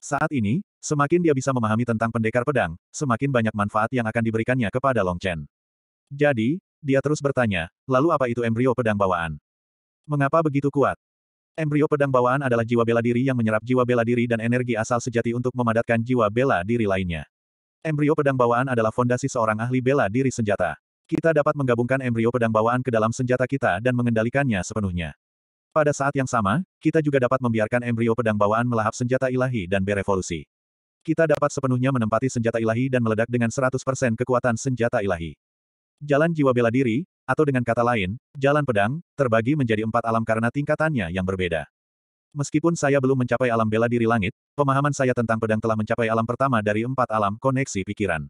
Saat ini, semakin dia bisa memahami tentang pendekar pedang, semakin banyak manfaat yang akan diberikannya kepada Long Chen. Jadi, dia terus bertanya, lalu apa itu embrio pedang bawaan? Mengapa begitu kuat? Embrio pedang bawaan adalah jiwa bela diri yang menyerap jiwa bela diri dan energi asal sejati untuk memadatkan jiwa bela diri lainnya. Embrio pedang bawaan adalah fondasi seorang ahli bela diri senjata. Kita dapat menggabungkan embrio pedang bawaan ke dalam senjata kita dan mengendalikannya sepenuhnya. Pada saat yang sama, kita juga dapat membiarkan embrio pedang bawaan melahap senjata ilahi dan berevolusi. Kita dapat sepenuhnya menempati senjata ilahi dan meledak dengan 100% kekuatan senjata ilahi. Jalan jiwa bela diri, atau dengan kata lain, jalan pedang, terbagi menjadi empat alam karena tingkatannya yang berbeda. Meskipun saya belum mencapai alam bela diri langit, pemahaman saya tentang pedang telah mencapai alam pertama dari empat alam koneksi pikiran.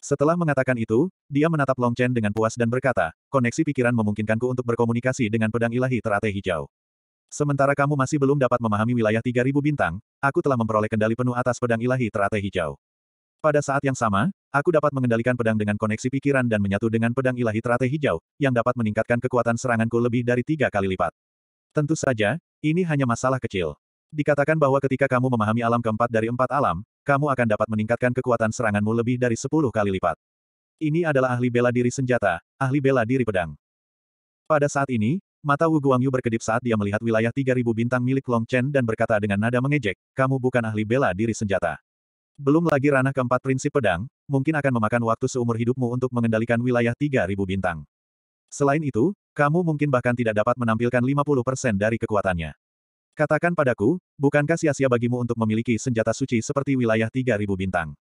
Setelah mengatakan itu, dia menatap Long Chen dengan puas dan berkata, koneksi pikiran memungkinkanku untuk berkomunikasi dengan pedang ilahi terate hijau. Sementara kamu masih belum dapat memahami wilayah 3000 bintang, aku telah memperoleh kendali penuh atas pedang ilahi terate hijau. Pada saat yang sama, aku dapat mengendalikan pedang dengan koneksi pikiran dan menyatu dengan pedang ilahi terate hijau, yang dapat meningkatkan kekuatan seranganku lebih dari tiga kali lipat. Tentu saja, ini hanya masalah kecil. Dikatakan bahwa ketika kamu memahami alam keempat dari empat alam, kamu akan dapat meningkatkan kekuatan seranganmu lebih dari sepuluh kali lipat. Ini adalah ahli bela diri senjata, ahli bela diri pedang. Pada saat ini, mata Wu Guangyu berkedip saat dia melihat wilayah 3000 bintang milik Long Chen dan berkata dengan nada mengejek, kamu bukan ahli bela diri senjata. Belum lagi ranah keempat prinsip pedang, mungkin akan memakan waktu seumur hidupmu untuk mengendalikan wilayah 3000 bintang. Selain itu, kamu mungkin bahkan tidak dapat menampilkan 50% dari kekuatannya. Katakan padaku, bukankah sia-sia bagimu untuk memiliki senjata suci seperti wilayah 3000 bintang?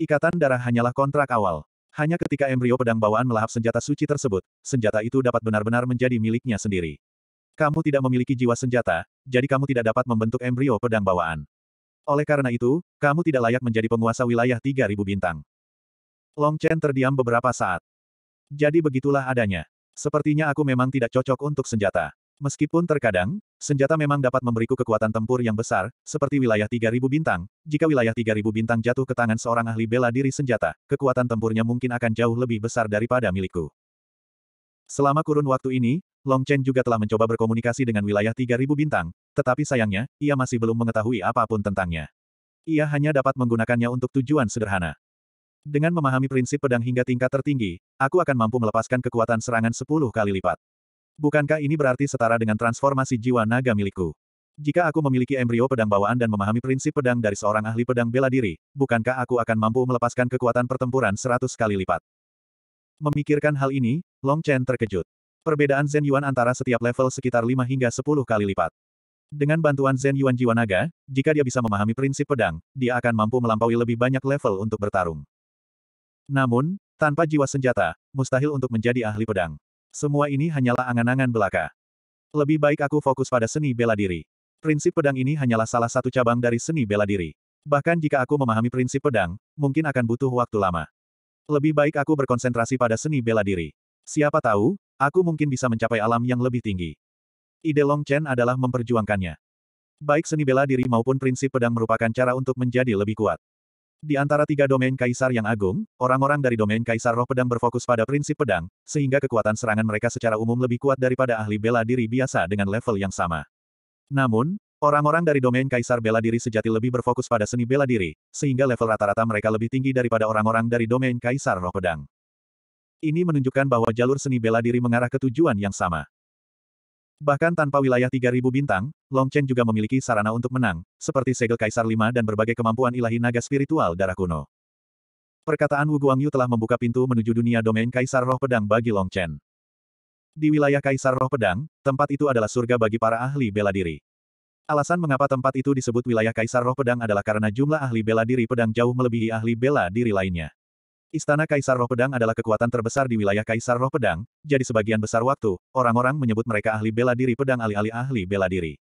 Ikatan darah hanyalah kontrak awal. Hanya ketika embrio pedang bawaan melahap senjata suci tersebut, senjata itu dapat benar-benar menjadi miliknya sendiri. Kamu tidak memiliki jiwa senjata, jadi kamu tidak dapat membentuk embrio pedang bawaan. Oleh karena itu, kamu tidak layak menjadi penguasa wilayah 3000 bintang. Long Chen terdiam beberapa saat. Jadi begitulah adanya. Sepertinya aku memang tidak cocok untuk senjata. Meskipun terkadang, senjata memang dapat memberiku kekuatan tempur yang besar, seperti wilayah 3000 bintang. Jika wilayah 3000 bintang jatuh ke tangan seorang ahli bela diri senjata, kekuatan tempurnya mungkin akan jauh lebih besar daripada milikku. Selama kurun waktu ini, Long Chen juga telah mencoba berkomunikasi dengan wilayah 3000 bintang, tetapi sayangnya, ia masih belum mengetahui apapun tentangnya. Ia hanya dapat menggunakannya untuk tujuan sederhana. Dengan memahami prinsip pedang hingga tingkat tertinggi, aku akan mampu melepaskan kekuatan serangan 10 kali lipat. Bukankah ini berarti setara dengan transformasi jiwa naga milikku? Jika aku memiliki embrio pedang bawaan dan memahami prinsip pedang dari seorang ahli pedang bela diri, bukankah aku akan mampu melepaskan kekuatan pertempuran 100 kali lipat? Memikirkan hal ini, Long Chen terkejut. Perbedaan Zen Yuan antara setiap level sekitar 5 hingga 10 kali lipat. Dengan bantuan Zen Yuan Jiwa Naga, jika dia bisa memahami prinsip pedang, dia akan mampu melampaui lebih banyak level untuk bertarung. Namun, tanpa jiwa senjata, mustahil untuk menjadi ahli pedang. Semua ini hanyalah angan-angan belaka. Lebih baik aku fokus pada seni bela diri. Prinsip pedang ini hanyalah salah satu cabang dari seni bela diri. Bahkan jika aku memahami prinsip pedang, mungkin akan butuh waktu lama. Lebih baik aku berkonsentrasi pada seni bela diri. Siapa tahu, Aku mungkin bisa mencapai alam yang lebih tinggi. Ide Long Chen adalah memperjuangkannya. Baik seni bela diri maupun prinsip pedang merupakan cara untuk menjadi lebih kuat. Di antara tiga domain kaisar yang agung, orang-orang dari domain kaisar roh pedang berfokus pada prinsip pedang, sehingga kekuatan serangan mereka secara umum lebih kuat daripada ahli bela diri biasa dengan level yang sama. Namun, Orang-orang dari domain kaisar bela diri sejati lebih berfokus pada seni bela diri, sehingga level rata-rata mereka lebih tinggi daripada orang-orang dari domain kaisar roh pedang. Ini menunjukkan bahwa jalur seni bela diri mengarah ke tujuan yang sama. Bahkan tanpa wilayah 3000 bintang, Long Chen juga memiliki sarana untuk menang, seperti segel Kaisar Lima dan berbagai kemampuan ilahi naga spiritual darah kuno. Perkataan Wu Guangyu telah membuka pintu menuju dunia domain Kaisar Roh Pedang bagi Long Chen. Di wilayah Kaisar Roh Pedang, tempat itu adalah surga bagi para ahli bela diri. Alasan mengapa tempat itu disebut wilayah Kaisar Roh Pedang adalah karena jumlah ahli bela diri pedang jauh melebihi ahli bela diri lainnya. Istana Kaisar Roh Pedang adalah kekuatan terbesar di wilayah Kaisar Roh Pedang, jadi sebagian besar waktu, orang-orang menyebut mereka ahli bela diri pedang alih-alih ahli bela diri.